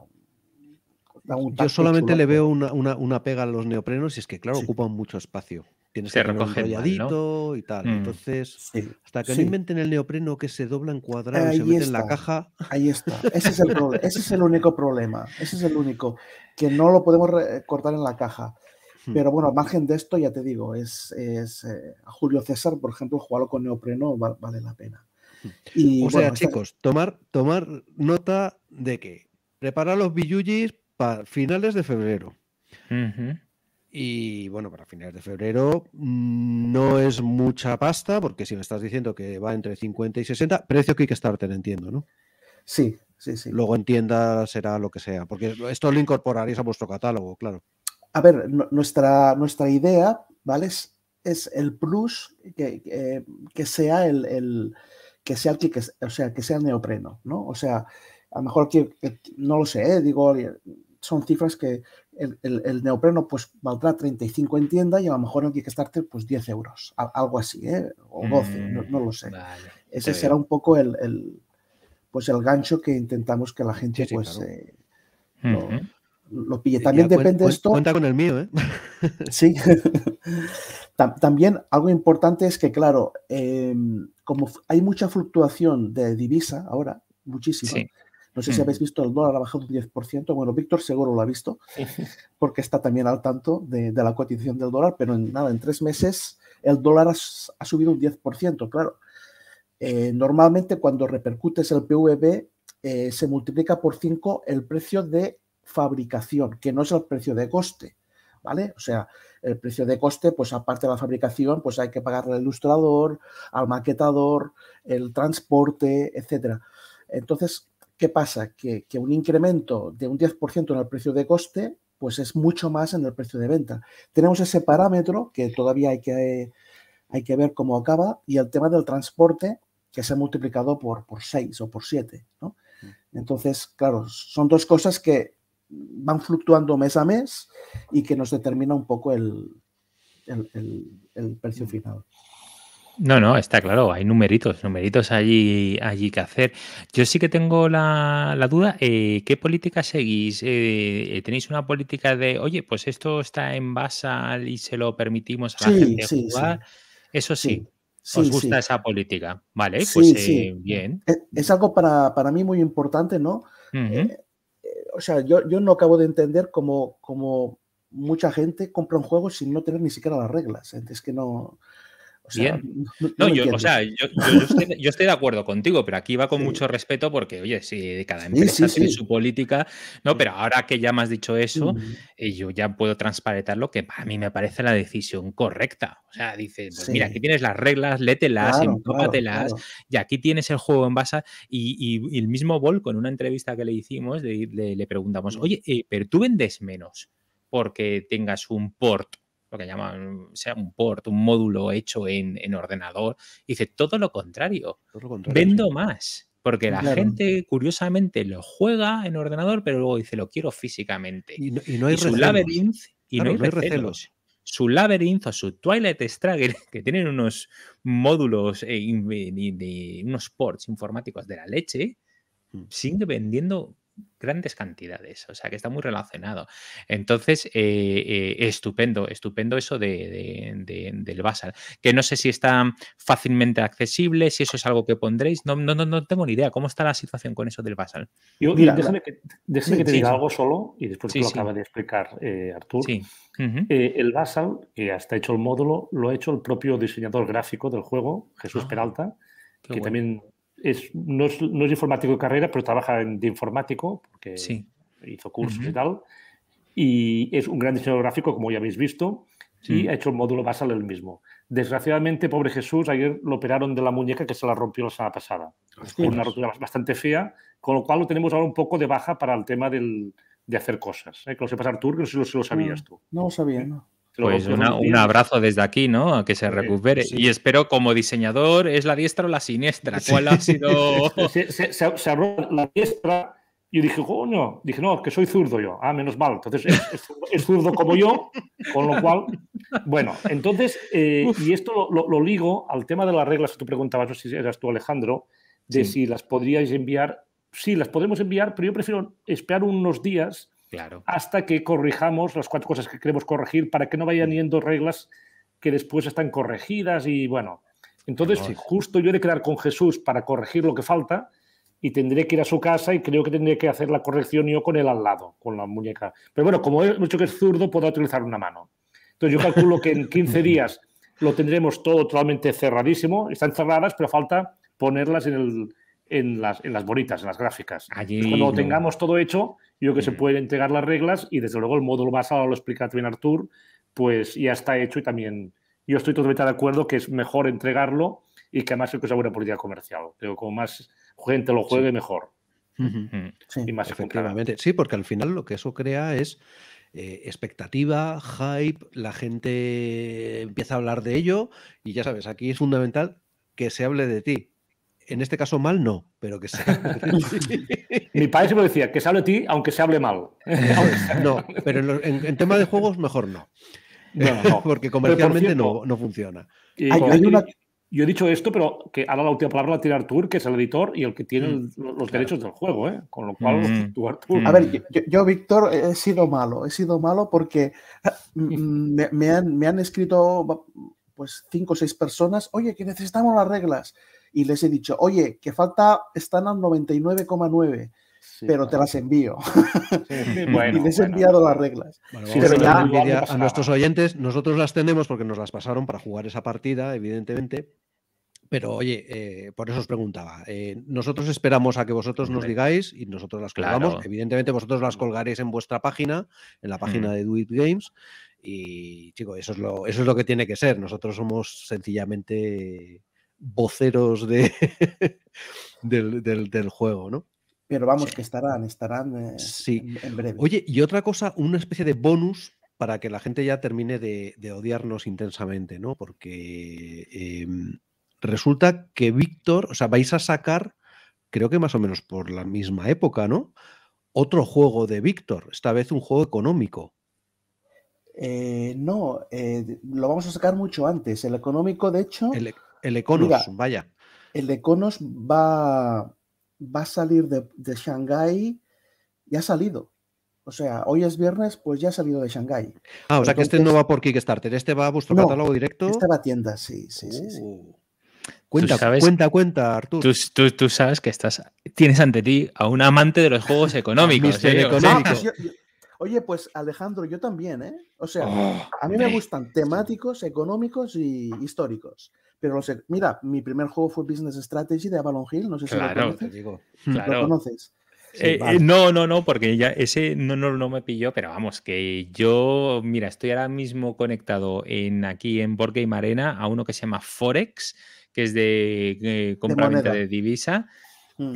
yo solamente le veo una, pega a los neoprenos y es que, claro, ocupan mucho espacio. Tienes que recoger. un y tal. Mm. Entonces, hasta que no inventen el neopreno que se dobla en cuadrado y se mete en la caja. Ahí está. Ese es el, ese es el único problema. Ese es el único. Que no lo podemos eh, cortar en la caja. Hmm. Pero bueno, margen de esto, ya te digo, es, a eh, Julio César, por ejemplo, jugarlo con neopreno vale la pena. Hmm. Y, o sea, chicos, tomar, tomar nota de que preparar los billuyis para finales de febrero. Y bueno, para finales de febrero mm, no es mucha pasta, porque si me estás diciendo que va entre 50 y 60, precio Kickstarter, entiendo, ¿no? Sí, sí, sí. Luego en será lo que sea, porque esto lo incorporaréis a vuestro catálogo, claro a ver, nuestra, nuestra idea, ¿vale? Es, el plus que, que, sea el, el, que sea el que, o sea, que sea neopreno, ¿no? O sea, a lo mejor que, no lo sé, ¿eh? digo, son cifras que el, el, neopreno pues valdrá 35 en tienda y a lo mejor en Kickstarter pues 10 euros, algo así, ¿eh? o 12, mm, no, lo sé. Ese será un poco el, el, pues el gancho que intentamos que la gente pues eh, lo También depende de esto. Cuenta con el mío, ¿eh? sí. También algo importante es que, claro, em, como hay mucha fluctuación de divisa ahora, muchísimo No sé si mm. habéis visto el dólar ha bajado un 10%. Bueno, Víctor seguro lo ha visto, porque está también al tanto de, la cotización del dólar, pero en nada, en tres meses el dólar ha, subido un 10%, claro. Eh, normalmente cuando repercutes el PVB eh, se multiplica por 5 el precio de fabricación, que no es el precio de coste, ¿vale? O sea, el precio de coste, pues aparte de la fabricación, pues hay que pagarle al ilustrador, al maquetador, el transporte, etcétera. Entonces, ¿qué pasa? Que, un incremento de un 10% en el precio de coste, pues es mucho más en el precio de venta. Tenemos ese parámetro que todavía hay que, hay que ver cómo acaba y el tema del transporte que se ha multiplicado por, por 6 o por 7, ¿no? Mm. Entonces, claro, son dos cosas que van fluctuando mes a mes y que nos determina un poco el, el, precio mm. final. No, no, está claro, hay numeritos, numeritos allí, allí que hacer. Yo sí que tengo la, duda, eh, ¿qué política seguís? Eh, eh, ¿Tenéis una política de, oye, pues esto está en basal y se lo permitimos a la gente jugar? Eso sí, os gusta esa política. Vale, pues bien. Es, algo para, mí muy importante, ¿no? o sea, yo, yo no acabo de entender cómo, cómo mucha gente compra un juego sin no tener ni siquiera las reglas. ¿eh? Es que no, Bien. yo, estoy, de acuerdo contigo, pero aquí va con mucho respeto porque, oye, si cada empresa tiene su política, no, pero ahora que ya me has dicho eso, eh, yo ya puedo transparentar lo que para mí me parece la decisión correcta. O sea, dices, pues mira, aquí tienes las reglas, lételas, claro, y aquí tienes el juego en base. Y, el mismo Volco, en una entrevista que le hicimos, le, preguntamos, oye, eh, pero tú vendes menos porque tengas un port lo que llaman, sea un port, un módulo hecho en, ordenador. dice, todo lo contrario, vendo más. Porque la gente, curiosamente, lo juega en ordenador, pero luego dice, lo quiero físicamente. Y no, hay y su recelos. y no hay, recelos. Su Labyrinth o su Twilight Struggle, que tienen unos módulos, de, eh, unos ports informáticos de la leche, hmm. sigue vendiendo grandes cantidades, o sea que está muy relacionado. Entonces, eh, eh, estupendo, estupendo eso del Basal, que no sé si está fácilmente accesible, si eso es algo que pondréis, no, no, no tengo ni idea, ¿cómo está la situación con eso del Basal? Yo, déjame, que, te diga algo solo y después lo acaba de explicar eh, Artur. el Basal, que hasta hecho el módulo, lo ha hecho el propio diseñador gráfico del juego, Jesús ah, Peralta, que también no, es, informático de carrera, pero trabaja en, de informático, porque hizo cursos y tal. Y es un gran diseñador gráfico, como ya habéis visto, y ha hecho el módulo basal el mismo. Desgraciadamente, pobre Jesús, ayer lo operaron de la muñeca que se la rompió la semana pasada. una rotura bastante fea, con lo cual lo tenemos ahora un poco de baja para el tema de hacer cosas. ¿eh? Que lo sepas, Artur, que no sé si lo sabías tú. No lo sabía, no. Pues un abrazo desde aquí, ¿no? A que se recupere. Y espero, como diseñador, ¿es la diestra o la siniestra? ¿Cuál ha sido...? Se, abrió la diestra y dije, coño, dije, no, que soy zurdo yo. Ah, menos mal. Entonces, es, zurdo como yo, con lo cual... Bueno, entonces, eh, y esto lo, lo, ligo al tema de las reglas que tú preguntabas, no sé si eras tú, Alejandro, de si las podríais enviar. Sí, las podemos enviar, pero yo prefiero esperar unos días hasta que corrijamos las cuatro cosas que queremos corregir para que no vayan mm. yendo reglas que después están corregidas y bueno. Entonces, justo yo he de quedar con Jesús para corregir lo que falta y tendré que ir a su casa y creo que tendré que hacer la corrección yo con él al lado, con la muñeca. Pero bueno, como he dicho que es zurdo, puedo utilizar una mano. Entonces yo calculo que en 15 días lo tendremos todo totalmente cerradísimo. Están cerradas, pero falta ponerlas en el, en las, en bonitas, en las gráficas. cuando tengamos todo hecho, yo creo que se pueden entregar las reglas y desde luego el módulo basado, lo explica bien Artur, pues ya está hecho y también yo estoy totalmente de acuerdo que es mejor entregarlo y que además es que sea buena política comercial. Pero como más gente lo juegue, mejor. Mm. y más efectivamente. Sí, porque al final lo que eso crea es eh, expectativa, hype, la gente empieza a hablar de ello y ya sabes, aquí es fundamental que se hable de ti, en este caso mal no, pero que se Mi padre siempre decía que se hable a ti aunque se hable mal. no, pero en, tema de juegos mejor no. Porque comercialmente no, funciona. Yo he dicho esto, pero que ahora la última palabra la tiene Artur, que es el editor y el que tiene mm. los derechos del juego, ¿eh? Con lo cual, mm. tú, Artur. Mm. A ver, yo, Víctor, he sido malo. He sido malo porque han, me han escrito pues cinco o seis personas, oye, que necesitamos las reglas. Y les he dicho, oye, que falta, están al 99,9. pero te las envío. y les he enviado las reglas. a, nuestros oyentes, nosotros las tenemos porque nos las pasaron para jugar esa partida, evidentemente. Pero oye, eh, por eso os preguntaba. Eh, nosotros esperamos a que vosotros nos digáis y nosotros las colgamos. Evidentemente, vosotros las colgaréis en vuestra página, en la página de Do Games. Y chico, eso es lo, eso es lo que tiene que ser. Nosotros somos sencillamente voceros de, del, juego, ¿no? Pero vamos, que estarán, estarán eh, en, breve. Oye, y otra cosa, una especie de bonus para que la gente ya termine de, odiarnos intensamente, ¿no? Porque em, resulta que Víctor, o sea, vais a sacar, creo que más o menos por la misma época, ¿no? Otro juego de Víctor, esta vez un juego económico. Eh, no, eh, lo vamos a sacar mucho antes. El económico, de hecho. El, e, Econos, vaya. El Econos va, va a salir de, Shanghái y ha salido. O sea, hoy es viernes, pues ya ha salido de Shanghái. Ah, o sea que este no va por Kickstarter, este va a vuestro catálogo directo. Este va a tienda, sí, sí, sí. Oh. Cuenta, cuenta, cuenta, Artur. Tú, sabes que estás, tienes ante ti a un amante de los juegos económicos. económicos. Oye, pues Alejandro, yo también, ¿eh? O sea, ah, a mí me gustan temáticos, económicos y históricos. Pero sé, e, mira, mi primer juego fue Business Strategy de Avalon Hill, no sé si lo conoces. Diego. Claro. ¿Lo conoces? Eh, eh, no, no, no, porque ya ese no, no, no, me pilló, pero vamos, que yo, mira, estoy ahora mismo conectado en aquí en Borges y Marena a uno que se llama Forex, que es de eh, compra de, divisa. Mm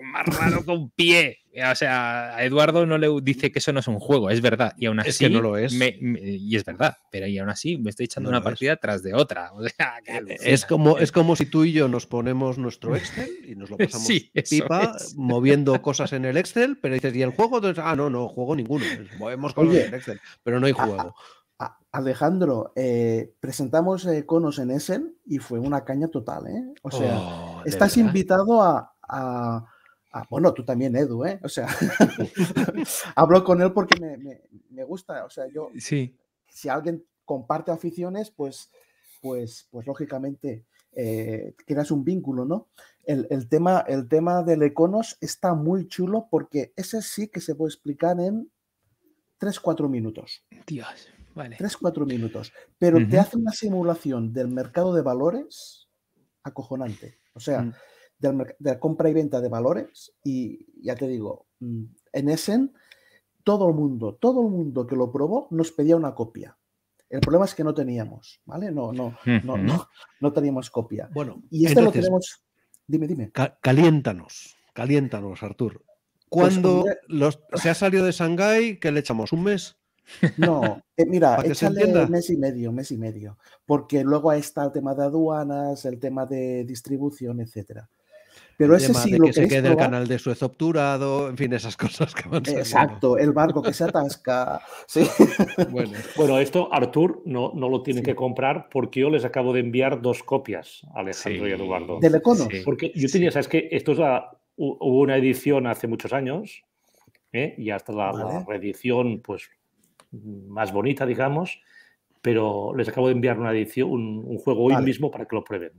más raro que pie. O sea, a Eduardo no le dice que eso no es un juego, es verdad. Y aún así. Es no lo es. y es verdad, pero y aún así me estoy echando una partida tras de otra. es, como, es como si tú y yo nos ponemos nuestro Excel y nos lo pasamos pipa, moviendo cosas en el Excel, pero dices, ¿y el juego? Entonces, ah, no, no, juego ninguno. movemos cosas en el Excel, pero no hay juego. Alejandro, eh, presentamos eh, conos en Essen y fue una caña total, ¿eh? O sea, oh, estás invitado a Ah, bueno, tú también, Edu, ¿eh? O sea, hablo con él porque me, me, me, gusta. O sea, yo. Sí. Si alguien comparte aficiones, pues, pues, pues lógicamente eh, creas un vínculo, ¿no? El, el, tema, el tema del Econos está muy chulo porque ese sí que se puede explicar en 3-4 minutos. Dios, vale. 3-4 minutos. Pero te hace una simulación del mercado de valores acojonante. O sea, mm de la compra y venta de valores y ya te digo, mm, en Essen todo el mundo, todo el mundo que lo probó nos pedía una copia. El problema es que no teníamos, ¿vale? No, no, no, no, no teníamos copia. Bueno, y esto lo tenemos. Dime, dime. caliéntanos, caliéntanos, Artur. Pues Cuando los, se ha salido de Shanghai ¿qué le echamos? ¿Un mes? No, eh, mira, échale mes y medio, mes y medio, porque luego ahí está el tema de aduanas, el tema de distribución, etcétera. Pero ese sí de que, se quede el canal de Suez obturado, en fin, esas cosas que van Exacto, el barco que se atasca. bueno. esto Artur no, lo tiene que comprar porque yo les acabo de enviar dos copias a Alejandro y Eduardo. De leconos. Porque yo tenía, sabes que esto es hubo una edición hace muchos años ¿eh? y hasta la, reedición pues más bonita, digamos pero les acabo de enviar una edición, un, juego hoy mismo para que lo prueben.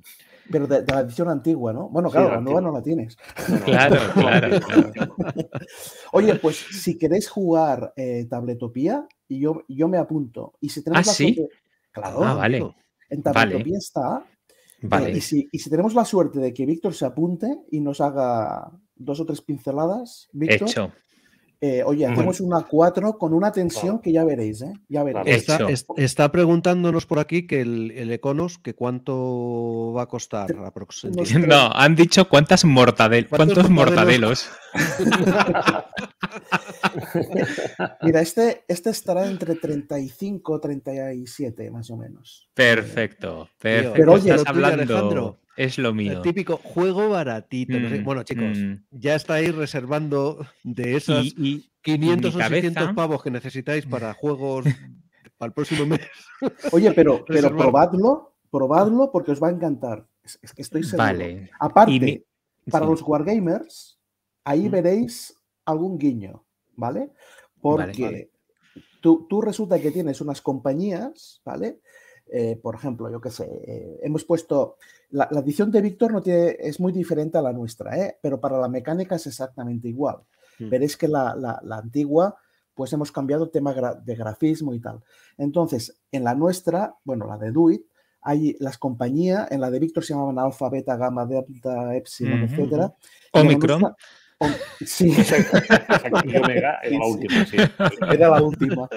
Pero de, la edición antigua, ¿no? Bueno, claro, la nueva no la tienes. Claro, claro, Oye, pues si queréis jugar eh, Tabletopía, yo, yo me apunto. Y si tenemos ¿Ah, la sí? Suerte, claro. Ah, vale. En Tabletopía está. Eh, vale. y, si, tenemos la suerte de que Víctor se apunte y nos haga dos o tres pinceladas, Víctor. Hecho. Eh, oye, hacemos una 4 con una tensión que ya veréis, ¿eh? Ya veréis. Está, preguntándonos por aquí que el, Econos, que cuánto va a costar aproximadamente. No, han dicho cuántas cuántos, mortadelos. Mira, este, este estará entre 35 y 37, más o menos. Perfecto, perfecto. Pero oye, Estás hablando... Alejandro, es lo mío. El típico juego baratito. Mm, bueno, chicos, mm. ya estáis reservando de esos y, 500 o pavos que necesitáis para juegos para el próximo mes. Oye, pero, pero probadlo, probadlo porque os va a encantar. Es, que estoy seguro. Aparte, para los Wargamers, ahí mm. veréis algún guiño, ¿vale? Porque Tú, tú resulta que tienes unas compañías, ¿vale? Eh, por ejemplo, yo qué sé, eh, hemos puesto, la, edición de Víctor no es muy diferente a la nuestra, ¿eh? pero para la mecánica es exactamente igual. Mm. Veréis que la, antigua, pues hemos cambiado tema de grafismo y tal. Entonces, en la nuestra, bueno, la de Duit, hay las compañías, en la de Víctor se llamaban alfa, beta, gamma, delta, epsilon, etc. Omicron. Sí, exacto. Y era la última, Era la última.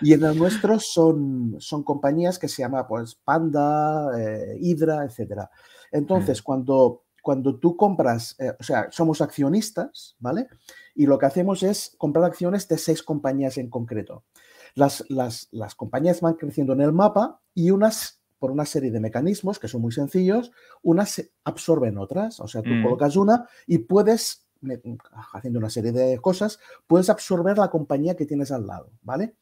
Y en el nuestro son, son compañías que se llaman pues, Panda, eh, Hydra, etc. Entonces, cuando, cuando tú compras, eh, o sea, somos accionistas, ¿vale? Y lo que hacemos es comprar acciones de seis compañías en concreto. Las, las, las compañías van creciendo en el mapa y unas por una serie de mecanismos que son muy sencillos, unas absorben otras, o sea, tú mm. colocas una y puedes haciendo una serie de cosas, puedes absorber la compañía que tienes al lado, ¿vale?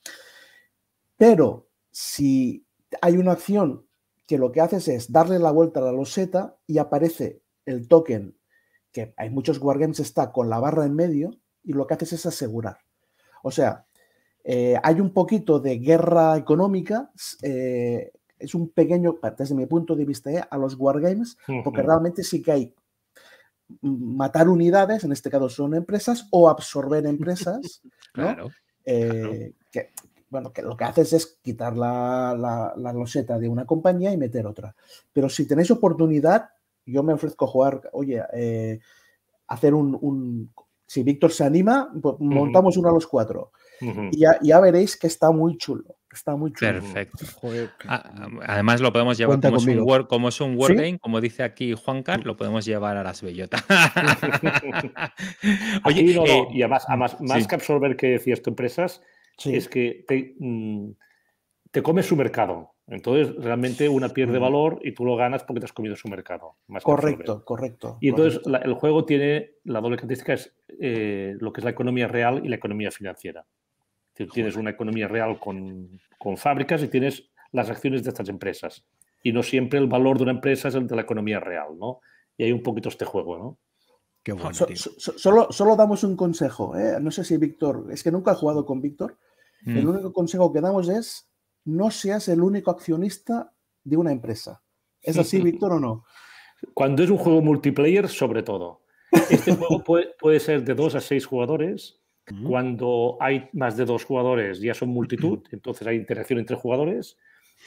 Pero si hay una acción que lo que haces es darle la vuelta a la loseta y aparece el token, que hay muchos wargames, está con la barra en medio y lo que haces es asegurar. O sea, eh, hay un poquito de guerra económica, eh, es un pequeño, desde mi punto de vista, eh, a los wargames, porque realmente sí que hay matar unidades, en este caso son empresas, o absorber empresas, eh, que, bueno, que lo que haces es quitar la, la, loseta de una compañía y meter otra. Pero si tenéis oportunidad, yo me ofrezco a jugar, oye, eh, hacer un, un, Si Víctor se anima, pues montamos uno a los cuatro. y, ya, veréis que está muy chulo. Está muy chulo. Perfecto. Ah, además, lo podemos llevar como es, un Word, como como dice aquí Juan Carlos, lo podemos llevar a las bellotas. Eh, y además, más que absorber que decías empresas, es que mm, te, comes su mercado. Entonces, realmente una pierde mm. valor y tú lo ganas porque te has comido su mercado. correcto, correcto. Y entonces el juego tiene la doble característica, es eh, lo que es la economía real y la economía financiera tienes una economía real con, fábricas y tienes las acciones de estas empresas. Y no siempre el valor de una empresa es el de la economía real, ¿no? Y hay un poquito este juego, ¿no? Qué ah, bueno. solo, damos un consejo, ¿eh? no sé si Víctor, es que nunca he jugado con Víctor. Mm. El único consejo que damos es no seas el único accionista de una empresa. ¿Es así, Víctor, o no? Cuando es un juego multiplayer, sobre todo. Este juego puede, puede, ser de dos a seis jugadores cuando hay más de dos jugadores ya son multitud, entonces hay interacción entre jugadores.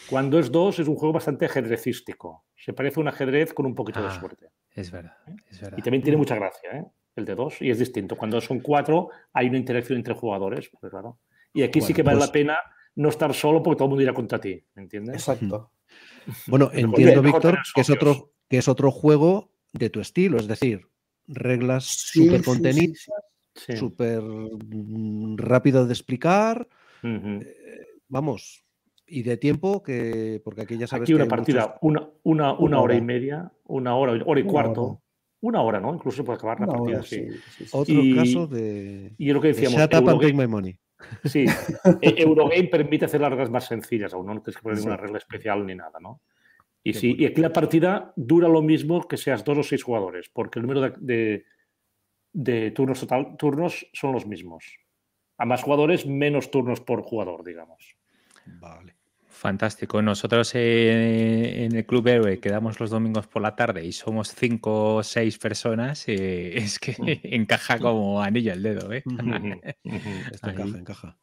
Cuando es dos es un juego bastante ajedrecístico. Se parece a un ajedrez con un poquito de ah, suerte. Es verdad, ¿Eh? es Y también tiene mucha gracia, ¿eh? el de dos, y es distinto. Cuando son cuatro hay una interacción entre jugadores, pues Y aquí sí que vale pues la pena no estar solo porque todo el mundo irá contra ti, ¿me entiendes? Exacto. Bueno, entiendo, Víctor, que es, otro, que es otro juego de tu estilo, es decir, reglas súper contenidas, súper mm, rápido de explicar. Eh, vamos, y de tiempo, que porque aquí ya sabes. Aquí una partida, una, una, una, hora, y media, una hora, hora y cuarto. Una hora, ¿no? Incluso puede acabar la partida. Otro caso de. Y lo que decíamos. Shut money. Sí, e-, Eurogame permite hacer las reglas más sencillas, aún no tienes que poner ninguna regla especial ni nada, ¿no? Y, sí, y aquí la partida dura lo mismo que seas dos o seis jugadores, porque el número de, de turnos, total, turnos son los mismos. A más jugadores, menos turnos por jugador, digamos. Vale. Fantástico. Nosotros eh, en el Club Héroe quedamos los domingos por la tarde y somos cinco o seis personas. Eh, es que encaja como anillo al dedo. ¿eh? encaja, encaja.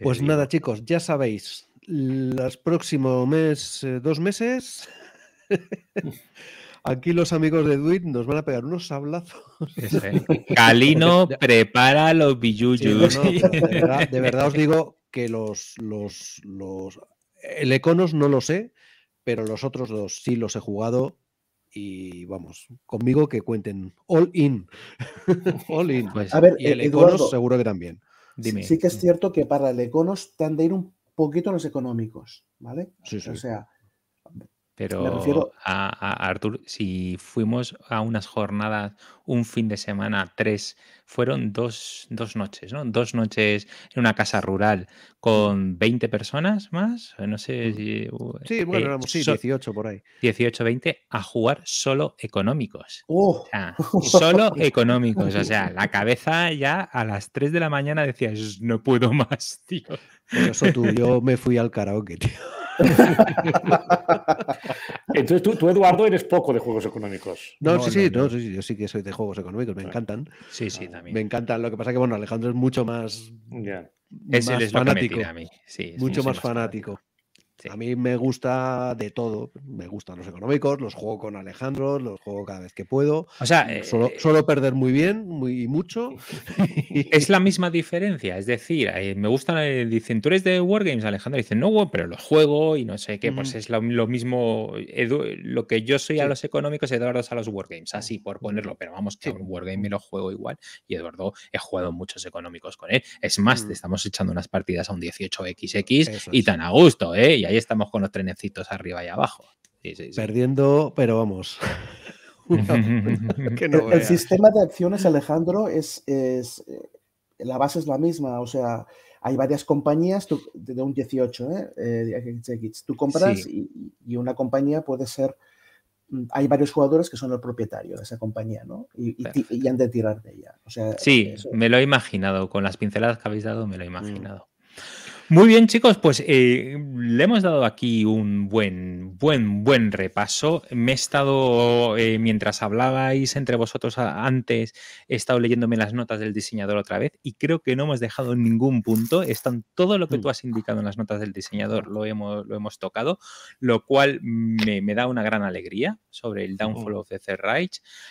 pues nada, chicos, ya sabéis, los próximos mes, dos meses. Aquí los amigos de Duit nos van a pegar unos sablazos. Calino prepara los billuyus. de, verdad, os digo que los, los, los. El Econos no lo sé, pero los otros dos sí los he jugado y vamos, conmigo que cuenten all in. all in. Pues, a ver, el seguro que también. Sí, que es cierto que para el Econos te han de ir un poquito los económicos, ¿vale? Sí, sí. O sea, pero a, Artur, si fuimos a unas jornadas, un fin de semana, tres, fueron dos, noches, ¿no? Dos noches en una casa rural con 20 personas más, no sé si... Uh, sí, bueno, eh, éramos 18 por ahí. 18, 20, a jugar solo económicos. ¡Oh! solo económicos, o sea, la cabeza ya a las 3 de la mañana decías, no puedo más, tío. eso tú, yo me fui al karaoke, tío. Entonces tú, tú, Eduardo, eres poco de juegos económicos. No, sí, sí, yo sí que soy de juegos económicos, me encantan. Sí, sí, ah, también. Me encantan, lo que pasa es que, bueno, Alejandro es mucho más... Es fanático. A mí. mucho, más, fanático. A mí me gusta de todo. Me gustan los económicos, los juego con Alejandro, los juego cada vez que puedo. O sea, mm, eh, solo, eh, perder muy bien, muy mucho. Es la misma diferencia. Es decir, eh, me gustan. Dicen, tú eres de Wargames, Alejandro. Dicen, no, pero los juego y no sé qué. Pues es lo, mismo. lo que yo soy a los económicos, Eduardo es a los Wargames. Así por ponerlo. Pero vamos, que sí. un Wargame me lo juego igual. Y Eduardo, he jugado muchos económicos con él. Es más, te mm. estamos echando unas partidas a un 18XX y tan a gusto, ¿eh? ahí estamos con los trenecitos arriba y abajo. Perdiendo, pero vamos. el, sistema de acciones, Alejandro, es, eh, la base es la misma, o sea, hay varias compañías de un 18, ¿eh? Eh, tú compras y, una compañía puede ser, mm, hay varios jugadores que son el propietario de esa compañía, ¿no? Y, han de tirar de ella. O sea, sí, me lo he imaginado, con las pinceladas que habéis dado, me lo he imaginado. Muy bien, chicos, pues eh, le hemos dado aquí un buen, buen, buen repaso. Me he estado, eh, mientras hablabais entre vosotros antes, he estado leyéndome las notas del diseñador otra vez y creo que no hemos dejado ningún punto. Están todo lo que mm. tú has indicado en las notas del diseñador, lo hemos, lo hemos tocado, lo cual me, da una gran alegría sobre el Downfall oh. of the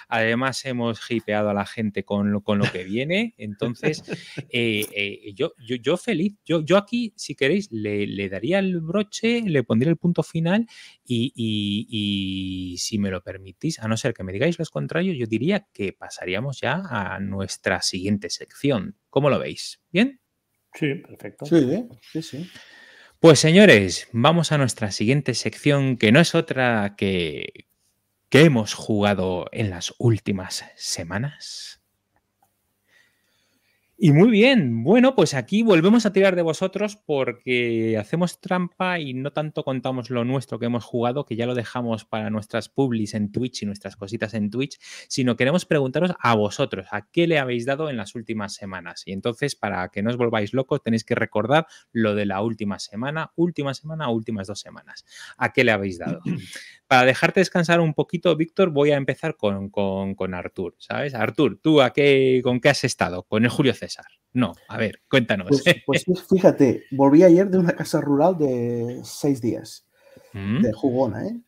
Además, hemos hipeado a la gente con lo, con lo que viene. Entonces, eh, yo, yo, yo feliz, yo, yo aquí si queréis, le, daría el broche, le pondría el punto final y, si me lo permitís, a no ser que me digáis los contrarios, yo diría que pasaríamos ya a nuestra siguiente sección. ¿Cómo lo veis? ¿Bien? Sí, perfecto. Pues señores, vamos a nuestra siguiente sección que no es otra que que hemos jugado en las últimas semanas. Y muy bien, bueno, pues aquí volvemos a tirar de vosotros porque hacemos trampa y no tanto contamos lo nuestro que hemos jugado, que ya lo dejamos para nuestras publis en Twitch y nuestras cositas en Twitch, sino queremos preguntaros a vosotros, ¿a qué le habéis dado en las últimas semanas? Y entonces, para que no os volváis locos, tenéis que recordar lo de la última semana, última semana, últimas dos semanas. ¿A qué le habéis dado? para dejarte descansar un poquito, Víctor, voy a empezar con, con, Artur, ¿sabes? Artur, ¿tú a qué, con qué has estado? ¿Con el Julio César? No, a ver, cuéntanos. Pues, pues, pues fíjate, volví ayer de una casa rural de seis días, mm. de jugona, ¿eh?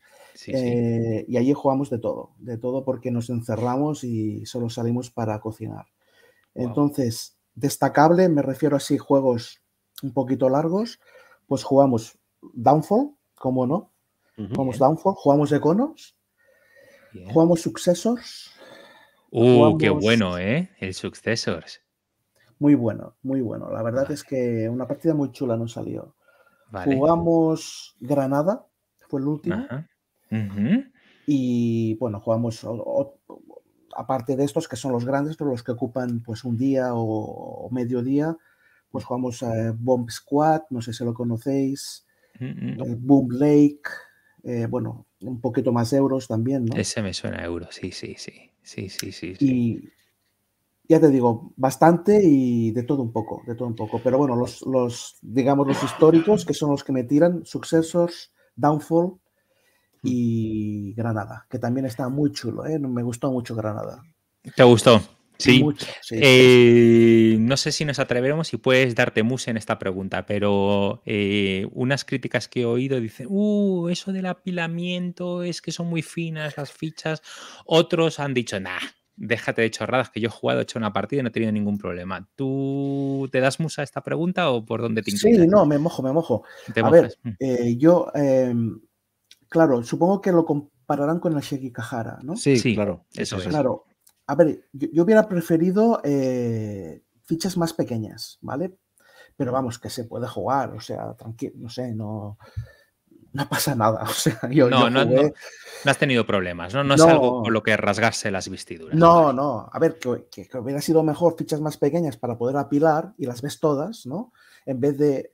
¿eh? Y allí jugamos de todo, de todo porque nos encerramos y solo salimos para cocinar. Entonces, destacable, me refiero a así juegos un poquito largos, pues jugamos Downfall, como no, jugamos jugamos Econos, jugamos Successors. Uh, qué bueno, ¿eh? El Successors. Muy bueno, muy bueno. La verdad es que una partida muy chula nos salió. Jugamos Granada, fue el último. Y bueno, jugamos aparte de estos que son los grandes, pero los que ocupan pues un día o, medio día pues jugamos eh, Bomb Squad, no sé si lo conocéis, mm, mm, eh, Boom Lake, eh, bueno, un poquito más euros también, ¿no? Ese me suena a euros, sí, sí, sí, sí, sí, sí. Y ya te digo, bastante y de todo un poco, de todo un poco. Pero bueno, los, los digamos, los históricos, que son los que me tiran, Successors, Downfall y mm. Granada, que también está muy chulo, ¿eh? Me gustó mucho Granada. ¿Te gustó? Sí, eh, no sé si nos atreveremos y puedes darte muse en esta pregunta, pero eh, unas críticas que he oído dicen, uh, eso del apilamiento es que son muy finas las fichas. Otros han dicho, nah, déjate de chorradas, que yo he jugado, he hecho una partida y no he tenido ningún problema. ¿Tú te das musa a esta pregunta o por dónde te Sí, no, me mojo, me mojo. a ver, mm. eh, yo, em, claro, supongo que lo compararán con la Sheki Kahara, ¿no? Sí, sí claro. Eso es. Claro, a ver, yo, hubiera preferido eh, fichas más pequeñas, ¿vale? Pero vamos, que se puede jugar, o sea, tranquilo, no sé, no, no pasa nada. O sea, yo, no, no, no, has tenido problemas, ¿no? No, es algo con lo que rasgarse las vestiduras. No, no. A ver, que, que, hubiera sido mejor fichas más pequeñas para poder apilar y las ves todas, ¿no? En vez de.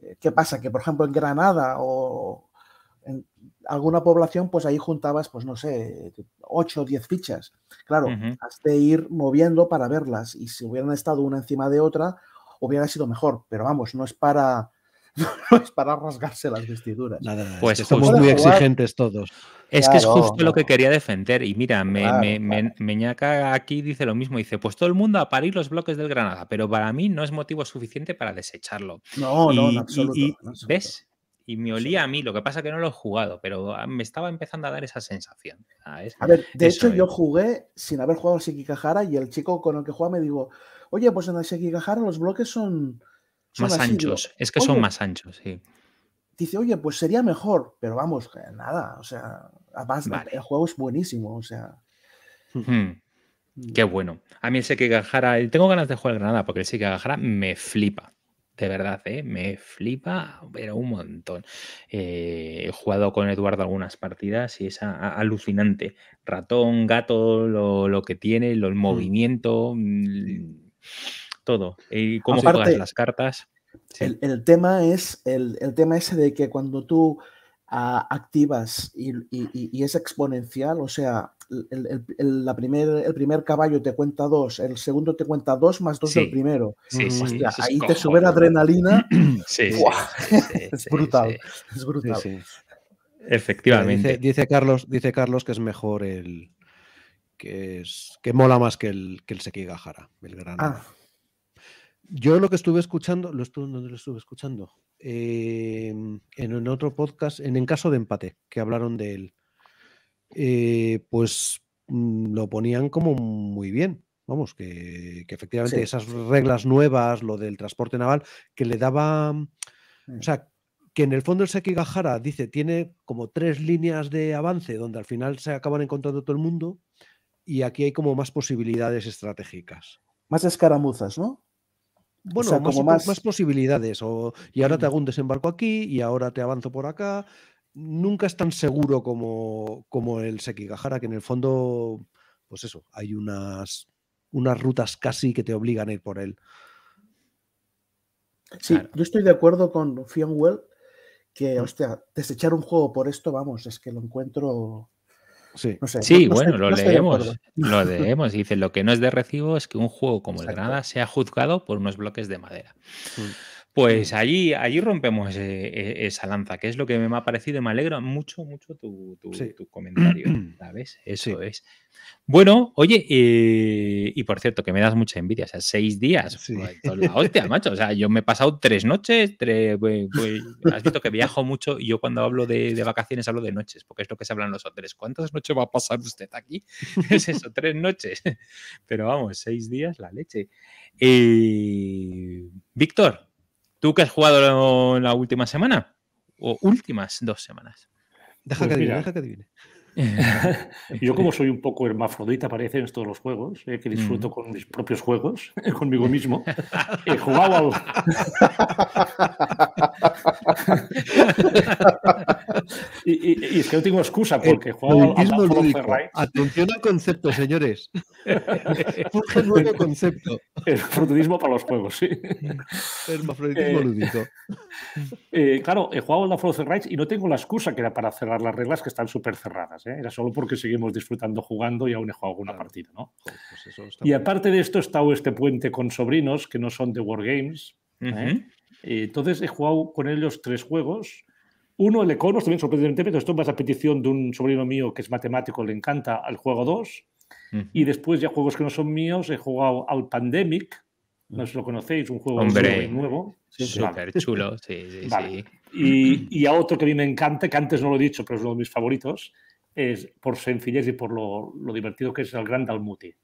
Eh, ¿Qué pasa? Que, por ejemplo, en Granada o. En, alguna población, pues ahí juntabas, pues no sé, 8 o 10 fichas. Claro, has de ir moviendo para verlas y si hubieran estado una encima de otra, hubiera sido mejor. Pero vamos, no es para, no es para rasgarse las vestiduras. pues estamos muy exigentes todos. Es que es justo lo que quería defender. Y mira, me, Meñaca aquí dice lo mismo. Dice, pues todo el mundo a parir los bloques del Granada, pero para mí no es motivo suficiente para desecharlo. No, no, ¿Ves? y me olía a mí. Lo que pasa que no lo he jugado, pero ah, me estaba empezando a dar esa sensación. Ah, a ver, de hecho, yo jugué sin haber jugado al Kahara y el chico con el que juega me dijo, oye, pues en el los bloques son. más anchos, es que son más anchos, sí. Dice, oye, pues sería mejor, pero vamos, nada, o sea, además el juego es buenísimo, o sea. Mm. Qué bueno. A mí el Sekigahara, tengo ganas de jugar Granada porque el Sekigahara me flipa de verdad, ¿eh? me flipa, pero un montón. Eh, he jugado con Eduardo algunas partidas y es alucinante. Ratón, gato, lo, que tiene, el mm. movimiento, mm, todo. cómo Aparte, juegas las cartas. El, tema es el tema ese de que cuando tú activas y, es exponencial, o sea, el, la primer, el primer caballo te cuenta dos, el segundo te cuenta dos más dos del primero. Sí, ahí te sube la adrenalina. es brutal, es brutal. Efectivamente. Dice, Carlos, dice Carlos que es mejor el que es que mola más que el que el Sekigahara, ah. Yo lo que estuve escuchando, lo estuve, ¿dónde lo estuve escuchando? Em, en, otro podcast, en, en caso de empate, que hablaron de él, eh, pues mm, lo ponían como muy bien. Vamos, que, efectivamente esas reglas nuevas, lo del transporte naval, que le daba. Mm, o mm. sea, que en el fondo el Sekigahara dice, tiene como tres líneas de avance donde al final se acaban encontrando todo el mundo y aquí hay como más posibilidades estratégicas. Más escaramuzas, ¿no? Bueno, más, posibilidades. y ahora te hago un desembarco aquí y ahora te avanzo por acá. Nunca es tan seguro como, el Sekigahara, que en el fondo, pues eso, hay unas, unas rutas casi que te obligan a ir por él. Sí, yo estoy de acuerdo con Fionwell que, hostia, desechar un juego por esto, vamos, es que lo encuentro Sí, bueno, lo leemos. Lo leemos. Dice, lo que no es de recibo es que un juego como el Granada sea juzgado por unos bloques de madera. Mm. Pues allí, allí rompemos e, esa lanza, que es lo que me ha parecido y me alegra mucho, mucho tu, comentario. ¿Sabes? Eso es. Bueno, oye, eh, y por cierto, que me das mucha envidia, o sea, seis días. Pues, la hostia, macho. O sea, yo me he pasado tres noches, pues, pues, has visto que viajo mucho y yo cuando hablo de, vacaciones hablo de noches, porque es lo que se hablan los hoteles. ¿Cuántas noches va a pasar usted aquí? Es eso, tres noches. Pero vamos, seis días, la leche. Eh, Víctor. ¿Tú que has jugado la última semana? O últimas dos semanas. Deja pues que adivine, deja que adivine. Yo como soy un poco hermafrodita, parece en todos los juegos, eh, que disfruto mm. con mis propios juegos, eh, conmigo mismo, he jugado al... y, es que no tengo excusa eh, porque he jugado al, al Atención al concepto, señores. Un nuevo concepto. El para los juegos, sí. Hermafroditismo lúdico. claro, he jugado al Fall y no tengo la excusa que era para cerrar las reglas que están súper cerradas. ¿eh? era solo porque seguimos disfrutando jugando y aún he jugado alguna partida, ¿no? Pues y aparte de esto, he estado este puente con sobrinos que no son de Wargames. ¿eh? Entonces he jugado con ellos tres juegos. Uno, el Econos, también sorprendentemente, esto es más a petición de un sobrino mío que es matemático, le encanta al juego 2. Y después, ya juegos que no son míos, he jugado al Pandemic, no sé si lo conocéis, un juego nuevo. Súper chulo, sí, sí, sí. Y, y, a otro que a mí me encanta, que antes no lo he dicho, pero es uno de mis favoritos, es, por sencillez y por lo, lo divertido que es el Gran Dalmuti.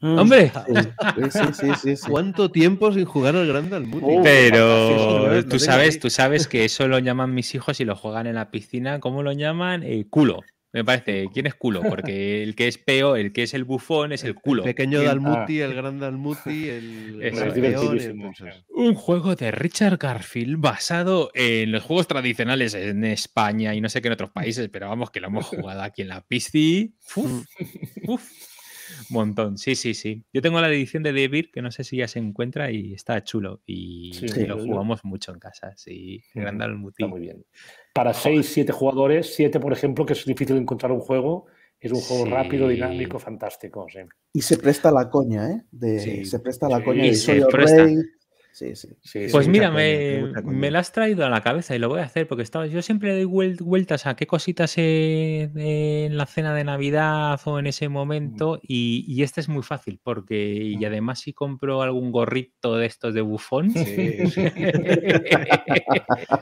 Mm. ¡Hombre! ¿Cuánto tiempo sin jugar al Gran Dalmuti? Pero ¿eh? tú sabes, tú sabes que eso lo llaman mis hijos y lo juegan en la piscina. ¿Cómo lo llaman? Eh, culo. Me parece, ¿quién es culo? Porque el que es peo, el que es el bufón es el culo. El pequeño Dalmuti, el ah. gran Dalmuti, el, es el Un juego de Richard Garfield basado en los juegos tradicionales en España y no sé qué en otros países, pero vamos que lo hemos jugado aquí en la pisci. Uf, Montón, sí, sí, sí. Yo tengo la edición de Debir, que no sé si ya se encuentra y está chulo. Y lo jugamos mucho en casa, sí. gran Dalmuti. Está muy bien para 6, 7 jugadores, 7 por ejemplo, que es difícil encontrar un juego, es un juego rápido, dinámico, fantástico. Y se presta la coña, ¿eh? se presta la coña se pues mira, me, la has traído a la cabeza y lo voy a hacer porque estaba, yo siempre doy vueltas a qué cositas en la cena de Navidad o en ese momento mm. y, este es muy fácil porque y mm. además si compro algún gorrito de estos de bufón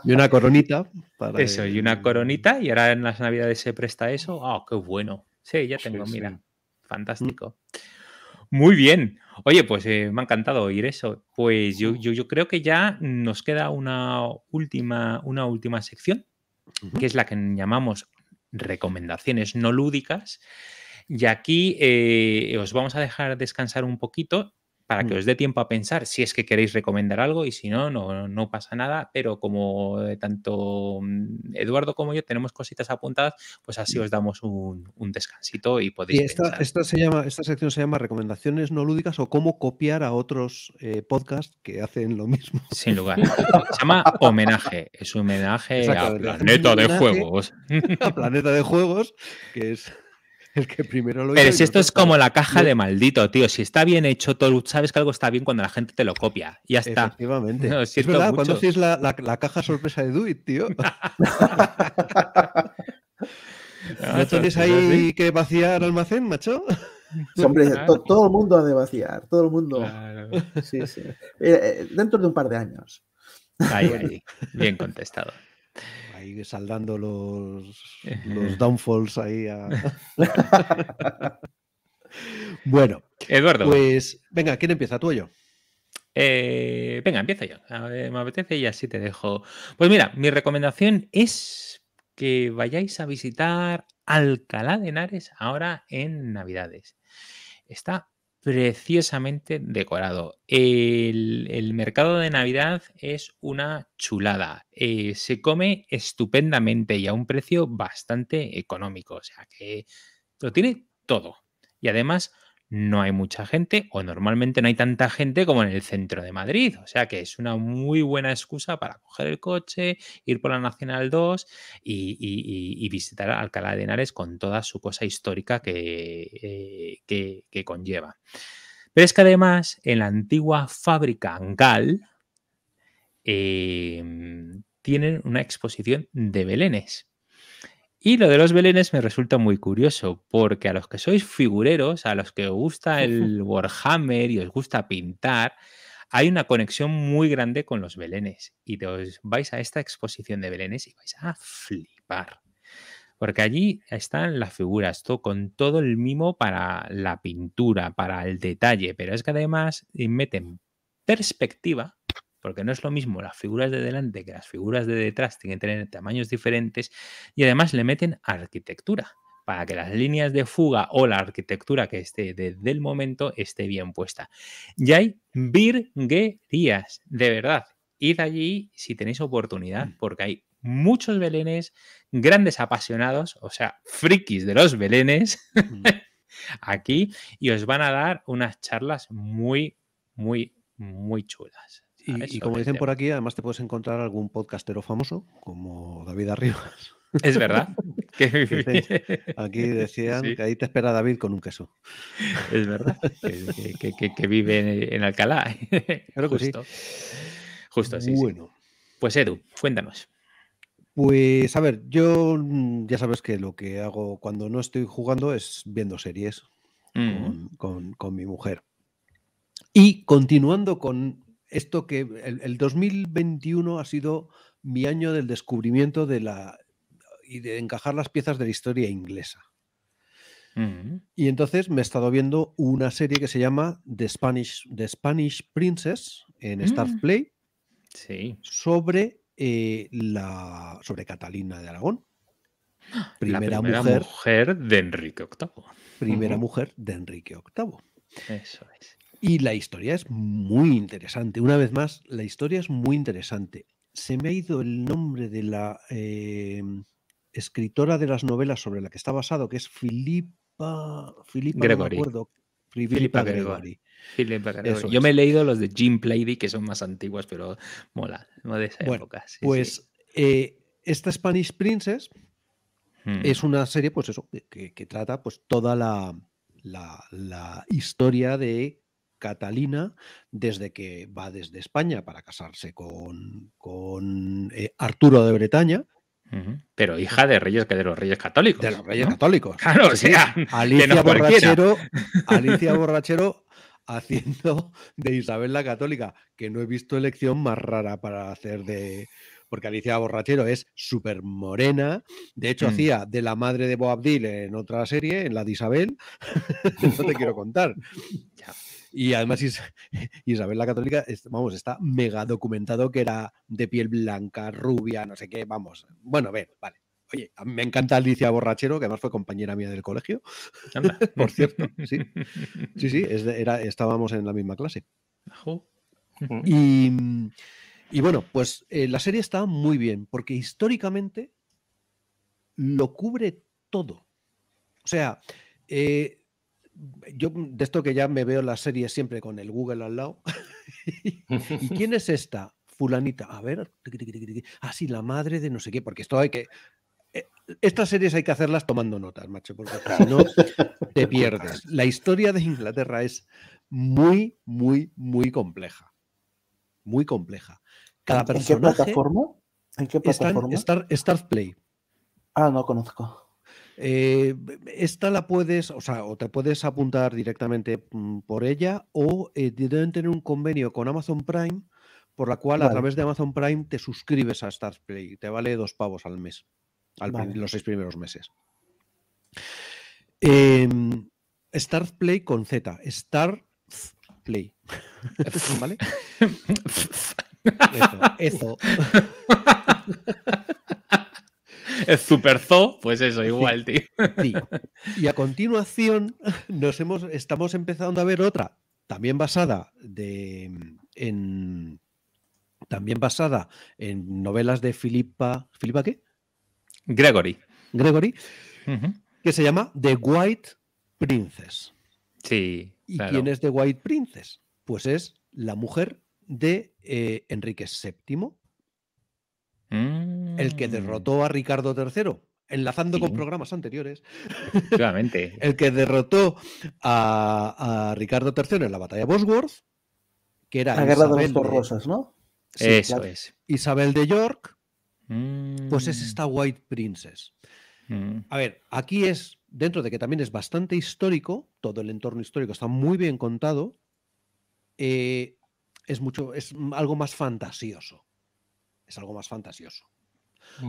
y una coronita. Para eso, y una coronita y ahora en las Navidades se presta eso. ¡Ah, oh, qué bueno! Sí, ya tengo, mira. Mm. Fantástico. Muy bien. Oye, pues eh, me ha encantado oír eso. Pues yo, yo, creo que ya nos queda una última, una última sección, que es la que llamamos recomendaciones no lúdicas. Y aquí eh, os vamos a dejar descansar un poquito para que mm. os dé tiempo a pensar si es que queréis recomendar algo y si no, no, pasa nada, pero como eh, tanto mm, Eduardo como yo tenemos cositas apuntadas, pues así mm. os damos un, descansito y podéis... Y esta, esta, se llama, esta sección se llama Recomendaciones no lúdicas o cómo copiar a otros eh, podcasts que hacen lo mismo. Sin lugar. se llama homenaje, es un homenaje a Planeta de Juegos. A Planeta de Juegos, que es el primero lo Pero esto es como la caja de maldito, tío. Si está bien hecho, tú sabes que algo está bien cuando la gente te lo copia. Ya está. Efectivamente. es verdad, cuando haces la, caja sorpresa de Duit, tío. ¿No tienes ahí que vaciar almacén, macho? Hombre, todo el mundo ha de vaciar, todo el mundo. Sí, sí. Eh, eh, dentro de un par de años. Ahí, ahí. Bien contestado saldando los, los downfalls ahí. bueno. Eduardo. Pues venga, ¿quién empieza? ¿Tú o yo? Eh, venga, empieza yo. me apetece y así te dejo. Pues mira, mi recomendación es que vayáis a visitar Alcalá de Henares ahora en Navidades. Está preciosamente decorado. El, el, mercado de Navidad es una chulada. Eh, se come estupendamente y a un precio bastante económico. O sea que lo tiene todo. Y además no hay mucha gente o normalmente no hay tanta gente como en el centro de Madrid. O sea que es una muy buena excusa para coger el coche, ir por la Nacional 2 y, visitar Alcalá de Henares con toda su cosa histórica eh, que, que, conlleva. Pero es que además en la antigua fábrica Angal em, tienen una exposición de belenes. Y lo de los belenes me resulta muy curioso, porque a los que sois figureros, a los que os gusta el Warhammer y os gusta pintar, hay una conexión muy grande con los belenes. Y os vais a esta exposición de belenes y vais a flipar. Porque allí están las figuras, todo, con todo el mimo para la pintura, para el detalle, pero es que además eh, meten perspectiva porque no es lo mismo las figuras de delante que las figuras de detrás, tienen que tener tamaños diferentes y además le meten arquitectura para que las líneas de fuga o la arquitectura que esté desde el momento esté bien puesta. Y hay virguerías, de verdad. Id allí si tenéis oportunidad, mm. porque hay muchos belenes, grandes apasionados, o sea, frikis de los belenes, mm. aquí, y os van a dar unas charlas muy, muy, muy chulas. Y, como dicen por aquí, además te puedes encontrar algún podcastero famoso, como David Arribas. Es verdad. Aquí decían que ahí te espera David con un queso. Es verdad. que, vive en, Alcalá. Claro Justo. que sí. Justo, así. Bueno. Pues Edu, cuéntanos. Pues a ver, yo mm, ya sabes que lo que hago cuando no estoy jugando es viendo series mm. con mi mujer. Y continuando con esto que el, 2021 ha sido mi año del descubrimiento de la y de encajar las piezas de la historia inglesa. Mm. Y entonces me he estado viendo una serie que se llama The Spanish, The Spanish Princess en Starz mm. Play sobre, eh, la, sobre Catalina de Aragón. Primera, mujer, de Enrique VIII. Primera mujer de Enrique VIII. Eso es. Y la historia es muy interesante. Una vez más, la historia es muy interesante. Se me ha ido el nombre de la eh, escritora de las novelas sobre la que está basado, que es Filipa, Gregory. Filipa, Gregory. Yo me he leído los de Jim Plady, que son más antiguas, pero mola, no de esa época. pues eh, esta Spanish Princess hmm. es una serie, pues eso, que, trata pues toda la historia de Catalina desde que va desde España para casarse con, con eh, Arturo de Bretaña. Pero hija de reyes de los reyes católicos. De los reyes católicos. Claro, Alicia, Borrachero, Alicia Borrachero haciendo de Isabel la Católica, que no he visto elección más rara para hacer de. Porque Alicia Borrachero es súper morena. De hecho, mm. hacía de la madre de Boabdil en otra serie, en la de Isabel. no te quiero contar. Ya. Y además Isabel la Católica, vamos, está mega documentado que era de piel blanca, rubia, no sé qué, vamos. Bueno, a ver, vale. Oye, me encanta Alicia Borrachero, que además fue compañera mía del colegio, por cierto. Sí, sí, sí era, estábamos en la misma clase. Y, y bueno, pues eh, la serie está muy bien, porque históricamente lo cubre todo. O sea, eh, yo mm, de esto que ya me veo las series siempre con el Google al lado. ¿Y quién es esta? Fulanita. A ver, así ah, la madre de no sé qué, porque esto hay que. Eh, estas series hay que hacerlas tomando notas, macho, porque si no te pierdes. La historia de Inglaterra es muy, muy, muy compleja. Muy compleja. Cada ¿En qué plataforma? ¿En qué plataforma? Star Play. Ah, no conozco. Eh, esta la puedes, o sea, o te puedes apuntar directamente mm, por ella o eh, deben tener un convenio con Amazon Prime por la cual a través de Amazon Prime te suscribes a Startplay, Play. Te vale dos pavos al mes, los seis primeros meses. Eh, Play con Z, Startplay Play. ¿Vale? eso, eso. el Super Zoo, pues eso, igual, tío. Y a continuación nos hemos, estamos empezando a ver otra, también basada de, en, también basada en novelas de Filipa, ¿Filipa qué? Gregory. Gregory, que se llama The White Princess. Sí. ¿Y quién es The White Princess? Pues es la mujer de eh, Enrique VII Mm. El que derrotó a Ricardo III, enlazando con programas anteriores. Claramente. el que derrotó a, Ricardo III en la batalla de Bosworth, que era. La guerra de los dos rosas, ¿no? Sí, Eso Isabel de York, pues es mm. esta White Princess. Mm. A ver, aquí es, dentro de que también es bastante histórico, todo el entorno histórico está muy bien contado, eh, es, mucho, es algo más fantasioso es algo más fantasioso.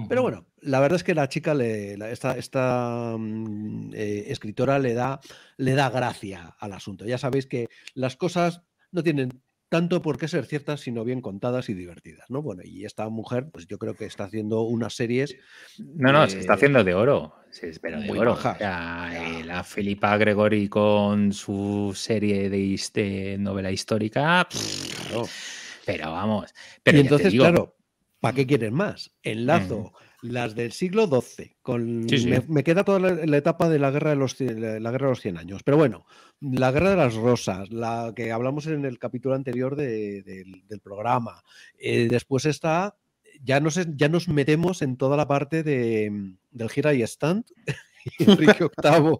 Pero bueno, la verdad es que la chica, le, esta, mm, eh, escritora le da, le da gracia al asunto. Ya sabéis que las cosas no tienen tanto por qué ser ciertas, sino bien contadas y divertidas, ¿no? Bueno, y esta mujer, pues yo creo que está haciendo unas series. No, no, se está haciendo de oro. Se espera de oro. Eh, la Filipa Gregori con su serie de, novela histórica. Pero vamos. Pero y entonces, claro, ¿Para qué quieren más? Enlazo las del siglo XII. Me, queda toda la, etapa de la guerra de, los, la guerra de los 100 años. Pero bueno, la guerra de las rosas, la que hablamos en el capítulo anterior del, programa. Eh, después está, ya nos, ya nos metemos en toda la parte de, del gira y stand. Enrique VIII.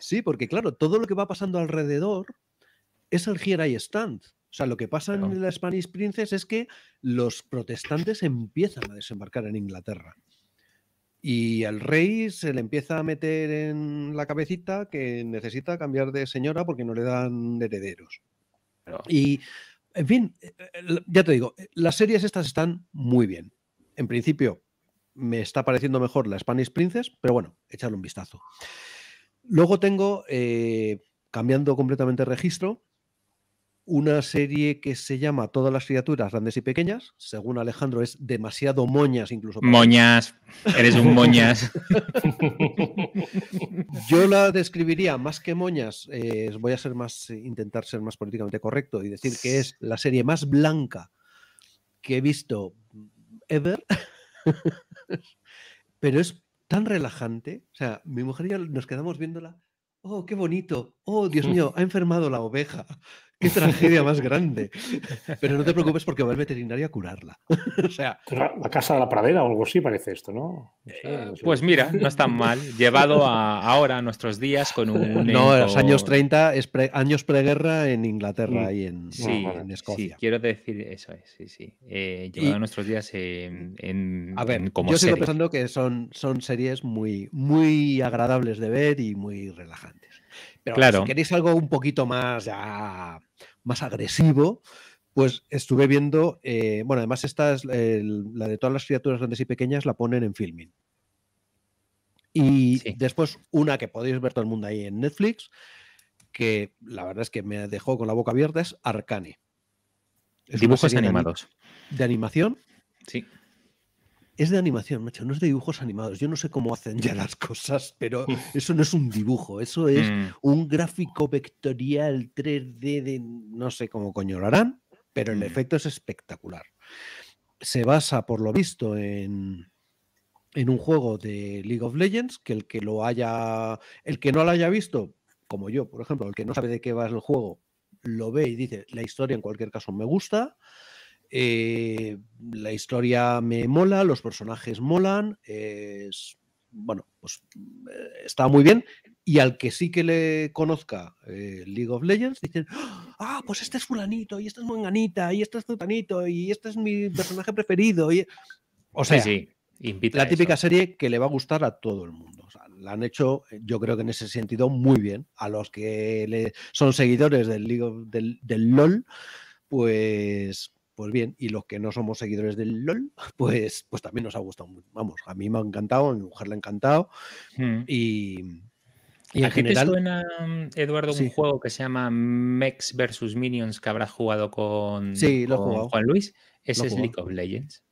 Sí, porque claro, todo lo que va pasando alrededor es el gira y stand. O sea, lo que pasa en la Spanish Princess es que los protestantes empiezan a desembarcar en Inglaterra. Y al rey se le empieza a meter en la cabecita que necesita cambiar de señora porque no le dan herederos. Y, en fin, eh, eh, ya te digo, eh, las series estas están muy bien. En principio, me está pareciendo mejor la Spanish Princess, pero bueno, echarle un vistazo. Luego tengo, cambiando completamente registro, una serie que se llama Todas las criaturas grandes y pequeñas. Según Alejandro, es demasiado moñas incluso. Moñas, eres un moñas. Yo la describiría más que moñas, eh, voy a ser más, intentar ser más políticamente correcto y decir que es la serie más blanca que he visto ever, pero es tan relajante. O sea, mi mujer y yo nos quedamos viéndola. Oh, qué bonito. Oh, Dios mío, ha enfermado la oveja. Qué tragedia más grande. Pero no te preocupes porque va el veterinario a curarla. o sea, la casa de la pradera o algo así parece esto, ¿no? Pues mira, no es tan mal. Llevado ahora a nuestros días con un. No, los años 30 años preguerra en Inglaterra mm. y en, Escocia. quiero decir eso es, eh, sí, sí. Eh, llevado a nuestros días en, a ver, yo sigo pensando que son, son series muy, muy agradables de ver y muy relajantes. Pero claro. si queréis algo un poquito más, más agresivo, pues estuve viendo, eh, bueno, además esta es la de todas las criaturas grandes y pequeñas, la ponen en filming. Y después una que podéis ver todo el mundo ahí en Netflix, que la verdad es que me dejó con la boca abierta, es Arcane. Es Dibujos animados. De animación. Sí es de animación, macho, no es de dibujos animados. Yo no sé cómo hacen ya las cosas, pero mm. eso no es un dibujo, eso es mm. un gráfico vectorial 3D de no sé cómo coño harán, pero el mm. efecto es espectacular. Se basa, por lo visto, en, en un juego de League of Legends, que el que lo haya, el que no lo haya visto, como yo, por ejemplo, el que no sabe de qué va el juego, lo ve y dice, la historia en cualquier caso me gusta. Eh, la historia me mola, los personajes molan, es, bueno, pues eh, está muy bien. Y al que sí que le conozca eh, League of Legends, dicen, ah, pues este es fulanito, y este es Manganita, y este es Zutanito, y este es mi personaje preferido. O sea, sí, la típica serie que le va a gustar a todo el mundo. la han hecho, yo creo que en ese sentido, muy bien. A los que son seguidores del, League of, del, del LOL, pues pues bien, y los que no somos seguidores del LOL, pues, pues también nos ha gustado. Vamos, a mí me ha encantado, a mi mujer le ha encantado. Hmm. Y, y, en ¿A general. Te suena, mm, Eduardo, un juego que se llama Mex vs Minions que habrás jugado con, sí, lo Juan Luis? Ese es League of Legends.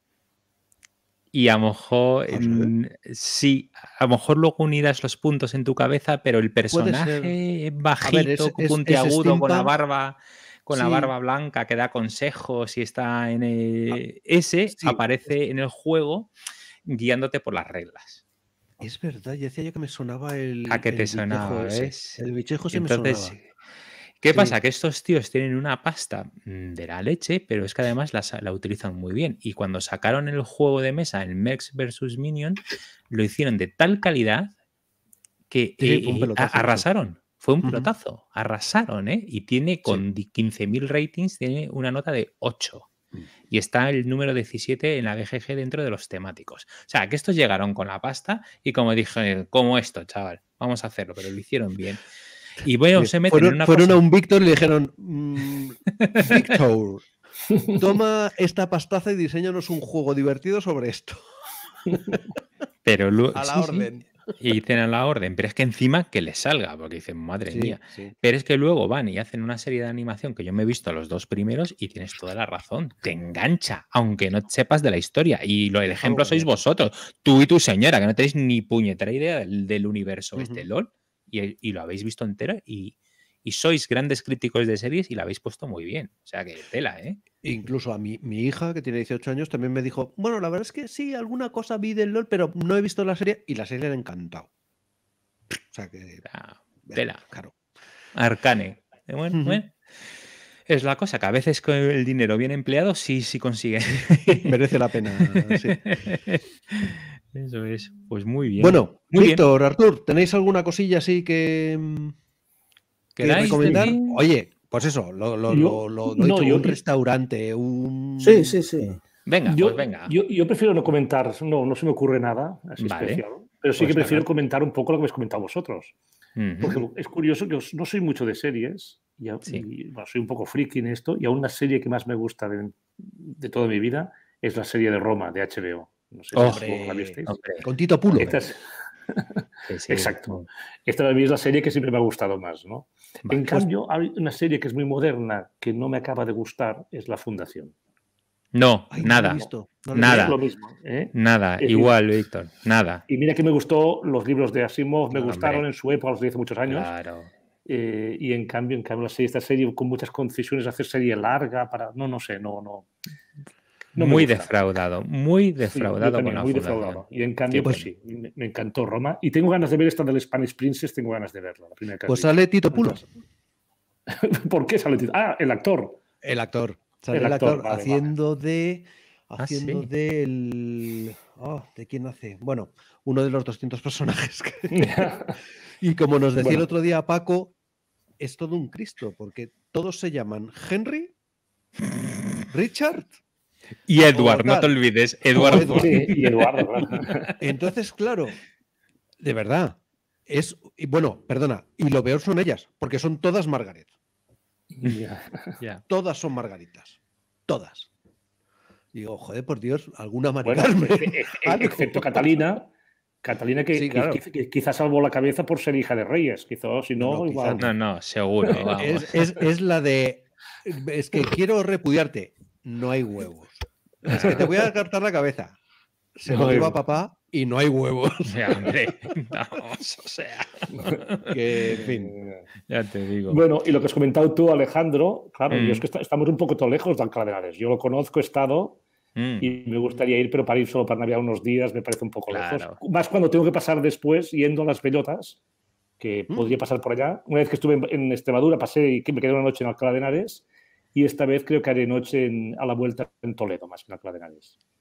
Y a lo mejor, ah, mm, sí, a lo mejor luego unidas los puntos en tu cabeza, pero el personaje bajito, puntiagudo, con la barba con la barba blanca que da consejos y está en ah, eh, ese aparece en el juego guiándote por las reglas. Es verdad, ya decía yo que me sonaba el. A ah, que te sonaba, El bichejo Entonces, ¿Qué pasa? Que estos tíos tienen una pasta de la leche, pero es que además la, utilizan muy bien. Y cuando sacaron el juego de mesa, el Mex vs Minion, lo hicieron de tal calidad que eh, eh, arrasaron. Fue un flotazo, arrasaron, ¿eh? Y tiene con 15.000 ratings, tiene una nota de 8. Mm. Y está el número 17 en la BGG dentro de los temáticos. O sea, que estos llegaron con la pasta y como dije, como esto, chaval, vamos a hacerlo, pero lo hicieron bien. Y bueno, se meten en una Fueron a un Víctor y le dijeron, mm, Victor, toma esta pastaza y diseñanos un juego divertido sobre esto. Pero A la orden. Y dicen a la orden, pero es que encima que les salga, porque dicen, madre mía. Pero es que luego van y hacen una serie de animación que yo me he visto los dos primeros y tienes toda la razón, te engancha, aunque no sepas de la historia. Y lo, el ejemplo sois vosotros, tú y tu señora, que no tenéis ni puñetera idea del, universo este LOL, y, y, lo habéis visto entero y, y sois grandes críticos de series y la habéis puesto muy bien. O sea que tela, ¿eh? E incluso a mi, mi hija, que tiene 18 años, también me dijo, bueno, la verdad es que sí, alguna cosa vi del LOL, pero no he visto la serie y la serie le ha encantado. O sea que... Ah, tela. Claro. Arcane. Es la cosa, que a veces con el dinero bien empleado sí, sí consigue. Merece la pena. Eso es. Pues muy bien. Bueno, Víctor, Artur, ¿tenéis alguna cosilla así que... Mm, ¿Queréis recomendar? Oye, pues eso, lo, he no, yo, un restaurante, un... Sí, sí, sí. Venga, yo, pues venga. Yo, prefiero no comentar, no, no se me ocurre nada así especial, pero sí pues que prefiero comentar un poco lo que habéis comentado vosotros. Porque es curioso, que no soy mucho de series, y, soy un poco friki en esto, y aún la serie que más me gusta de, de toda mi vida es la serie de Roma, de HBO. No sé oh, Con Tito Pulo. Exacto. Esta es la serie que siempre me ha gustado más, ¿no? en pues cambio, hay una serie que es muy moderna que no me acaba de gustar, es La Fundación. No, nada. nada. ¿eh? Nada, igual, Víctor. Nada. Y mira que me gustó los libros de Asimov, me gustaron en su época, los de hace muchos años. Eh, y en cambio, en cambio, la serie, esta serie con muchas concesiones, hacer serie larga para. No, no sé, no, no muy defraudado, muy defraudado con muy defraudado. Y me encantó Roma. Y tengo ganas de ver esta del Spanish Princess, tengo ganas de verla. pues sale Tito Pulo. ¿Por qué sale Tito? Ah, el actor. El actor. el actor, haciendo de. Ah, haciendo del. Oh, ¿De quién hace? Bueno, uno de los 200 personajes. y como nos decía el otro día Paco, es todo un Cristo, porque todos se llaman Henry, Richard y Eduardo, no te olvides, Eduardo. Entonces, claro, de verdad, es, bueno, perdona, y lo peor son ellas, porque son todas Margaret. Todas son Margaritas, todas. Y digo, joder, por Dios, alguna manera. excepto Catalina, Catalina que, quizás salvó la cabeza por ser hija de reyes, quizás, si no, igual. No, no, seguro. Es, es, la de, es que quiero repudiarte, no hay huevos. te voy a cortar la cabeza. Se lo digo a papá y no hay huevos. O sea, hombre, vamos, o sea. fin. Ya te digo. Bueno, y lo que has comentado tú, Alejandro, claro, mm. es que estamos un poco lejos de Henares Yo lo conozco, he estado mm. y me gustaría ir, pero para ir solo para Navidad unos días me parece un poco lejos. Más cuando tengo que pasar después yendo a las Bellotas, que mm. podría pasar por allá. Una vez que estuve en, Extremadura, pasé y me quedé una noche en Alcalá de Henares y esta vez creo que haré noche a la vuelta en Toledo, más que en la de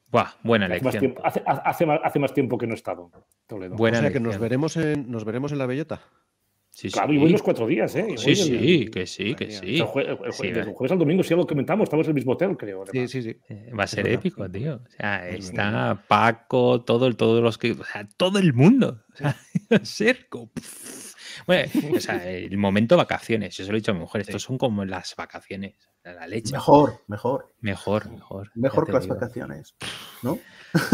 Buah, buena elección. Hace más, tiempo, hace, más, tiempo que no he estado en Toledo. o sea que nos veremos en, nos veremos en La Bellota. Sí, claro, y voy los cuatro días, ¿eh? Sí, sí, que sí, que sí. el, jueves al domingo si lo comentamos, estamos en el mismo hotel, creo. Sí, sí, sí. Eh, va a ser épico, tío. O sea, está Paco, todo, todos los que. O sea, todo el mundo. O sea, cerco. Bueno, o sea, el momento vacaciones. Yo se lo he dicho a mi mujer, estos son como las vacaciones la leche. Mejor, mejor. Mejor, mejor. Mejor que ¿no?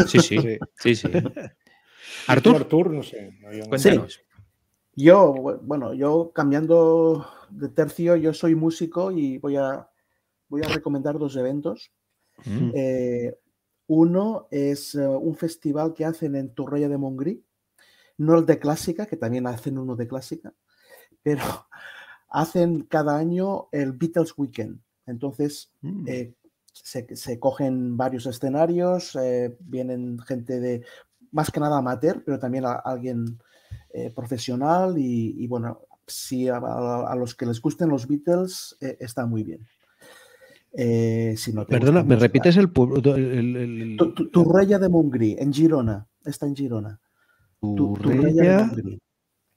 Sí, sí, sí. sí, Artur. no sé. No, Yo, bueno, yo cambiando de tercio, yo soy músico y voy a, voy a recomendar dos eventos. Mm. Eh, uno es eh, un festival que hacen en Turroya de Mongri, no el de clásica, que también hacen uno de clásica, pero hacen cada año el Beatles Weekend. Entonces, mm. eh, se, cogen varios escenarios, eh, vienen gente de, más que nada amateur, pero también alguien eh, profesional y, bueno, si a, los que les gusten los Beatles está muy bien. Perdona, ¿me repites el pueblo? Tu, de Mongrí, en Girona, está en Girona. Tu, de Mongri.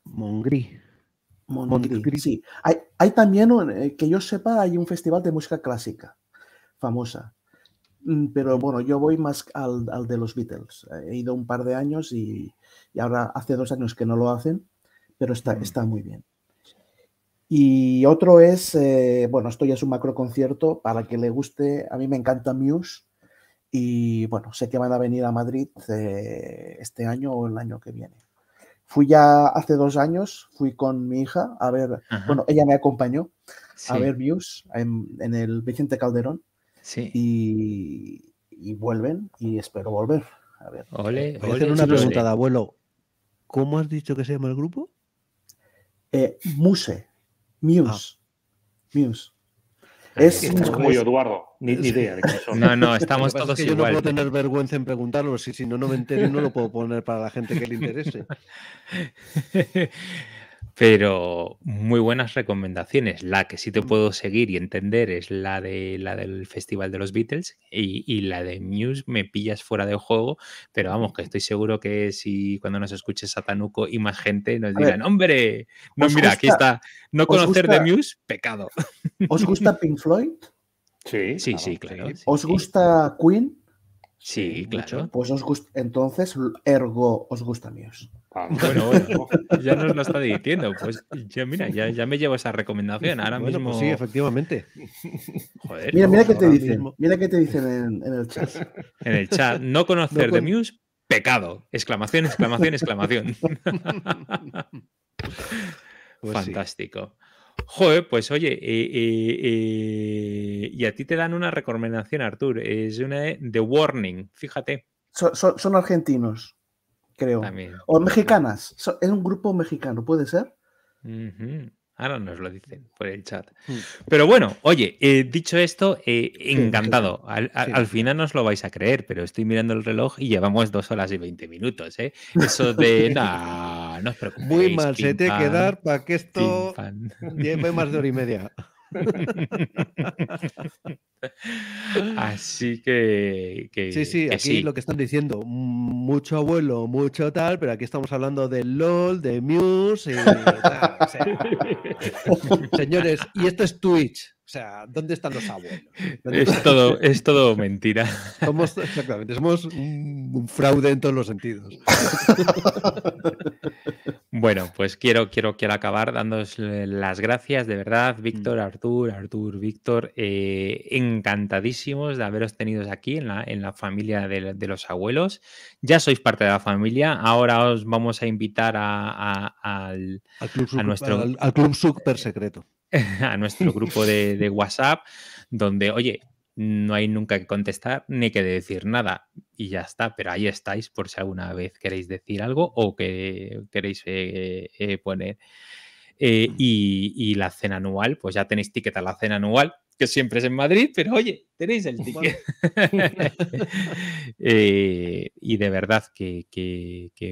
Mongrí. Hay, hay, también, eh, que yo sepa, hay un festival de música clásica famosa. Mm, pero bueno, yo voy más al, de los Beatles. He ido un par de años y, ahora hace dos años que no lo hacen, pero está, mm. está muy bien. Y otro es, eh, bueno, esto ya es un macro concierto para que le guste. A mí me encanta Muse y bueno, sé que van a venir a Madrid eh, este año o el año que viene. Fui ya hace dos años, fui con mi hija a ver, bueno, ella me acompañó a ver Muse en, el Vicente Calderón. Sí. Y, vuelven y espero volver. A ver. Ole, Voy a hacer una pregunta de abuelo. ¿Cómo has dicho que se llama el grupo? Eh, Muse. Muse. Ah. Muse. Es, como Eduardo, ni, idea No, no, estamos todos Yo no puedo tener vergüenza en preguntarlo, si, si no, no me entero no lo puedo poner para la gente que le interese. Pero muy buenas recomendaciones. La que sí te puedo seguir y entender es la de la del Festival de los Beatles y, la de Muse me pillas fuera de juego, pero vamos, que estoy seguro que si cuando nos escuches Tanuco y más gente nos dirán, hombre, no mira, aquí está, no conocer de Muse, pecado. ¿Os gusta Pink Floyd? Sí, sí, claro, sí, claro. ¿Os gusta Queen? Sí, claro. Pues os gusta, entonces, ergo, os gusta míos. Ah, bueno, bueno, ya nos lo está diciendo. Pues yo mira, ya, me llevo esa recomendación. Ahora pues mismo. sí, efectivamente. Joder, mira, mira qué te dicen. Mira qué te dicen en, el chat. En el chat. No conocer de Muse, pecado. Exclamación, exclamación, exclamación. Pues Fantástico. Joder, pues oye, eh, eh, eh, y a ti te dan una recomendación, Artur. Es una de Warning, fíjate. son argentinos, creo. O pues, mexicanas. es un grupo mexicano, ¿puede ser? Ahora nos lo dicen mm. por el chat. Mm. Pero bueno, oye, eh, dicho esto, eh, encantado. Al, final no os lo vais a creer, pero estoy mirando el reloj y llevamos dos horas y veinte minutos. ¿eh? Eso de. no, no os preocupéis. Muy mal se te quedar para que esto lleve más de hora y media. Así que, Sí, sí, aquí lo que están diciendo, mucho abuelo, mucho tal, pero aquí estamos hablando de LOL, de Muse. Eh, señores, y esto es Twitch. O sea, ¿dónde están los abuelos? Es, Todo, es todo mentira. Somos, exactamente, somos un fraude en todos los sentidos. Bueno, pues quiero, quiero, quiero acabar dándos las gracias, de verdad, mm. Víctor, Artur, Artur, Víctor, eh, encantadísimos de haberos tenido aquí en la, en la familia de, los abuelos. Ya sois parte de la familia, ahora os vamos a invitar a, al, club super, nuestro... club super secreto a nuestro grupo de, WhatsApp, donde, oye, no hay nunca que contestar ni que decir nada y ya está, pero ahí estáis por si alguna vez queréis decir algo o que queréis eh, eh, poner. Eh, mm. y, y, la cena anual, pues ya tenéis ticket a la cena anual, que siempre es en Madrid, pero oye, tenéis el eh, y de verdad que,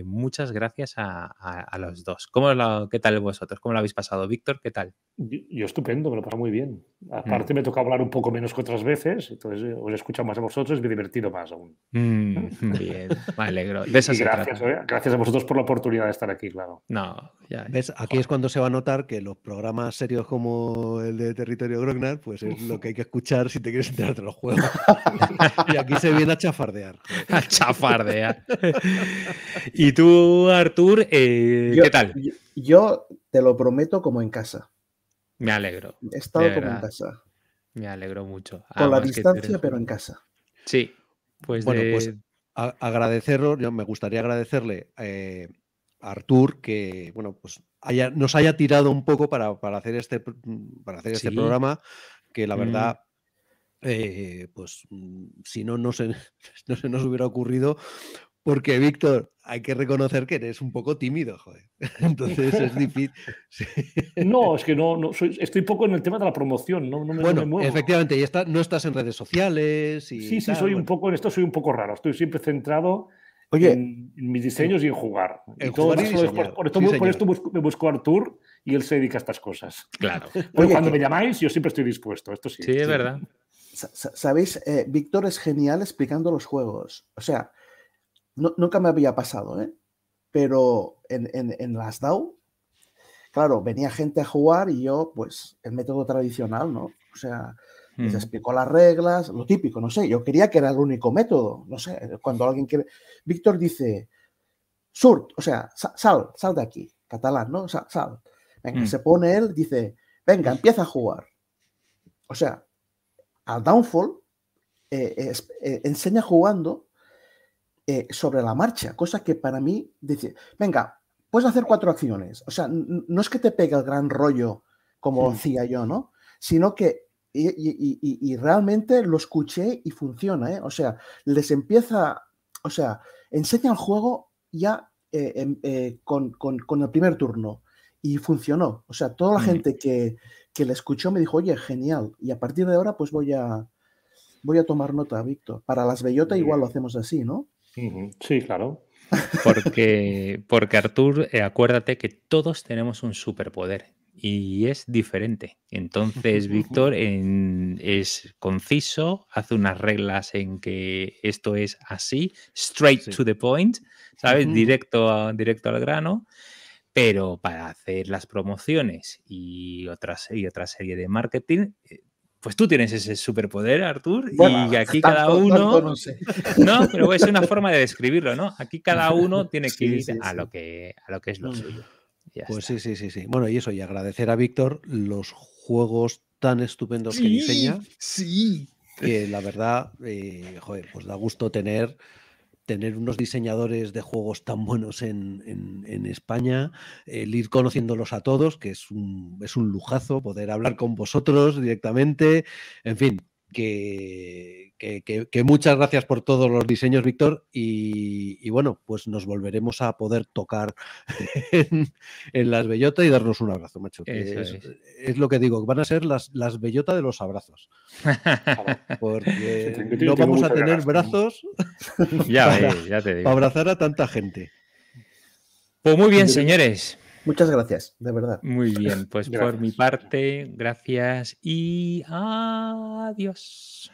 muchas gracias a, los dos. ¿Cómo ¿Qué tal vosotros? ¿Cómo lo habéis pasado? Víctor, ¿qué tal? Yo, estupendo, me lo paso muy bien. Mm. Aparte me toca hablar un poco menos que otras veces, entonces eh, os he escuchado más a vosotros y me he divertido más aún. Mm, bien, me alegro. gracias, eh, gracias a vosotros por la oportunidad de estar aquí, claro. No, Aquí es cuando se va a notar que los programas serios como el de Territorio Grognard, pues es lo que hay que escuchar si te quieres entrar los y aquí se viene a chafardear. a chafardear. y tú, Artur, eh, ¿qué tal? Yo, te lo prometo como en casa. Me alegro. He estado como en casa. Me alegro mucho. Con la distancia, pero en casa. Sí. Pues bueno, pues agradecerlo, yo me gustaría agradecerle eh, a Artur que, bueno, pues nos haya tirado un poco para, hacer este, para hacer este, mm, este programa, que la mm. verdad... Eh, pues mm, si no, no se, no se nos hubiera ocurrido porque, Víctor, hay que reconocer que eres un poco tímido, joder. Entonces es difícil. No, es que no, no soy, estoy poco en el tema de la promoción, no, no me, bueno, Efectivamente, y está, no estás en redes sociales. Y sí, sí, soy un poco, en esto soy un poco raro. Estoy siempre centrado en, mis diseños y en jugar. Y todo por, esto, por esto me busco a Artur y él se dedica a estas cosas. Claro. cuando eh me llamáis, yo siempre estoy dispuesto. Esto sí. Sí, es verdad. Sabéis, eh, Víctor es genial explicando los juegos. O sea, nunca me había pasado, ¿eh? Pero en, las DAO, claro, venía gente a jugar y yo, pues, el método tradicional, ¿no? O sea, se les hmm. explicó las reglas, lo típico, no sé. Yo quería que era el único método, no sé. Cuando alguien quiere. Víctor dice, sur, o sea, sal, sal de aquí, catalán, ¿no? Sal. sal. Venga, hmm. se pone él, dice, venga, empieza a jugar. O sea, al Downfall eh, eh, enseña jugando eh, sobre la marcha, cosa que para mí dice, venga, puedes hacer cuatro acciones. O sea, no es que te pegue el gran rollo como decía yo, ¿no? Sino que, y, realmente lo escuché y funciona, ¿eh? O sea, les empieza, o sea, enseña el juego ya em, con, el primer turno y funcionó. O sea, toda la mm. gente que, que la escuchó me dijo, oye, genial. Y a partir de ahora, pues voy a, voy a tomar nota, Víctor. Para las bellotas igual lo hacemos así, ¿no? Sí, claro. Porque, porque Artur, eh, acuérdate que todos tenemos un superpoder y es diferente. Entonces, Víctor es conciso, hace unas reglas en que esto es así, straight to the point, ¿sabes? directo, directo al grano pero para hacer las promociones y otra, y otra serie de marketing, eh, pues tú tienes ese superpoder, Artur, y aquí cada uno... no, pero es una forma de describir,lo ¿no? Aquí cada uno tiene que ir a, lo que, lo que es lo mm. suyo. pues sí, sí, sí, sí. Bueno, y eso, y agradecer a Víctor los juegos tan estupendos que diseña. Sí. Que la verdad, eh, joder, pues da gusto tener tener unos diseñadores de juegos tan buenos en, España, el ir conociéndolos a todos, que es un, es un lujazo poder hablar con vosotros directamente, en fin, que, que, muchas gracias por todos los diseños, Víctor. Y, bueno, pues nos volveremos a poder tocar en, las bellotas y darnos un abrazo, macho. es, lo que digo, van a ser las, las bellotas de los abrazos. Porque no vamos a tener brazos ya, para, ya te digo. abrazar a tanta gente. Pues muy bien, señores. Muchas gracias, de verdad. Muy bien, pues por mi parte, gracias y adiós.